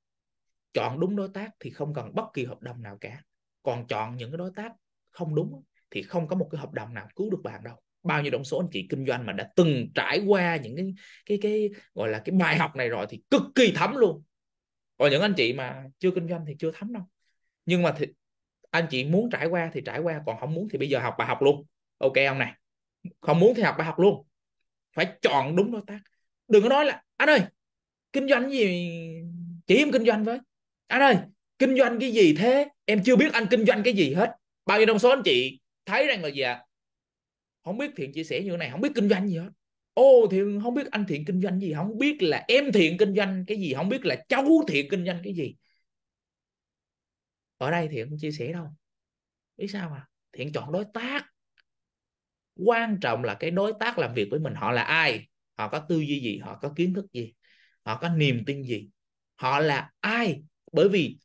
chọn đúng đối tác thì không cần bất kỳ hợp đồng nào cả còn chọn những cái đối tác không đúng thì không có một cái hợp đồng nào cứu được bạn đâu bao nhiêu đồng số anh chị kinh doanh mà đã từng trải qua những cái cái cái gọi là cái bài học này rồi thì cực kỳ thấm luôn còn những anh chị mà chưa kinh doanh thì chưa thấm đâu nhưng mà thì, anh chị muốn trải qua thì trải qua còn không muốn thì bây giờ học bài học luôn ok không này không muốn thì học bài học luôn phải chọn đúng đối tác đừng có nói là anh ơi kinh doanh gì chỉ em kinh doanh với anh ơi kinh doanh cái gì thế em chưa biết anh kinh doanh cái gì hết bao nhiêu đồng số anh chị thấy rằng là gì ạ à? không biết thiện chia sẻ như thế này không biết kinh doanh gì hết ô thì không biết anh thiện kinh doanh gì không biết là em thiện kinh doanh cái gì không biết là cháu thiện kinh doanh cái gì ở đây thiện không chia sẻ đâu ý sao mà thiện chọn đối tác quan trọng là cái đối tác làm việc với mình họ là ai họ có tư duy gì họ có kiến thức gì họ có niềm tin gì họ là ai bởi vì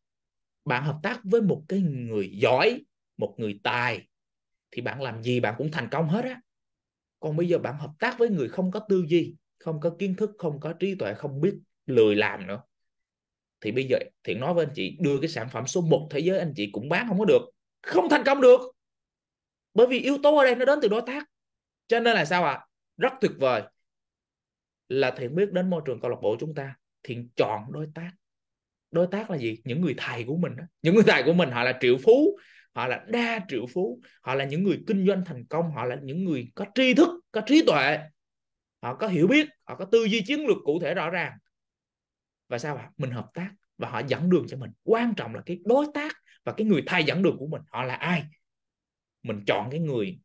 bạn hợp tác với một cái người giỏi một người tài thì bạn làm gì bạn cũng thành công hết á còn bây giờ bạn hợp tác với người không có tư duy không có kiến thức không có trí tuệ không biết lười làm nữa thì bây giờ thiện nói với anh chị đưa cái sản phẩm số 1 thế giới anh chị cũng bán không có được không thành công được bởi vì yếu tố ở đây nó đến từ đối tác cho nên là sao ạ à? rất tuyệt vời là thiện biết đến môi trường câu lạc bộ chúng ta thiện chọn đối tác đối tác là gì những người thầy của mình đó. những người thầy của mình họ là triệu phú họ là đa triệu phú họ là những người kinh doanh thành công họ là những người có tri thức có trí tuệ họ có hiểu biết họ có tư duy chiến lược cụ thể rõ ràng và sao ạ mình hợp tác và họ dẫn đường cho mình quan trọng là cái đối tác và cái người thay dẫn đường của mình họ là ai mình chọn cái người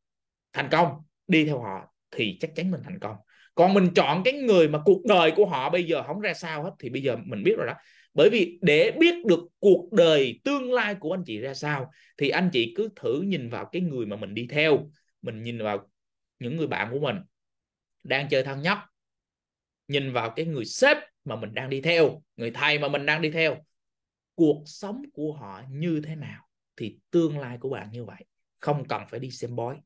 thành công đi theo họ thì chắc chắn mình thành công còn mình chọn cái người mà cuộc đời của họ bây giờ không ra sao hết thì bây giờ mình biết rồi đó bởi vì để biết được cuộc đời tương lai của anh chị ra sao thì anh chị cứ thử nhìn vào cái người mà mình đi theo mình nhìn vào những người bạn của mình đang chơi thân nhất nhìn vào cái người sếp mà mình đang đi theo người thầy mà mình đang đi theo cuộc sống của họ như thế nào thì tương lai của bạn như vậy không cần phải đi xem bói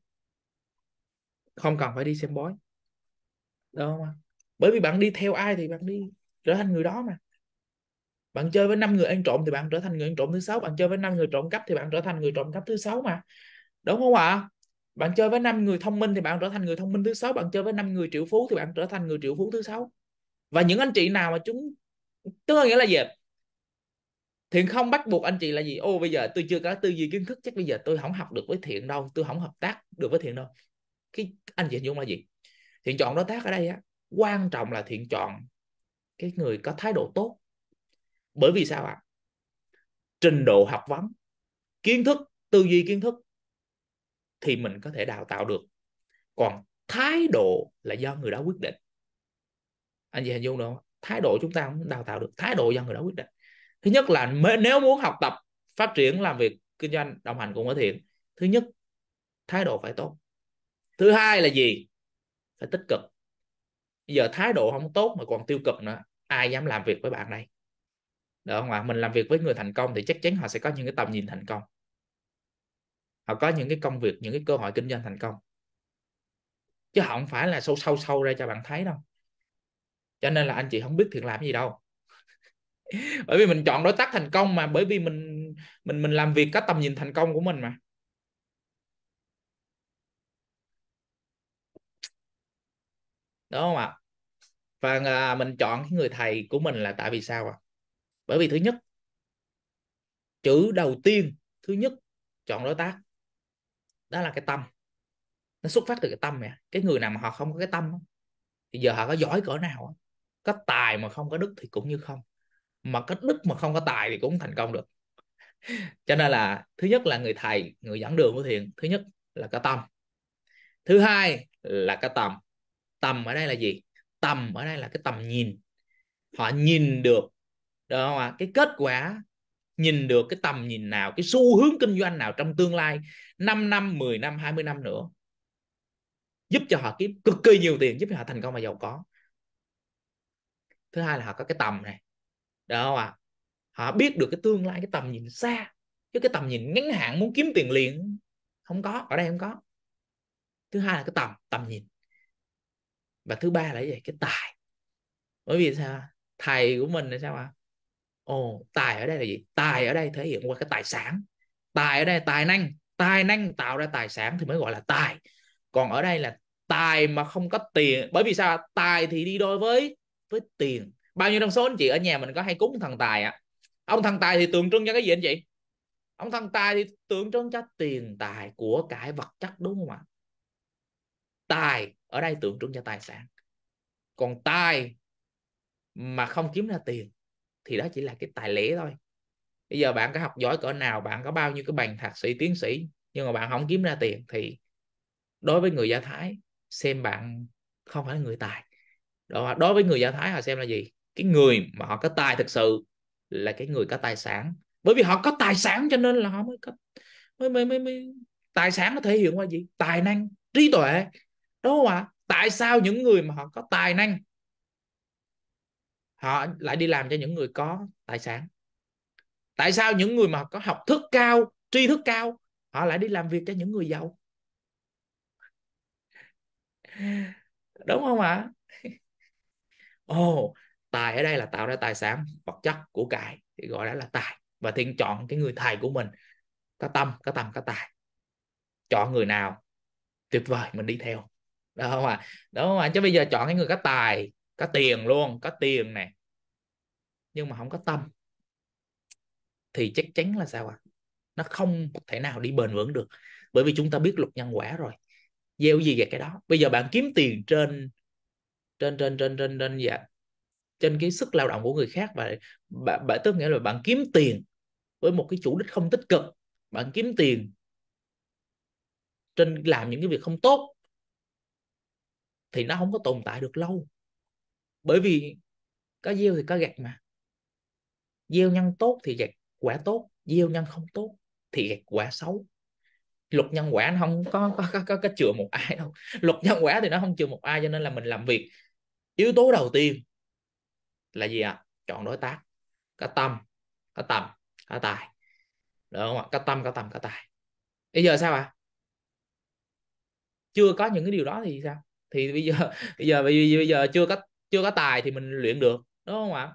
không cần phải đi xem bói đúng không bởi vì bạn đi theo ai thì bạn đi trở thành người đó mà bạn chơi với năm người ăn trộm thì bạn trở thành người ăn trộm thứ sáu bạn chơi với năm người trộm cắp thì bạn trở thành người trộm cắp thứ sáu mà đúng không ạ à? bạn chơi với năm người thông minh thì bạn trở thành người thông minh thứ sáu bạn chơi với năm người triệu phú thì bạn trở thành người triệu phú thứ sáu và những anh chị nào mà chúng tức là nghĩa là gì thiện không bắt buộc anh chị là gì ô bây giờ tôi chưa có tư duy kiến thức chắc bây giờ tôi không học được với thiện đâu tôi không hợp tác được với thiện đâu cái anh chị dung là gì thiện chọn đối tác ở đây á quan trọng là thiện chọn cái người có thái độ tốt bởi vì sao ạ à? trình độ học vấn kiến thức tư duy kiến thức thì mình có thể đào tạo được còn thái độ là do người đó quyết định anh chị hình dung được không thái độ chúng ta cũng đào tạo được thái độ do người đó quyết định thứ nhất là nếu muốn học tập phát triển làm việc kinh doanh đồng hành cùng với thiện thứ nhất thái độ phải tốt thứ hai là gì phải tích cực bây giờ thái độ không tốt mà còn tiêu cực nữa ai dám làm việc với bạn đây được không ạ mình làm việc với người thành công thì chắc chắn họ sẽ có những cái tầm nhìn thành công họ có những cái công việc những cái cơ hội kinh doanh thành công chứ họ không phải là sâu sâu sâu ra cho bạn thấy đâu cho nên là anh chị không biết thiện làm gì đâu *laughs* bởi vì mình chọn đối tác thành công mà bởi vì mình mình mình làm việc có tầm nhìn thành công của mình mà đúng không ạ và vâng, mình chọn cái người thầy của mình là tại vì sao ạ à? bởi vì thứ nhất chữ đầu tiên thứ nhất chọn đối tác đó là cái tâm nó xuất phát từ cái tâm nè cái người nào mà họ không có cái tâm thì giờ họ có giỏi cỡ nào có tài mà không có đức thì cũng như không mà có đức mà không có tài thì cũng thành công được *laughs* cho nên là thứ nhất là người thầy người dẫn đường của thiền thứ nhất là cái tâm thứ hai là cái tầm tầm ở đây là gì tầm ở đây là cái tầm nhìn họ nhìn được được không ạ à? cái kết quả nhìn được cái tầm nhìn nào cái xu hướng kinh doanh nào trong tương lai 5 năm 10 năm 20 năm nữa giúp cho họ kiếm cực kỳ nhiều tiền giúp cho họ thành công và giàu có thứ hai là họ có cái tầm này được không ạ à? họ biết được cái tương lai cái tầm nhìn xa chứ cái tầm nhìn ngắn hạn muốn kiếm tiền liền không có ở đây không có thứ hai là cái tầm tầm nhìn và thứ ba là gì cái tài bởi vì sao thầy của mình là sao ạ à? ồ tài ở đây là gì tài ở đây thể hiện qua cái tài sản tài ở đây tài năng tài năng tạo ra tài sản thì mới gọi là tài còn ở đây là tài mà không có tiền bởi vì sao tài thì đi đôi với với tiền bao nhiêu trong số anh chị ở nhà mình có hay cúng thần tài ạ à? ông thần tài thì tượng trưng cho cái gì anh chị ông thần tài thì tượng trưng cho tiền tài của cải vật chất đúng không ạ tài ở đây tượng trưng cho tài sản còn tài mà không kiếm ra tiền thì đó chỉ là cái tài lẻ thôi bây giờ bạn có học giỏi cỡ nào bạn có bao nhiêu cái bằng thạc sĩ tiến sĩ nhưng mà bạn không kiếm ra tiền thì đối với người do thái xem bạn không phải người tài đó, đối với người do thái họ xem là gì cái người mà họ có tài thực sự là cái người có tài sản bởi vì họ có tài sản cho nên là họ mới có mới mới mới, mới tài sản nó thể hiện qua gì tài năng trí tuệ đúng không ạ tại sao những người mà họ có tài năng họ lại đi làm cho những người có tài sản tại sao những người mà có học thức cao tri thức cao họ lại đi làm việc cho những người giàu đúng không ạ *laughs* ồ oh, tài ở đây là tạo ra tài sản vật chất của cải thì gọi đó là tài và thiên chọn cái người thầy của mình có tâm có tầm có tài chọn người nào tuyệt vời mình đi theo đúng không ạ đúng không ạ chứ bây giờ chọn cái người có tài có tiền luôn có tiền này nhưng mà không có tâm thì chắc chắn là sao ạ à? nó không thể nào đi bền vững được bởi vì chúng ta biết luật nhân quả rồi gieo gì gặt cái đó bây giờ bạn kiếm tiền trên trên trên trên trên trên dạ trên cái sức lao động của người khác và bạn bạn tức nghĩa là bạn kiếm tiền với một cái chủ đích không tích cực bạn kiếm tiền trên làm những cái việc không tốt thì nó không có tồn tại được lâu bởi vì có gieo thì có gặt mà gieo nhân tốt thì gặt quả tốt gieo nhân không tốt thì gặt quả xấu luật nhân quả nó không có có có, có, có chừa một ai đâu luật nhân quả thì nó không chừa một ai cho nên là mình làm việc yếu tố đầu tiên là gì ạ à? chọn đối tác có tâm có tầm có tài được không ạ có tâm có tầm có tài bây giờ sao ạ à? chưa có những cái điều đó thì sao thì bây giờ *laughs* bây giờ bây giờ, bây giờ chưa có chưa có tài thì mình luyện được đúng không ạ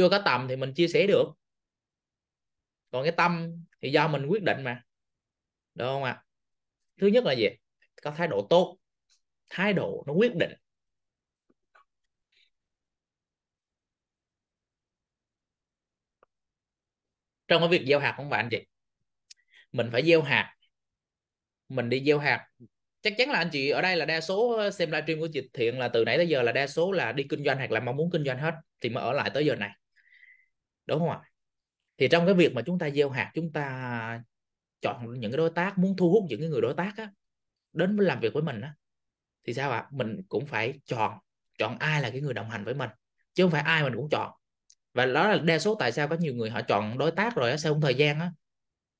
chưa có tầm thì mình chia sẻ được còn cái tâm thì do mình quyết định mà đúng không ạ à? thứ nhất là gì có thái độ tốt thái độ nó quyết định trong cái việc gieo hạt không bạn chị mình phải gieo hạt mình đi gieo hạt chắc chắn là anh chị ở đây là đa số ờ, xem livestream của chị thiện là từ nãy tới giờ là đa số là đi kinh doanh hoặc là mong muốn kinh doanh hết thì mới ở lại tới giờ này đúng không ạ thì trong cái việc mà chúng ta gieo hạt chúng ta chọn những cái đối tác muốn thu hút những cái người đối tác á, đến với làm việc với mình á, thì sao ạ à? mình cũng phải chọn chọn ai là cái người đồng hành với mình chứ không phải ai mình cũng chọn và đó là đa số tại sao có nhiều người họ chọn đối tác rồi á sau không thời gian á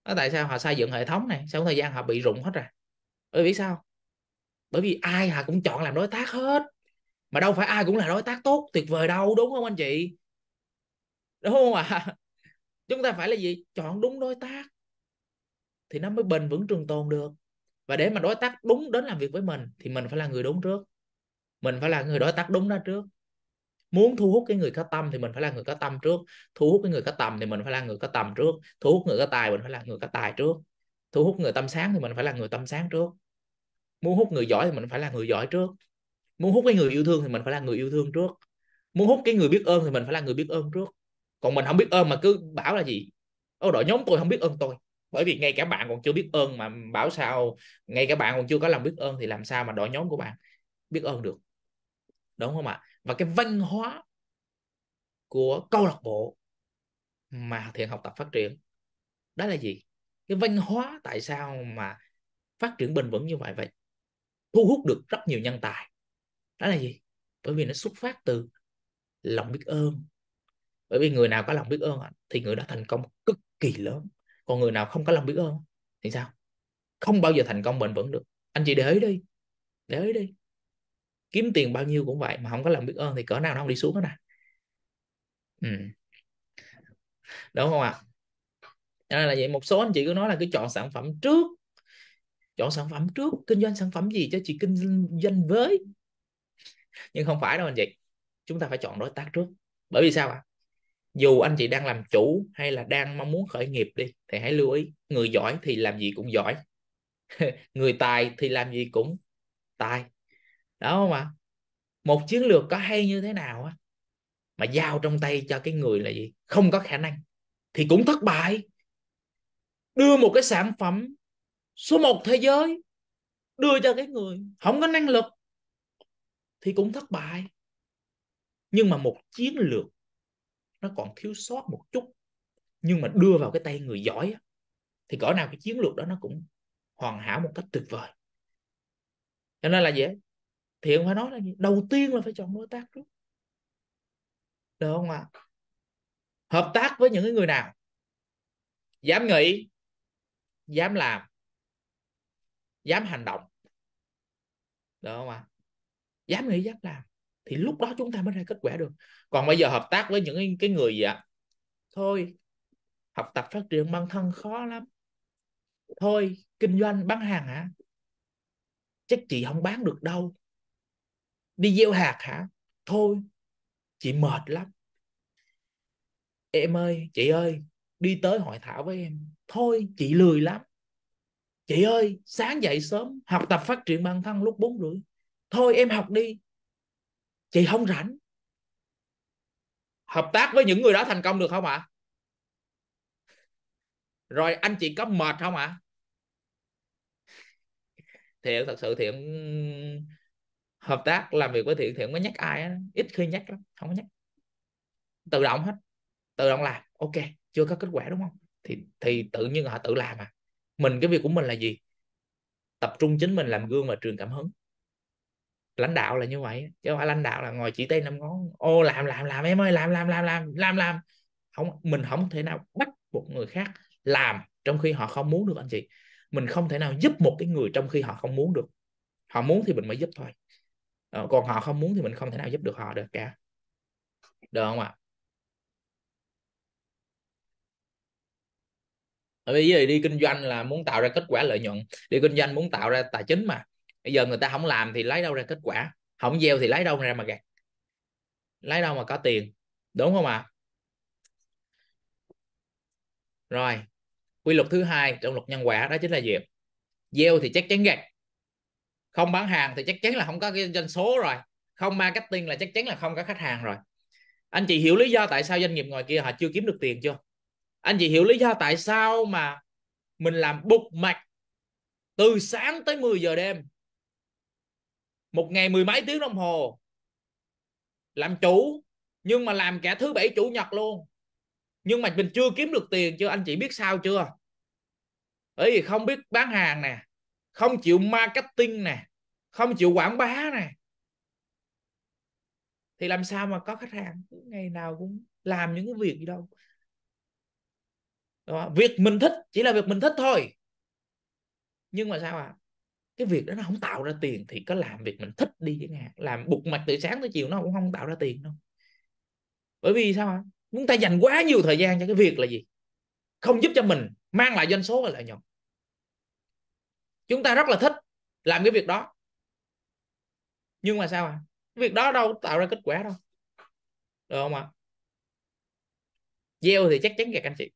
đó tại sao họ xây dựng hệ thống này sau thời gian họ bị rụng hết rồi bởi vì sao bởi vì ai họ cũng chọn làm đối tác hết mà đâu phải ai cũng là đối tác tốt tuyệt vời đâu đúng không anh chị đúng không ạ à? chúng ta phải là gì chọn đúng đối tác thì nó mới bền vững trường tồn được và để mà đối tác đúng đến làm việc với mình thì mình phải là người đúng trước mình phải là người đối tác đúng đó trước muốn thu hút cái người có tâm thì mình phải là người có tâm trước thu hút cái người có tầm thì mình phải là người có tầm trước thu hút người có tài mình phải là người có tài trước thu hút người tâm sáng thì mình phải là người tâm sáng trước muốn hút người giỏi thì mình phải là người giỏi trước muốn hút cái người yêu thương thì mình phải là người yêu thương trước muốn hút cái người biết ơn thì mình phải là người biết ơn trước còn mình không biết ơn mà cứ bảo là gì ô đội nhóm tôi không biết ơn tôi bởi vì ngay cả bạn còn chưa biết ơn mà bảo sao ngay cả bạn còn chưa có lòng biết ơn thì làm sao mà đội nhóm của bạn biết ơn được đúng không ạ và cái văn hóa của câu lạc bộ mà thiện học tập phát triển đó là gì cái văn hóa tại sao mà phát triển bền vững như vậy vậy thu hút được rất nhiều nhân tài đó là gì bởi vì nó xuất phát từ lòng biết ơn bởi vì người nào có lòng biết ơn thì người đó thành công cực kỳ lớn còn người nào không có lòng biết ơn thì sao không bao giờ thành công bền vững được anh chị để ý đi để ý đi kiếm tiền bao nhiêu cũng vậy mà không có lòng biết ơn thì cỡ nào nó không đi xuống hết nè à. ừ. đúng không ạ à? nên là vậy một số anh chị cứ nói là cứ chọn sản phẩm trước chọn sản phẩm trước kinh doanh sản phẩm gì cho chị kinh doanh với nhưng không phải đâu anh chị chúng ta phải chọn đối tác trước bởi vì sao ạ à? dù anh chị đang làm chủ hay là đang mong muốn khởi nghiệp đi thì hãy lưu ý người giỏi thì làm gì cũng giỏi *laughs* người tài thì làm gì cũng tài đó không ạ một chiến lược có hay như thế nào á mà giao trong tay cho cái người là gì không có khả năng thì cũng thất bại đưa một cái sản phẩm số một thế giới đưa cho cái người không có năng lực thì cũng thất bại nhưng mà một chiến lược nó còn thiếu sót một chút nhưng mà đưa vào cái tay người giỏi thì cỡ nào cái chiến lược đó nó cũng hoàn hảo một cách tuyệt vời cho nên là gì thì ông phải nói là gì đầu tiên là phải chọn đối tác trước được không ạ à? hợp tác với những người nào dám nghĩ dám làm dám hành động được không ạ à? dám nghĩ dám làm thì lúc đó chúng ta mới ra kết quả được còn bây giờ hợp tác với những cái người gì ạ thôi học tập phát triển bản thân khó lắm thôi kinh doanh bán hàng hả chắc chị không bán được đâu đi gieo hạt hả thôi chị mệt lắm em ơi chị ơi đi tới hội thảo với em thôi chị lười lắm chị ơi sáng dậy sớm học tập phát triển bản thân lúc bốn rưỡi thôi em học đi chị không rảnh hợp tác với những người đó thành công được không ạ à? rồi anh chị có mệt không ạ à? thiện thật sự thiện hợp tác làm việc với thiện thiện mới nhắc ai đó. ít khi nhắc lắm không có nhắc tự động hết tự động làm ok chưa có kết quả đúng không thì thì tự nhiên họ tự làm à mình cái việc của mình là gì tập trung chính mình làm gương và truyền cảm hứng lãnh đạo là như vậy chứ không phải lãnh đạo là ngồi chỉ tay năm ngón ô làm làm làm em ơi làm làm làm làm làm làm không mình không thể nào bắt một người khác làm trong khi họ không muốn được anh chị mình không thể nào giúp một cái người trong khi họ không muốn được họ muốn thì mình mới giúp thôi ờ, còn họ không muốn thì mình không thể nào giúp được họ được cả được không ạ à? bởi vì đi kinh doanh là muốn tạo ra kết quả lợi nhuận đi kinh doanh muốn tạo ra tài chính mà bây giờ người ta không làm thì lấy đâu ra kết quả không gieo thì lấy đâu ra mà gặt lấy đâu mà có tiền đúng không ạ à? rồi quy luật thứ hai trong luật nhân quả đó chính là gì gieo thì chắc chắn gặt không bán hàng thì chắc chắn là không có cái doanh số rồi không marketing là chắc chắn là không có khách hàng rồi anh chị hiểu lý do tại sao doanh nghiệp ngoài kia họ chưa kiếm được tiền chưa anh chị hiểu lý do tại sao mà mình làm bục mạch từ sáng tới 10 giờ đêm một ngày mười mấy tiếng đồng hồ làm chủ nhưng mà làm cả thứ bảy chủ nhật luôn nhưng mà mình chưa kiếm được tiền chưa anh chị biết sao chưa bởi vì không biết bán hàng nè không chịu marketing nè không chịu quảng bá nè thì làm sao mà có khách hàng ngày nào cũng làm những cái việc gì đâu đó. việc mình thích chỉ là việc mình thích thôi nhưng mà sao ạ à? cái việc đó nó không tạo ra tiền thì có làm việc mình thích đi chẳng hạn làm bục mặt từ sáng tới chiều nó cũng không tạo ra tiền đâu bởi vì sao hả? chúng ta dành quá nhiều thời gian cho cái việc là gì không giúp cho mình mang lại doanh số và lợi nhuận chúng ta rất là thích làm cái việc đó nhưng mà sao ạ à? việc đó đâu tạo ra kết quả đâu được không ạ à? gieo thì chắc chắn gặt anh chị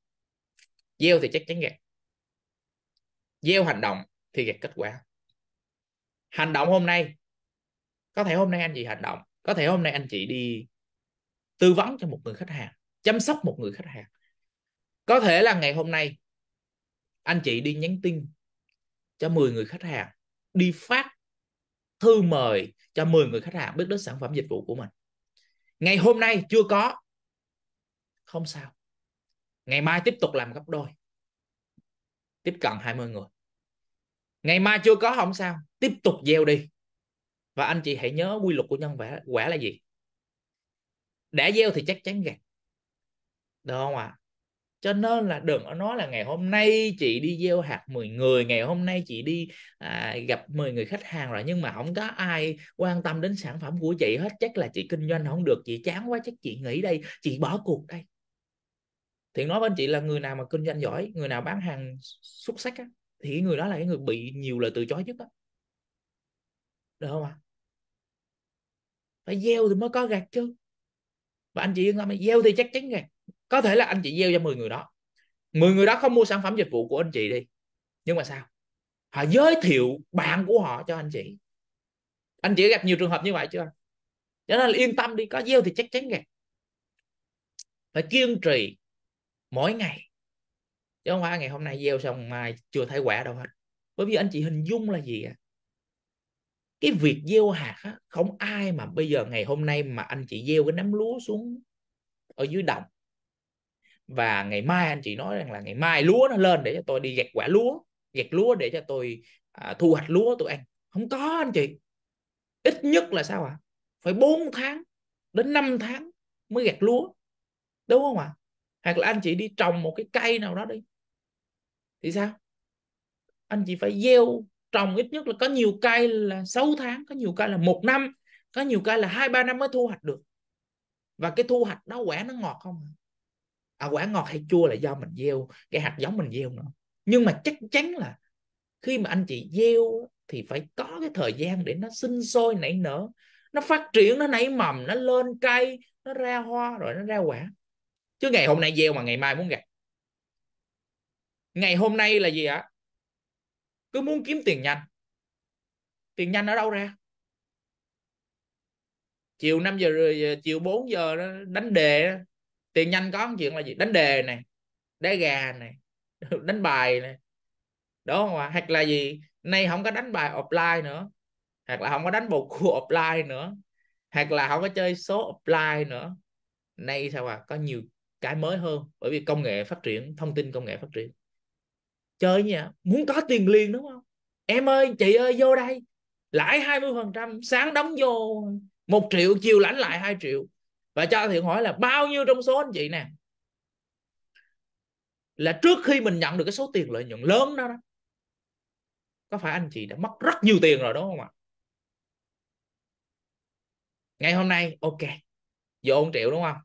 gieo thì chắc chắn gặt gieo hành động thì gặt kết quả hành động hôm nay có thể hôm nay anh chị hành động có thể hôm nay anh chị đi tư vấn cho một người khách hàng chăm sóc một người khách hàng có thể là ngày hôm nay anh chị đi nhắn tin cho 10 người khách hàng đi phát thư mời cho 10 người khách hàng biết đến sản phẩm dịch vụ của mình ngày hôm nay chưa có không sao ngày mai tiếp tục làm gấp đôi tiếp cận 20 người ngày mai chưa có không sao tiếp tục gieo đi và anh chị hãy nhớ quy luật của nhân quả quả là gì đã gieo thì chắc chắn gặt được không ạ à? cho nên là đừng có nói là ngày hôm nay chị đi gieo hạt 10 người ngày hôm nay chị đi à, gặp 10 người khách hàng rồi nhưng mà không có ai quan tâm đến sản phẩm của chị hết chắc là chị kinh doanh không được chị chán quá chắc chị nghỉ đây chị bỏ cuộc đây thì nói với anh chị là người nào mà kinh doanh giỏi người nào bán hàng xuất sắc á, thì cái người đó là cái người bị nhiều lời từ chối nhất đó. được không ạ à? phải gieo thì mới có gặt chứ và anh chị yên tâm gieo thì chắc chắn rồi có thể là anh chị gieo cho 10 người đó 10 người đó không mua sản phẩm dịch vụ của anh chị đi nhưng mà sao họ giới thiệu bạn của họ cho anh chị anh chị gặp nhiều trường hợp như vậy chưa cho nên là yên tâm đi có gieo thì chắc chắn gặt phải kiên trì mỗi ngày chứ không phải ngày hôm nay gieo xong mai chưa thấy quả đâu hết bởi vì anh chị hình dung là gì ạ cái việc gieo hạt á, không ai mà bây giờ ngày hôm nay mà anh chị gieo cái nắm lúa xuống ở dưới đồng và ngày mai anh chị nói rằng là ngày mai lúa nó lên để cho tôi đi gặt quả lúa gặt lúa để cho tôi à, thu hoạch lúa tôi ăn không có anh chị ít nhất là sao ạ à? phải 4 tháng đến 5 tháng mới gặt lúa đúng không ạ à? hoặc là anh chị đi trồng một cái cây nào đó đi thì sao anh chị phải gieo trồng ít nhất là có nhiều cây là 6 tháng có nhiều cây là một năm có nhiều cây là hai ba năm mới thu hoạch được và cái thu hoạch đó quả nó ngọt không à quả ngọt hay chua là do mình gieo cái hạt giống mình gieo nữa nhưng mà chắc chắn là khi mà anh chị gieo thì phải có cái thời gian để nó sinh sôi nảy nở nó phát triển nó nảy mầm nó lên cây nó ra hoa rồi nó ra quả chứ ngày hôm nay gieo mà ngày mai muốn gặt ngày hôm nay là gì ạ cứ muốn kiếm tiền nhanh tiền nhanh ở đâu ra chiều 5 giờ rồi ờ, chiều 4 giờ đó, đánh đề đó. tiền nhanh có một chuyện là gì đánh đề này đá gà này *laughs* đánh bài này đúng không ạ hoặc là gì nay không có đánh bài offline nữa hoặc là không có đánh bầu cua *laughs* offline nữa hoặc là không có chơi số offline nữa nay sao à có nhiều cái mới hơn bởi vì công nghệ phát triển thông tin công nghệ phát triển chơi nhà muốn có tiền liền đúng không em ơi chị ơi vô đây lãi 20% sáng đóng vô một triệu chiều lãnh lại 2 triệu và cho thiện hỏi là bao nhiêu trong số anh chị nè là trước khi mình nhận được cái số tiền lợi nhuận lớn đó, đó có phải anh chị đã mất rất nhiều tiền rồi đúng không ạ ngày hôm nay ok vô 1 triệu đúng không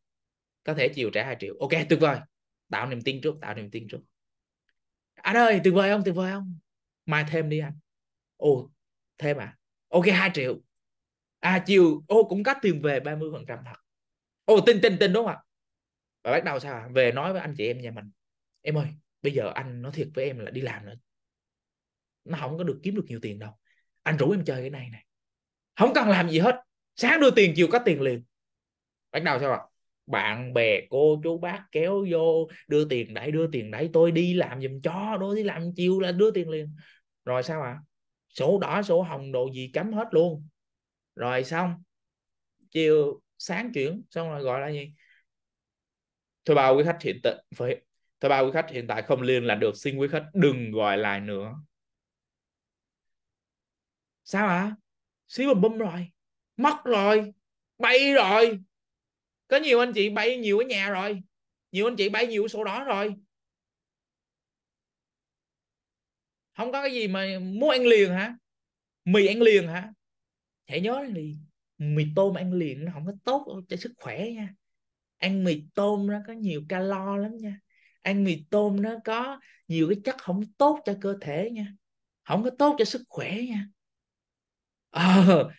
có thể chiều trả 2 triệu ok tuyệt vời tạo niềm tin trước tạo niềm tin trước anh ơi tuyệt vời không tuyệt vời không mai thêm đi anh ồ thêm à ok 2 triệu à chiều ô cũng cắt tiền về 30 phần trăm thật ô tin tin tin đúng không ạ và bắt đầu sao à? về nói với anh chị em nhà mình em ơi bây giờ anh nói thiệt với em là đi làm nữa nó không có được kiếm được nhiều tiền đâu anh rủ em chơi cái này này không cần làm gì hết sáng đưa tiền chiều có tiền liền bắt đầu sao ạ bạn bè cô chú bác kéo vô đưa tiền đẩy đưa tiền đẩy tôi đi làm giùm cho tôi đi làm chiêu là đưa tiền liền rồi sao ạ à? sổ đỏ sổ hồng đồ gì cấm hết luôn rồi xong chiều sáng chuyển xong rồi gọi là gì thưa bao quý khách hiện tại phải thưa bao quý khách hiện tại không liên là được xin quý khách đừng gọi lại nữa sao ạ à? xíu bùm bùm rồi mất rồi bay rồi có nhiều anh chị bay nhiều ở nhà rồi nhiều anh chị bay nhiều số đó rồi không có cái gì mà muốn ăn liền hả mì ăn liền hả hãy nhớ thì mì tôm ăn liền nó không có tốt cho sức khỏe nha ăn mì tôm nó có nhiều calo lắm nha ăn mì tôm nó có nhiều cái chất không tốt cho cơ thể nha không có tốt cho sức khỏe nha ờ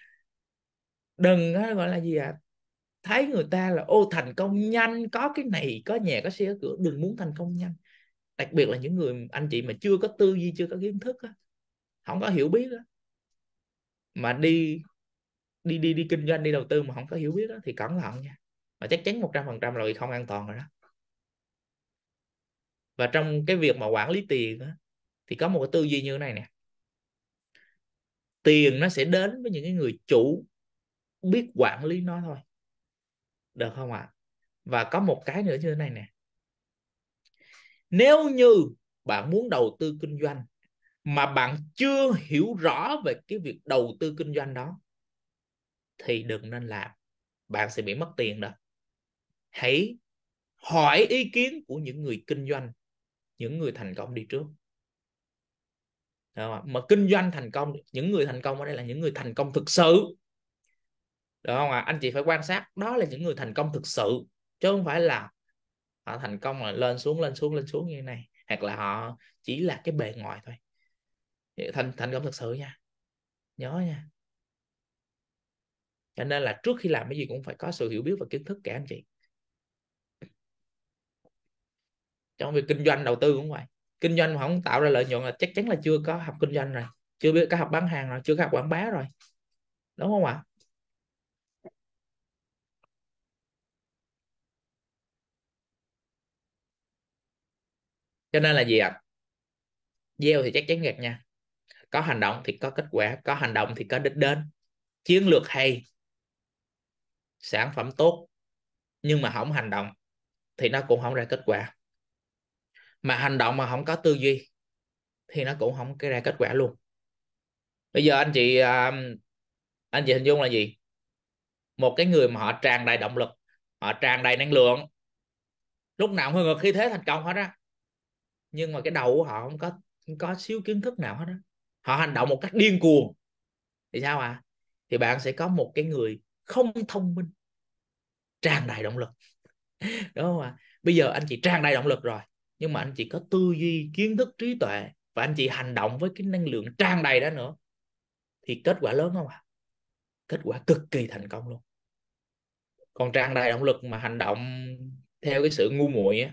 đừng gọi là gì ạ à? thấy người ta là ô thành công nhanh có cái này có nhà có xe có cửa đừng muốn thành công nhanh đặc biệt là những người anh chị mà chưa có tư duy chưa có kiến thức á không có hiểu biết á mà đi đi đi đi kinh doanh đi đầu tư mà không có hiểu biết đó, thì cẩn thận nha mà chắc chắn một trăm phần trăm là vì không an toàn rồi đó và trong cái việc mà quản lý tiền đó, thì có một cái tư duy như thế này nè tiền nó sẽ đến với những cái người chủ biết quản lý nó thôi được không ạ à? và có một cái nữa như thế này nè nếu như bạn muốn đầu tư kinh doanh mà bạn chưa hiểu rõ về cái việc đầu tư kinh doanh đó thì đừng nên làm bạn sẽ bị mất tiền đó hãy hỏi ý kiến của những người kinh doanh những người thành công đi trước mà kinh doanh thành công những người thành công ở đây là những người thành công thực sự được không ạ à? anh chị phải quan sát đó là những người thành công thực sự chứ không phải là họ thành công là lên xuống lên xuống lên xuống như thế này hoặc là họ chỉ là cái bề ngoài thôi thành thành công thực sự nha nhớ nha cho nên là trước khi làm cái gì cũng phải có sự hiểu biết và kiến thức cả anh chị trong việc kinh doanh đầu tư cũng vậy kinh doanh mà không tạo ra lợi nhuận là chắc chắn là chưa có học kinh doanh rồi chưa biết có học bán hàng rồi chưa có học quảng bá rồi đúng không ạ à? cho nên là gì ạ à? gieo thì chắc chắn gặt nha có hành động thì có kết quả có hành động thì có đích đến chiến lược hay sản phẩm tốt nhưng mà không hành động thì nó cũng không ra kết quả mà hành động mà không có tư duy thì nó cũng không ra kết quả luôn bây giờ anh chị à, anh chị hình dung là gì một cái người mà họ tràn đầy động lực họ tràn đầy năng lượng lúc nào cũng ngược khi thế thành công hết á nhưng mà cái đầu của họ không có không có xíu kiến thức nào hết đó. họ hành động một cách điên cuồng thì sao ạ à? thì bạn sẽ có một cái người không thông minh tràn đầy động lực *laughs* đúng không ạ à? bây giờ anh chị tràn đầy động lực rồi nhưng mà anh chị có tư duy kiến thức trí tuệ và anh chị hành động với cái năng lượng tràn đầy đó nữa thì kết quả lớn không ạ à? kết quả cực kỳ thành công luôn còn tràn đầy động lực mà hành động theo cái sự ngu muội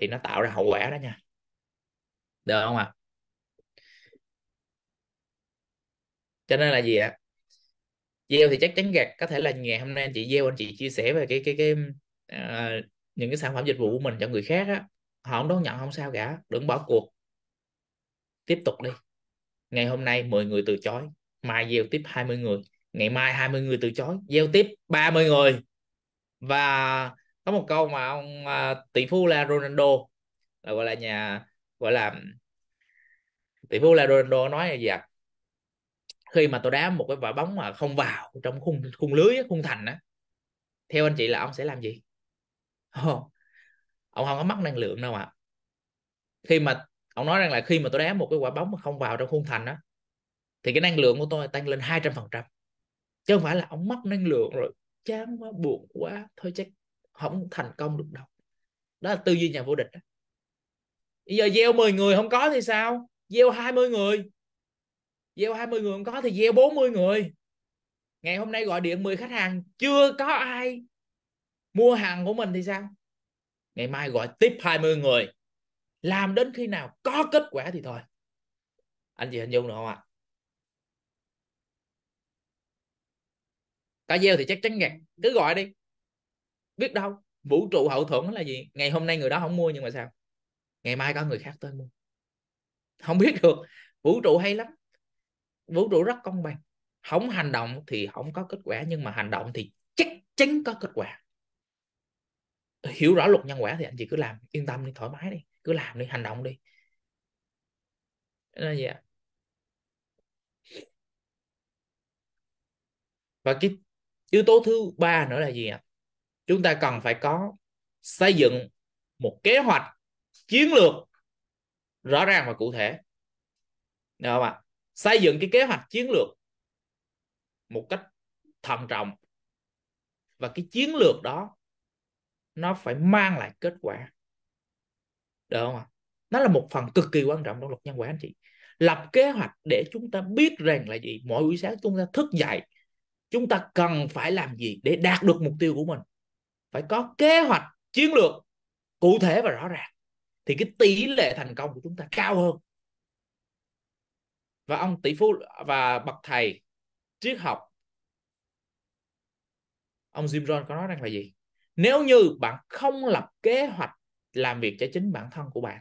thì nó tạo ra hậu quả đó nha được không ạ à? cho nên là gì ạ gieo thì chắc chắn gạt có thể là ngày hôm nay anh chị gieo anh chị chia sẻ về cái cái cái uh, những cái sản phẩm dịch vụ của mình cho người khác á họ không đón nhận không sao cả đừng bỏ cuộc tiếp tục đi ngày hôm nay 10 người từ chối mai gieo tiếp 20 người ngày mai 20 người từ chối gieo tiếp 30 người và có một câu mà ông uh, tỷ phú là Ronaldo là gọi là nhà gọi là tỷ phú là Ronaldo nói là gì ạ à? khi mà tôi đá một cái quả bóng mà không vào trong khung khung lưới khung thành á theo anh chị là ông sẽ làm gì không, ờ, ông không có mất năng lượng đâu ạ khi mà ông nói rằng là khi mà tôi đá một cái quả bóng mà không vào trong khung thành á thì cái năng lượng của tôi tăng lên 200% chứ không phải là ông mất năng lượng rồi chán quá buồn quá thôi chắc không thành công được đâu đó là tư duy nhà vô địch đó. Bây giờ gieo 10 người không có thì sao gieo 20 người gieo 20 người không có thì gieo 40 người ngày hôm nay gọi điện 10 khách hàng chưa có ai mua hàng của mình thì sao ngày mai gọi tiếp 20 người làm đến khi nào có kết quả thì thôi anh chị hình dung được không ạ ta gieo thì chắc chắn gạt cứ gọi đi biết đâu vũ trụ hậu thuẫn là gì ngày hôm nay người đó không mua nhưng mà sao ngày mai có người khác tới mua không biết được vũ trụ hay lắm vũ trụ rất công bằng không hành động thì không có kết quả nhưng mà hành động thì chắc chắn có kết quả hiểu rõ luật nhân quả thì anh chị cứ làm yên tâm đi thoải mái đi cứ làm đi hành động đi là gì ạ và cái yếu tố thứ ba nữa là gì ạ chúng ta cần phải có xây dựng một kế hoạch chiến lược rõ ràng và cụ thể được không ạ xây dựng cái kế hoạch chiến lược một cách thận trọng và cái chiến lược đó nó phải mang lại kết quả được không ạ nó là một phần cực kỳ quan trọng trong luật nhân quả anh chị lập kế hoạch để chúng ta biết rằng là gì mỗi buổi sáng chúng ta thức dậy chúng ta cần phải làm gì để đạt được mục tiêu của mình phải có kế hoạch chiến lược cụ thể và rõ ràng thì cái tỷ lệ thành công của chúng ta cao hơn và ông tỷ phú và bậc thầy triết học ông Jim Rohn có nói rằng là gì nếu như bạn không lập kế hoạch làm việc cho chính bản thân của bạn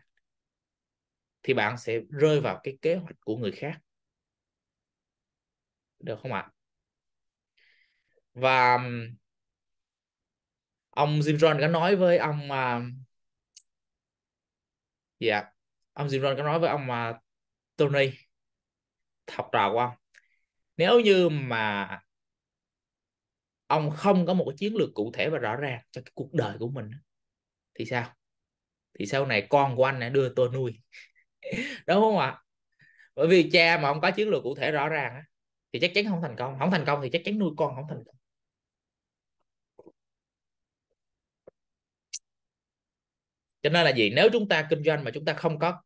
thì bạn sẽ rơi vào cái kế hoạch của người khác được không ạ và ông Jim Rohn có nói với ông uh, dạ yeah. ông Jim Rohn có nói với ông uh, Tony học trò của ông nếu như mà ông không có một chiến lược cụ thể và rõ ràng cho cái cuộc đời của mình thì sao thì sau này con của anh lại đưa tôi nuôi *laughs* đúng không ạ bởi vì cha mà không có chiến lược cụ thể rõ ràng thì chắc chắn không thành công không thành công thì chắc chắn nuôi con không thành công cho nên là gì nếu chúng ta kinh doanh mà chúng ta không có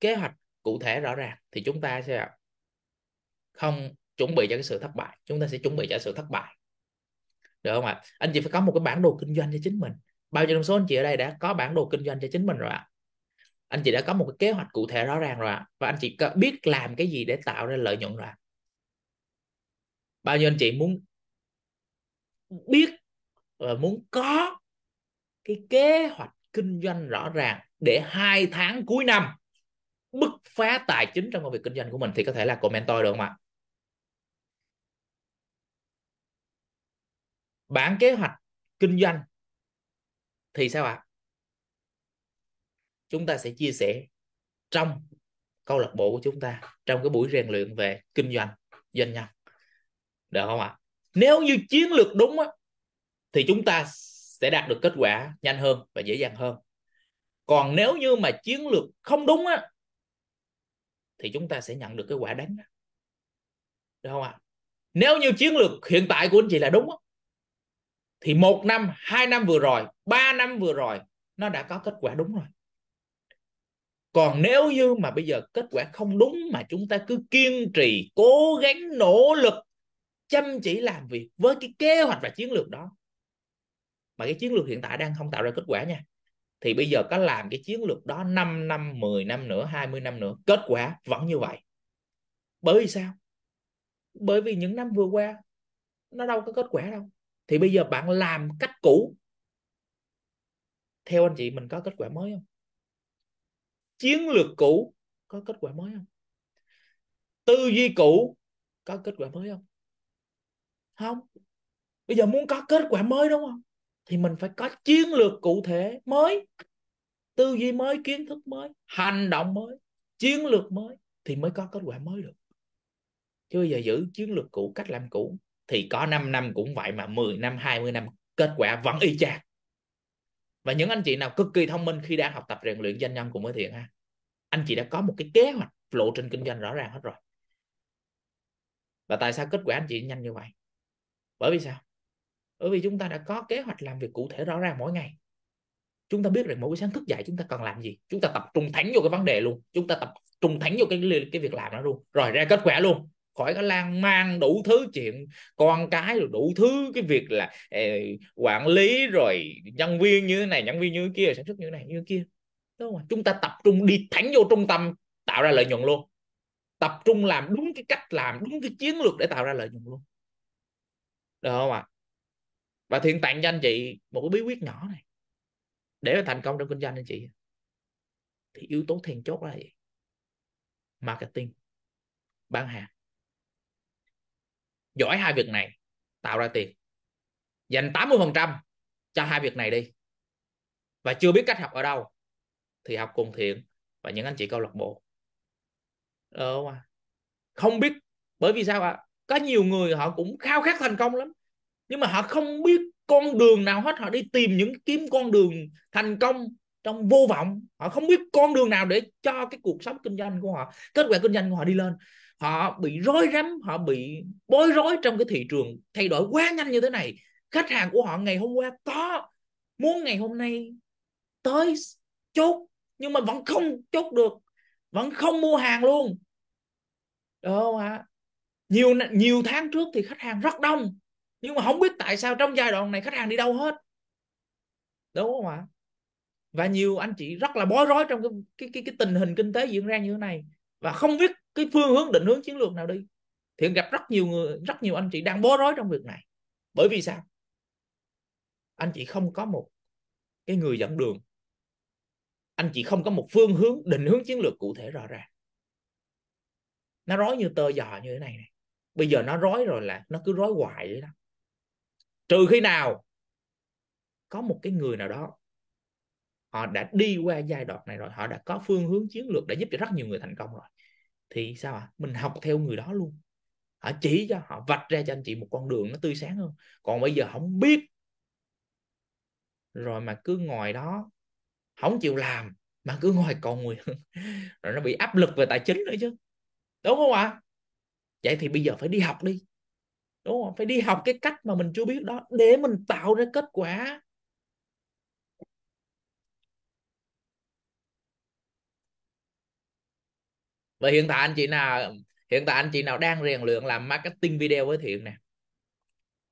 kế hoạch cụ thể rõ ràng thì chúng ta sẽ không chuẩn bị cho cái sự thất bại chúng ta sẽ chuẩn bị cho sự thất bại được không ạ anh chị phải có một cái bản đồ kinh doanh cho chính mình bao nhiêu trong số anh chị ở đây đã có bản đồ kinh doanh cho chính mình rồi ạ à? anh chị đã có một cái kế hoạch cụ thể rõ ràng rồi ạ và anh chị biết làm cái gì để tạo ra lợi nhuận rồi à? bao nhiêu anh chị muốn biết và muốn có cái kế hoạch kinh doanh rõ ràng để hai tháng cuối năm bứt phá tài chính trong công việc kinh doanh của mình thì có thể là comment commentor được không ạ? Bản kế hoạch kinh doanh thì sao ạ? Chúng ta sẽ chia sẻ trong câu lạc bộ của chúng ta trong cái buổi rèn luyện về kinh doanh doanh nhân được không ạ? Nếu như chiến lược đúng á, thì chúng ta sẽ đạt được kết quả nhanh hơn và dễ dàng hơn còn nếu như mà chiến lược không đúng á thì chúng ta sẽ nhận được cái quả đánh, đó. được không ạ nếu như chiến lược hiện tại của anh chị là đúng á thì một năm hai năm vừa rồi ba năm vừa rồi nó đã có kết quả đúng rồi còn nếu như mà bây giờ kết quả không đúng mà chúng ta cứ kiên trì cố gắng nỗ lực chăm chỉ làm việc với cái kế hoạch và chiến lược đó mà cái chiến lược hiện tại đang không tạo ra kết quả nha thì bây giờ có làm cái chiến lược đó 5 năm 10 năm nữa 20 năm nữa kết quả vẫn như vậy bởi vì sao bởi vì những năm vừa qua nó đâu có kết quả đâu thì bây giờ bạn làm cách cũ theo anh chị mình có kết quả mới không chiến lược cũ có kết quả mới không tư duy cũ có kết quả mới không không bây giờ muốn có kết quả mới đúng không thì mình phải có chiến lược cụ thể mới tư duy mới kiến thức mới hành động mới chiến lược mới thì mới có kết quả mới được chứ giờ giữ chiến lược cũ cách làm cũ thì có 5 năm cũng vậy mà 10 năm 20 năm kết quả vẫn y chang và những anh chị nào cực kỳ thông minh khi đang học tập rèn luyện doanh nhân cùng với thiện ha anh chị đã có một cái kế hoạch lộ trình kinh doanh rõ ràng hết rồi và tại sao kết quả anh chị nhanh như vậy bởi vì sao bởi vì chúng ta đã có kế hoạch làm việc cụ thể rõ ràng mỗi ngày chúng ta biết rằng mỗi buổi sáng thức dậy chúng ta cần làm gì chúng ta tập trung thánh vô cái vấn đề luôn chúng ta tập trung thánh vô cái cái việc làm đó luôn rồi ra kết quả luôn khỏi cái lan man đủ thứ chuyện con cái rồi đủ thứ cái việc là eh, quản lý rồi nhân viên như thế này nhân viên như thế kia sản xuất như thế này như thế kia đúng không chúng ta tập trung đi thẳng vô trung tâm tạo ra lợi nhuận luôn tập trung làm đúng cái cách làm đúng cái chiến lược để tạo ra lợi nhuận luôn được không ạ à? và thiện tặng cho anh chị một cái bí quyết nhỏ này để thành công trong kinh doanh anh chị thì yếu tố then chốt là gì marketing bán hàng giỏi hai việc này tạo ra tiền dành 80% cho hai việc này đi và chưa biết cách học ở đâu thì học cùng thiện và những anh chị câu lạc bộ ờ, à. không biết bởi vì sao ạ à? có nhiều người họ cũng khao khát thành công lắm nhưng mà họ không biết con đường nào hết họ đi tìm những kiếm con đường thành công trong vô vọng họ không biết con đường nào để cho cái cuộc sống kinh doanh của họ kết quả kinh doanh của họ đi lên họ bị rối rắm họ bị bối rối trong cái thị trường thay đổi quá nhanh như thế này khách hàng của họ ngày hôm qua có muốn ngày hôm nay tới chốt nhưng mà vẫn không chốt được vẫn không mua hàng luôn đúng không ạ nhiều nhiều tháng trước thì khách hàng rất đông nhưng mà không biết tại sao trong giai đoạn này khách hàng đi đâu hết đúng không ạ và nhiều anh chị rất là bó rối trong cái cái cái, cái tình hình kinh tế diễn ra như thế này và không biết cái phương hướng định hướng chiến lược nào đi thì gặp rất nhiều người rất nhiều anh chị đang bó rối trong việc này bởi vì sao anh chị không có một cái người dẫn đường anh chị không có một phương hướng định hướng chiến lược cụ thể rõ ràng nó rối như tơ giò như thế này này bây giờ nó rối rồi là nó cứ rối hoài vậy đó trừ khi nào có một cái người nào đó họ đã đi qua giai đoạn này rồi họ đã có phương hướng chiến lược đã giúp cho rất nhiều người thành công rồi thì sao ạ à? mình học theo người đó luôn họ chỉ cho họ vạch ra cho anh chị một con đường nó tươi sáng hơn còn bây giờ không biết rồi mà cứ ngồi đó không chịu làm mà cứ ngồi cầu nguyện *laughs* rồi nó bị áp lực về tài chính nữa chứ đúng không ạ à? vậy thì bây giờ phải đi học đi đúng không phải đi học cái cách mà mình chưa biết đó để mình tạo ra kết quả và hiện tại anh chị nào hiện tại anh chị nào đang rèn luyện làm marketing video với thiện nè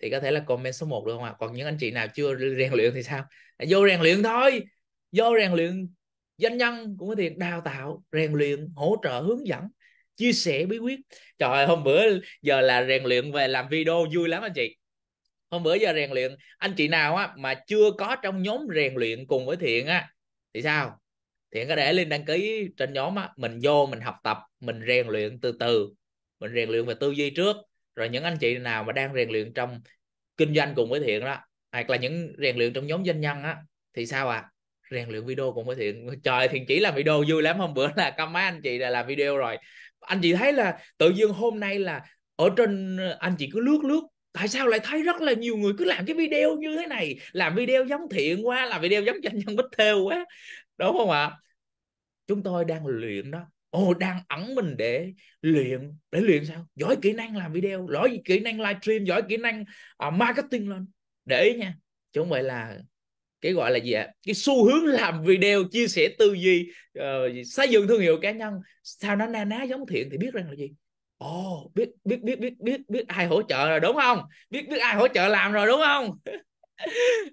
thì có thể là comment số 1 được không ạ à? còn những anh chị nào chưa rèn luyện thì sao à, vô rèn luyện thôi vô rèn luyện doanh nhân cũng có thiện đào tạo rèn luyện hỗ trợ hướng dẫn chia sẻ bí quyết trời hôm bữa giờ là rèn luyện về làm video vui lắm anh chị hôm bữa giờ rèn luyện anh chị nào á mà chưa có trong nhóm rèn luyện cùng với thiện á thì sao thiện có để lên đăng ký trên nhóm á mình vô mình học tập mình rèn luyện từ từ mình rèn luyện về tư duy trước rồi những anh chị nào mà đang rèn luyện trong kinh doanh cùng với thiện đó hoặc là những rèn luyện trong nhóm doanh nhân á thì sao à rèn luyện video cùng với thiện trời thiện chỉ làm video vui lắm hôm bữa là có mấy anh chị là làm video rồi anh chị thấy là tự dưng hôm nay là ở trên anh chị cứ lướt lướt tại sao lại thấy rất là nhiều người cứ làm cái video như thế này làm video giống thiện quá làm video giống doanh nhân bích theo quá đúng không ạ chúng tôi đang luyện đó ồ đang ẩn mình để luyện để luyện sao giỏi kỹ năng làm video giỏi kỹ năng livestream giỏi kỹ năng uh, marketing lên để ý nha chứ không là cái gọi là gì ạ à? cái xu hướng làm video chia sẻ tư duy uh, xây dựng thương hiệu cá nhân sao nó na ná giống thiện thì biết rằng là gì ồ oh, biết biết biết biết biết biết ai hỗ trợ rồi đúng không biết biết ai hỗ trợ làm rồi đúng không *laughs*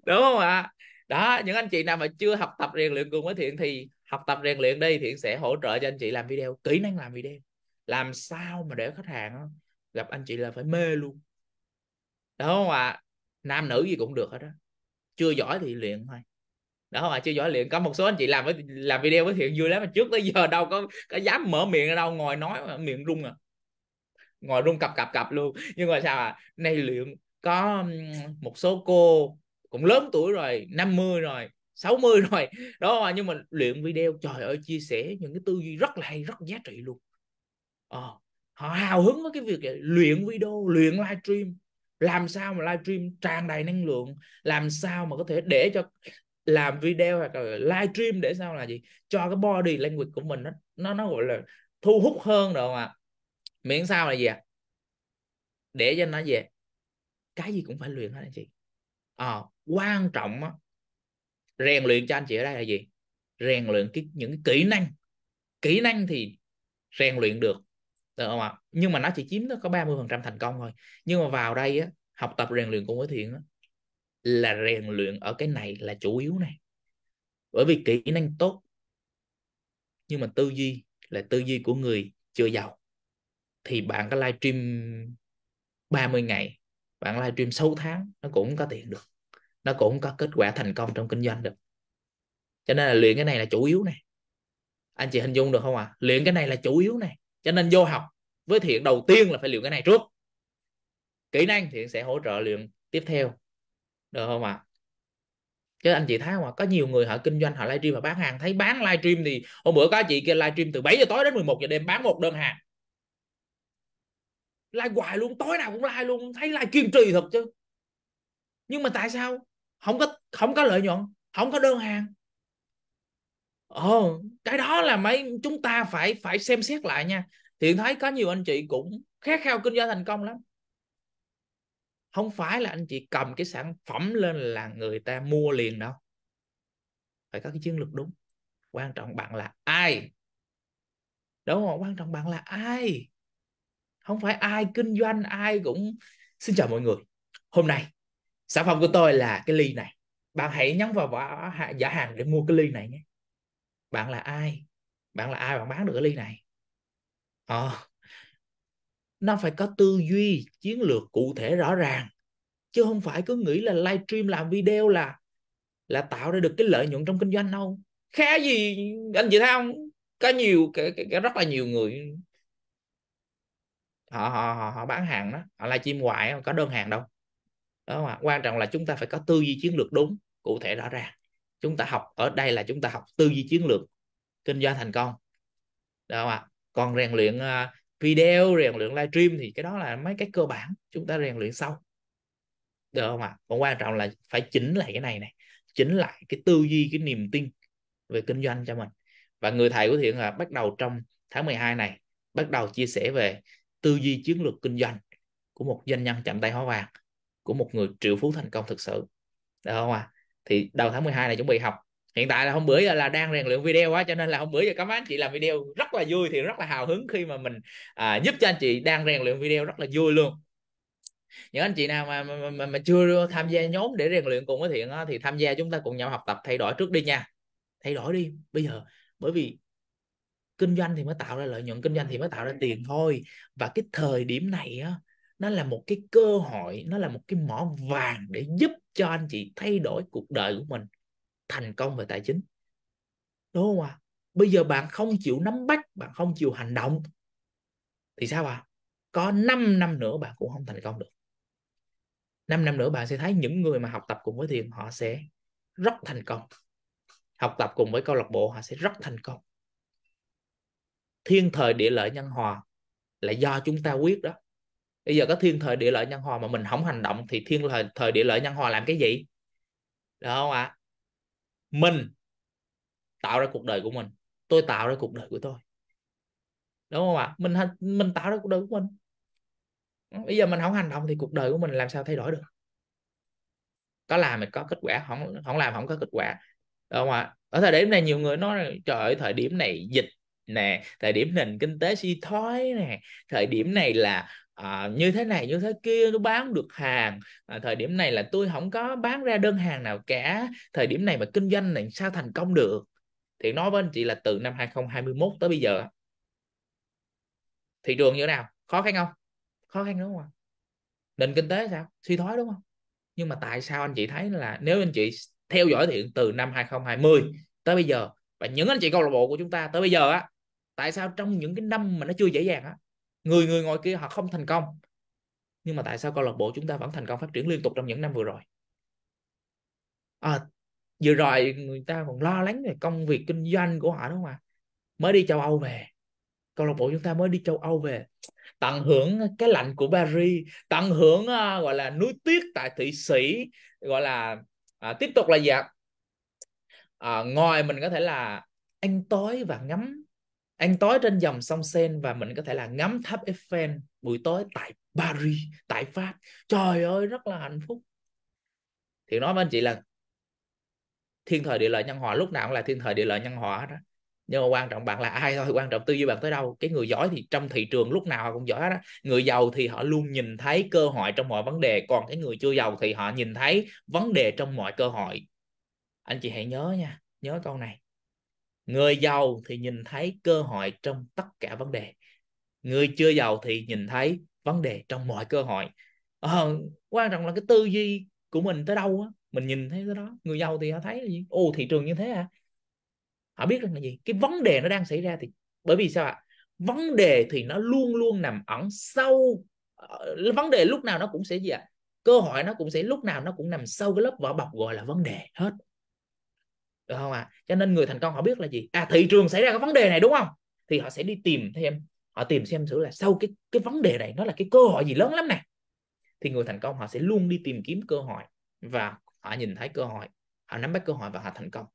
đúng không ạ à? đó những anh chị nào mà chưa học tập rèn luyện cùng với thiện thì học tập rèn luyện đi thiện sẽ hỗ trợ cho anh chị làm video kỹ năng làm video làm sao mà để khách hàng gặp anh chị là phải mê luôn đúng không ạ à? nam nữ gì cũng được hết đó chưa giỏi thì luyện thôi đó mà chưa giỏi luyện có một số anh chị làm với làm video với thiện vui lắm mà trước tới giờ đâu có có dám mở miệng ra đâu ngồi nói mà miệng rung à ngồi rung cặp cặp cặp luôn nhưng mà sao à nay luyện có một số cô cũng lớn tuổi rồi 50 rồi 60 *laughs* rồi đó mà nhưng mà luyện video trời ơi chia sẻ những cái tư duy rất là hay rất giá trị luôn à, họ hào hứng với cái việc luyện video luyện livestream làm sao mà livestream tràn đầy năng lượng làm sao mà có thể để cho làm video hoặc là livestream để sao là gì cho cái body language của mình nó nó nó gọi là thu hút hơn rồi mà miễn sao là gì à để cho nó về cái gì cũng phải luyện hết anh chị à, quan trọng á, rèn luyện cho anh chị ở đây là gì rèn luyện cái những cái kỹ năng kỹ năng thì rèn luyện được được không ạ nhưng mà nó chỉ chiếm nó có 30% thành công thôi nhưng mà vào đây á, học tập rèn luyện cùng với thiện á, là rèn luyện ở cái này là chủ yếu này bởi vì kỹ năng tốt nhưng mà tư duy là tư duy của người chưa giàu thì bạn có livestream 30 ngày bạn livestream 6 tháng nó cũng có tiền được nó cũng có kết quả thành công trong kinh doanh được cho nên là luyện cái này là chủ yếu này anh chị hình dung được không ạ à? luyện cái này là chủ yếu này cho nên vô học với thiện đầu tiên là phải luyện cái này trước kỹ năng thiện sẽ hỗ trợ luyện tiếp theo được không ạ à? chứ anh chị thấy không ạ có nhiều người họ kinh doanh họ livestream và bán hàng thấy bán livestream thì hôm bữa có chị kia livestream từ 7 giờ tối đến 11 giờ đêm bán một đơn hàng like hoài luôn tối nào cũng like luôn thấy like kiên trì thật chứ nhưng mà tại sao không có không có lợi nhuận không có đơn hàng ồ ờ, cái đó là mấy chúng ta phải phải xem xét lại nha Thì thấy có nhiều anh chị cũng khát khao kinh doanh thành công lắm không phải là anh chị cầm cái sản phẩm lên là người ta mua liền đâu phải có cái chiến lược đúng quan trọng bạn là ai đúng không quan trọng bạn là ai không phải ai kinh doanh ai cũng xin chào mọi người hôm nay sản phẩm của tôi là cái ly này bạn hãy nhấn vào vỏ giả hàng để mua cái ly này nhé bạn là ai bạn là ai bạn bán được cái ly này à, nó phải có tư duy chiến lược cụ thể rõ ràng chứ không phải cứ nghĩ là live stream làm video là là tạo ra được cái lợi nhuận trong kinh doanh đâu khá gì anh chị thấy không có nhiều cái, cái, cái rất là nhiều người họ họ họ, họ bán hàng đó họ livestream hoài không có đơn hàng đâu đó mà quan trọng là chúng ta phải có tư duy chiến lược đúng cụ thể rõ ràng chúng ta học ở đây là chúng ta học tư duy chiến lược kinh doanh thành công được không ạ còn rèn luyện à, video rèn luyện live stream thì cái đó là mấy cái cơ bản chúng ta rèn luyện sau được không ạ còn quan trọng là phải chỉnh lại cái này này chỉnh lại cái tư duy cái niềm tin về kinh doanh cho mình và người thầy của thiện là bắt đầu trong tháng 12 này bắt đầu chia sẻ về tư duy chiến lược kinh doanh của một doanh nhân chạm tay hóa vàng của một người triệu phú thành công thực sự được không ạ thì đầu tháng 12 này chuẩn bị học hiện tại là hôm bữa giờ là đang rèn luyện video quá cho nên là hôm bữa giờ các anh chị làm video rất là vui thì rất là hào hứng khi mà mình à, giúp cho anh chị đang rèn luyện video rất là vui luôn những anh chị nào mà mà, mà, mà chưa tham gia nhóm để rèn luyện cùng với thiện đó, thì tham gia chúng ta cùng nhau học tập thay đổi trước đi nha thay đổi đi bây giờ bởi vì kinh doanh thì mới tạo ra lợi nhuận kinh doanh thì mới tạo ra tiền thôi và cái thời điểm này á nó là một cái cơ hội nó là một cái mỏ vàng để giúp cho anh chị thay đổi cuộc đời của mình thành công về tài chính đúng không ạ à? bây giờ bạn không chịu nắm bắt bạn không chịu hành động thì sao ạ à? có 5 năm nữa bạn cũng không thành công được 5 năm nữa bạn sẽ thấy những người mà học tập cùng với thiền họ sẽ rất thành công học tập cùng với câu lạc bộ họ sẽ rất thành công thiên thời địa lợi nhân hòa là do chúng ta quyết đó bây giờ có thiên thời địa lợi nhân hòa mà mình không hành động thì thiên thời thời địa lợi nhân hòa làm cái gì được không ạ à? mình tạo ra cuộc đời của mình tôi tạo ra cuộc đời của tôi đúng không ạ à? mình mình tạo ra cuộc đời của mình ừ, bây giờ mình không hành động thì cuộc đời của mình làm sao thay đổi được có làm thì có kết quả không không làm không có kết quả đúng không ạ à? ở thời điểm này nhiều người nói là trời ơi thời điểm này dịch nè thời điểm nền kinh tế suy thoái nè thời điểm này là à, như thế này như thế kia tôi bán được hàng à, thời điểm này là tôi không có bán ra đơn hàng nào cả thời điểm này mà kinh doanh này sao thành công được thì nói với anh chị là từ năm 2021 tới bây giờ thị trường như thế nào khó khăn không khó khăn đúng không nền kinh tế sao suy thoái đúng không nhưng mà tại sao anh chị thấy là nếu anh chị theo dõi thị từ năm 2020 tới bây giờ và những anh chị câu lạc bộ của chúng ta tới bây giờ á tại sao trong những cái năm mà nó chưa dễ dàng á người người ngồi kia họ không thành công nhưng mà tại sao câu lạc bộ chúng ta vẫn thành công phát triển liên tục trong những năm vừa rồi à, vừa rồi người ta còn lo lắng về công việc kinh doanh của họ đúng không ạ mới đi châu âu về câu lạc bộ chúng ta mới đi châu âu về tận hưởng cái lạnh của paris tận hưởng uh, gọi là núi tuyết tại thụy sĩ gọi là uh, tiếp tục là dạp uh, à, ngồi mình có thể là ăn tối và ngắm ăn tối trên dòng sông Sen và mình có thể là ngắm tháp Eiffel buổi tối tại Paris, tại Pháp. Trời ơi, rất là hạnh phúc. Thì nói với anh chị là thiên thời địa lợi nhân hòa lúc nào cũng là thiên thời địa lợi nhân hòa đó. Nhưng mà quan trọng bạn là ai thôi, quan trọng tư duy bạn tới đâu. Cái người giỏi thì trong thị trường lúc nào họ cũng giỏi đó. Người giàu thì họ luôn nhìn thấy cơ hội trong mọi vấn đề, còn cái người chưa giàu thì họ nhìn thấy vấn đề trong mọi cơ hội. Anh chị hãy nhớ nha, nhớ câu này người giàu thì nhìn thấy cơ hội trong tất cả vấn đề người chưa giàu thì nhìn thấy vấn đề trong mọi cơ hội ờ, quan trọng là cái tư duy của mình tới đâu á mình nhìn thấy cái đó người giàu thì họ thấy là gì ô thị trường như thế à họ biết rằng là gì cái vấn đề nó đang xảy ra thì bởi vì sao ạ vấn đề thì nó luôn luôn nằm ẩn sâu ờ, vấn đề lúc nào nó cũng sẽ gì ạ cơ hội nó cũng sẽ lúc nào nó cũng nằm sâu cái lớp vỏ bọc gọi là vấn đề hết được không ạ à? cho nên người thành công họ biết là gì à thị trường xảy ra cái vấn đề này đúng không thì họ sẽ đi tìm thêm họ tìm xem thử là sau cái cái vấn đề này nó là cái cơ hội gì lớn lắm nè thì người thành công họ sẽ luôn đi tìm kiếm cơ hội và họ nhìn thấy cơ hội họ nắm bắt cơ hội và họ thành công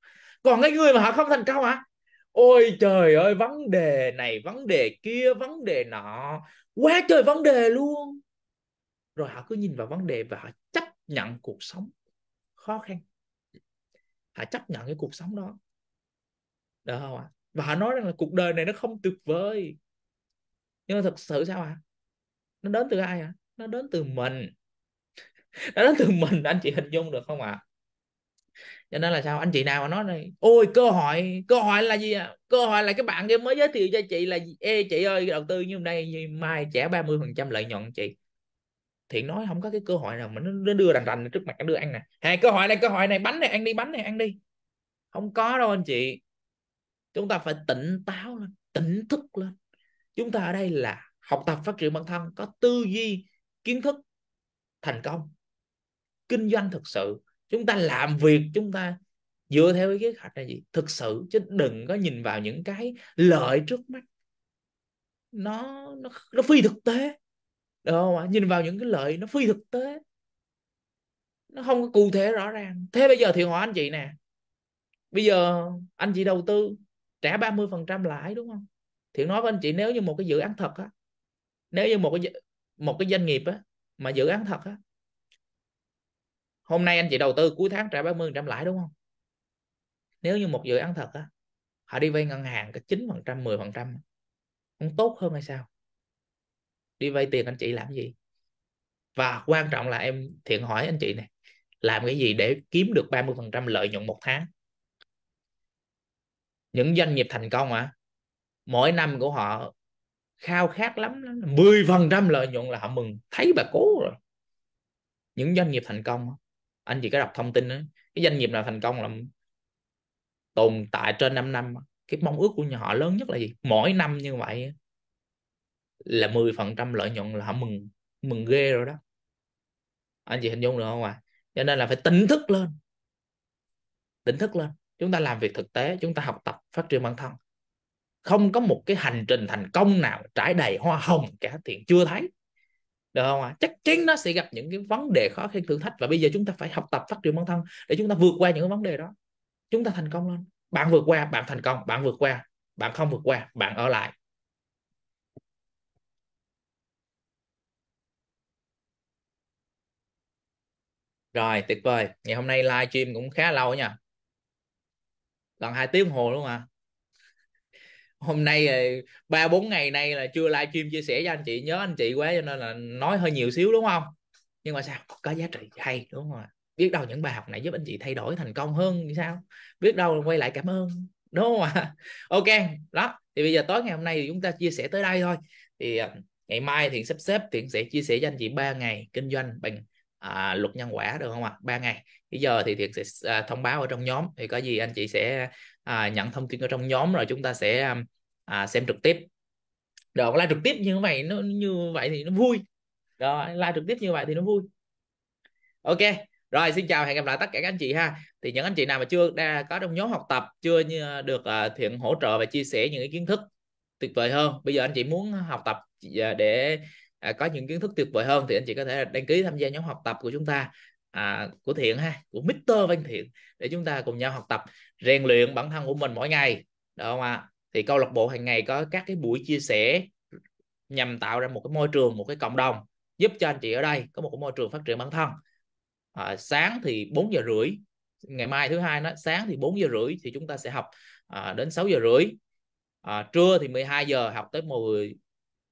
còn cái người mà họ không thành công hả à? ôi trời ơi vấn đề này vấn đề kia vấn đề nọ quá trời vấn đề luôn rồi họ cứ nhìn vào vấn đề và họ chấp nhận cuộc sống khó khăn họ chấp nhận cái cuộc sống đó được không ạ và họ nói rằng là cuộc đời này nó không tuyệt vời nhưng mà thật sự sao ạ nó đến từ ai ạ nó đến từ mình *laughs* nó đến từ mình anh chị hình dung được không ạ cho nên là sao anh chị nào mà nói này ôi cơ hội cơ hội là gì ạ cơ hội là cái bạn kia mới giới thiệu cho chị là ê chị ơi đầu tư như hôm nay như mai trả 30% lợi nhuận chị thiện nói không có cái cơ hội nào mà nó đưa đành rành trước mặt nó đưa ăn nè hai cơ hội này cơ hội này bánh này ăn đi bánh này ăn đi không có đâu anh chị chúng ta phải tỉnh táo lên tỉnh thức lên chúng ta ở đây là học tập phát triển bản thân có tư duy kiến thức thành công kinh doanh thực sự chúng ta làm việc chúng ta dựa theo cái kế hoạch là gì thực sự chứ đừng có nhìn vào những cái lợi trước mắt nó nó nó phi thực tế được không ạ nhìn vào những cái lợi nó phi thực tế nó không có cụ thể rõ ràng thế bây giờ thì hỏi anh chị nè bây giờ anh chị đầu tư trả 30% lãi đúng không thì nói với anh chị nếu như một cái dự án thật á nếu như một cái một cái doanh nghiệp á mà dự án thật á hôm nay anh chị đầu tư cuối tháng trả 30% lãi đúng không nếu như một dự án thật á họ đi vay ngân hàng có 9% trăm không tốt hơn hay sao đi vay tiền anh chị làm gì và quan trọng là em thiện hỏi anh chị này làm cái gì để kiếm được 30% lợi nhuận một tháng những doanh nghiệp thành công à mỗi năm của họ khao khát lắm 10% lợi nhuận là họ mừng thấy bà cố rồi những doanh nghiệp thành công anh chị có đọc thông tin đó. cái doanh nghiệp nào thành công là tồn tại trên 5 năm cái mong ước của nhà họ lớn nhất là gì mỗi năm như vậy là 10% lợi nhuận là họ mừng mừng ghê rồi đó anh chị hình dung được không ạ à? cho nên là phải tỉnh thức lên tỉnh thức lên chúng ta làm việc thực tế chúng ta học tập phát triển bản thân không có một cái hành trình thành công nào trải đầy hoa hồng cả thiện chưa thấy được không ạ à? chắc chắn nó sẽ gặp những cái vấn đề khó khăn thử thách và bây giờ chúng ta phải học tập phát triển bản thân để chúng ta vượt qua những cái vấn đề đó chúng ta thành công lên bạn vượt qua bạn thành công bạn vượt qua bạn không vượt qua bạn ở lại rồi tuyệt vời ngày hôm nay live stream cũng khá lâu nha gần hai tiếng hồ luôn à hôm nay ờ, ba bốn ngày nay là chưa live stream chia sẻ cho anh chị nhớ anh chị quá cho nên là nói hơi nhiều xíu đúng không nhưng mà sao có giá trị hay đúng không biết đâu những bài học này giúp anh chị thay đổi thành công hơn thì sao biết đâu quay lại cảm ơn đúng không ạ *laughs* ok đó thì bây giờ tối ngày hôm nay thì chúng ta chia sẻ tới đây thôi thì ờ, ngày mai thì sắp xếp thì sẽ chia sẻ cho anh chị ba ngày kinh doanh bằng à, luật nhân quả được không ạ à? ba ngày bây giờ thì thiện sẽ à, thông báo ở trong nhóm thì có gì anh chị sẽ à, nhận thông tin ở trong nhóm rồi chúng ta sẽ à, xem trực tiếp đó live trực tiếp như vậy nó như vậy thì nó vui đó live trực tiếp như vậy thì nó vui ok rồi xin chào hẹn gặp lại tất cả các anh chị ha thì những anh chị nào mà chưa đã có trong nhóm học tập chưa như, à, được uh, thiện hỗ trợ và chia sẻ những cái kiến thức tuyệt vời hơn bây giờ anh chị muốn học tập à, để à, có những kiến thức tuyệt vời hơn thì anh chị có thể đăng ký tham gia nhóm học tập của chúng ta à, của thiện ha của Mr Văn Thiện để chúng ta cùng nhau học tập rèn luyện bản thân của mình mỗi ngày được không ạ thì câu lạc bộ hàng ngày có các cái buổi chia sẻ nhằm tạo ra một cái môi trường một cái cộng đồng giúp cho anh chị ở đây có một cái môi trường phát triển bản thân à, sáng thì 4 giờ rưỡi ngày mai thứ hai nó sáng thì 4 giờ rưỡi thì chúng ta sẽ học à, đến 6 giờ rưỡi à, trưa thì 12 giờ học tới 10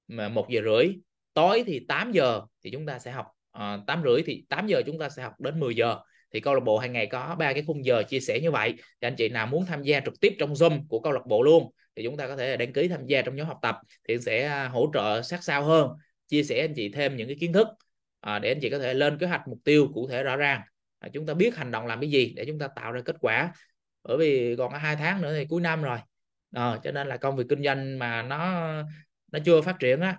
một giờ rưỡi tối thì 8 giờ thì chúng ta sẽ học à, ờ, 8 rưỡi thì 8 giờ chúng ta sẽ học đến 10 giờ thì câu lạc bộ hàng ngày có ba cái khung giờ chia sẻ như vậy thì anh chị nào muốn tham gia trực tiếp trong zoom của câu lạc bộ luôn thì chúng ta có thể đăng ký tham gia trong nhóm học tập thì sẽ à, hỗ trợ sát sao hơn chia sẻ anh chị thêm những cái kiến thức à, để anh chị có thể lên kế hoạch mục tiêu cụ thể rõ ràng à, chúng ta biết hành động làm cái gì để chúng ta tạo ra kết quả bởi vì còn hai tháng nữa thì cuối năm rồi à, cho nên là công việc kinh doanh mà nó nó chưa phát triển á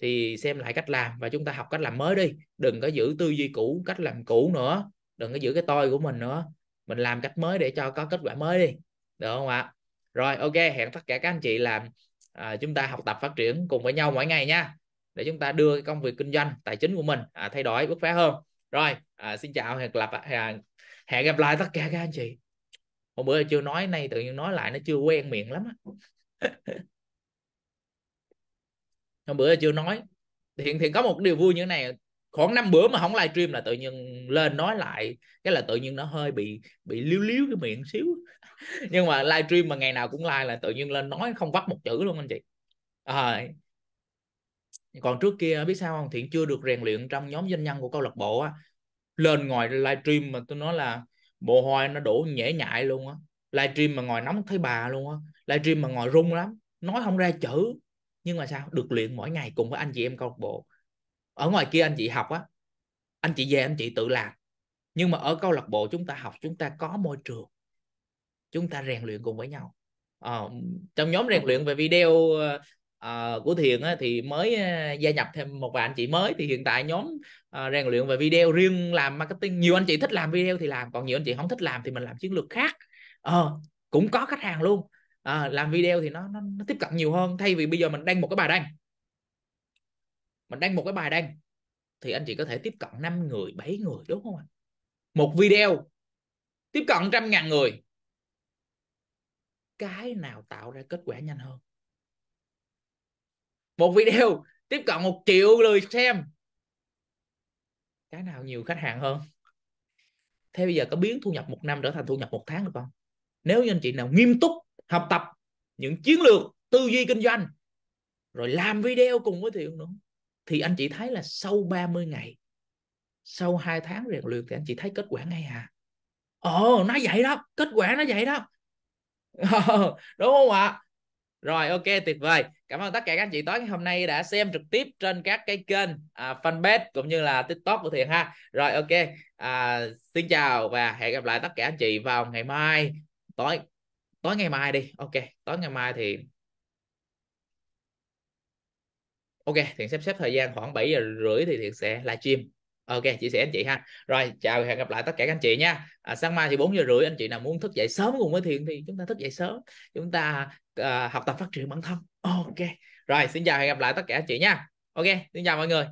thì xem lại cách làm và chúng ta học cách làm mới đi đừng có giữ tư duy cũ cách làm cũ nữa đừng có giữ cái tôi của mình nữa mình làm cách mới để cho có kết quả mới đi được không ạ rồi ok hẹn tất cả các anh chị làm à, chúng ta học tập phát triển cùng với nhau mỗi ngày nha để chúng ta đưa cái công việc kinh doanh tài chính của mình à, thay đổi bước phá hơn rồi à, xin chào hẹn gặp à, hẹn gặp lại tất cả các anh chị hôm bữa chưa nói nay tự nhiên nói lại nó chưa quen miệng lắm á *laughs* hôm bữa chưa nói hiện thì có một điều vui như thế này khoảng năm bữa mà không live stream là tự nhiên lên nói lại cái là tự nhiên nó hơi bị bị liếu liếu cái miệng xíu *laughs* nhưng mà live stream mà ngày nào cũng like là tự nhiên lên nói không vắt một chữ luôn anh chị à, còn trước kia biết sao không thiện chưa được rèn luyện trong nhóm doanh nhân của câu lạc bộ á lên ngồi live stream mà tôi nói là bộ hoa nó đổ nhễ nhại luôn á live stream mà ngồi nóng thấy bà luôn á live stream mà ngồi rung lắm nói không ra chữ nhưng mà sao được luyện mỗi ngày cùng với anh chị em câu lạc bộ ở ngoài kia anh chị học á anh chị về anh chị tự làm nhưng mà ở câu lạc bộ chúng ta học chúng ta có môi trường chúng ta rèn luyện cùng với nhau à, trong nhóm rèn luyện về video uh, của thiền á, thì mới ờ, gia nhập thêm một vài anh chị mới thì hiện tại nhóm uh, rèn luyện về video riêng làm marketing nhiều anh chị thích làm video thì làm còn nhiều anh chị không thích làm thì mình làm chiến lược khác à, cũng có khách hàng luôn à, làm video thì nó, nó nó tiếp cận nhiều hơn thay vì bây giờ mình đăng một cái bài đăng mình đăng một cái bài đăng thì anh chị có thể tiếp cận 5 người 7 người đúng không ạ một video tiếp cận trăm ngàn người cái nào tạo ra kết quả nhanh hơn một video tiếp cận một triệu người xem cái nào nhiều khách hàng hơn thế bây giờ có biến thu nhập một năm trở thành thu nhập một tháng được không nếu như anh chị nào nghiêm túc học tập những chiến lược tư duy kinh doanh rồi làm video cùng với thiện nữa thì anh chị thấy là sau 30 ngày sau 2 tháng rèn luyện thì anh chị thấy kết quả ngay à ồ nó vậy đó kết quả nó vậy đó đúng không ạ rồi ok tuyệt vời cảm ơn tất cả các anh chị tối ngày hôm nay đã xem trực tiếp trên các cái kênh à, fanpage cũng như là tiktok của thiện ha rồi ok à, xin chào và hẹn gặp lại tất cả anh chị vào ngày mai tối tối ngày mai đi ok tối ngày mai thì ok thiện xếp xếp thời gian khoảng 7 giờ rưỡi thì thiện sẽ live stream ok chia sẻ anh chị ha rồi chào hẹn gặp lại tất cả các anh chị nha à, sáng mai thì 4 giờ rưỡi anh chị nào muốn thức dậy sớm cùng với thiện thì chúng ta thức dậy sớm chúng ta uh, học tập phát triển bản thân ok rồi xin chào hẹn gặp lại tất cả anh chị nha ok xin chào mọi người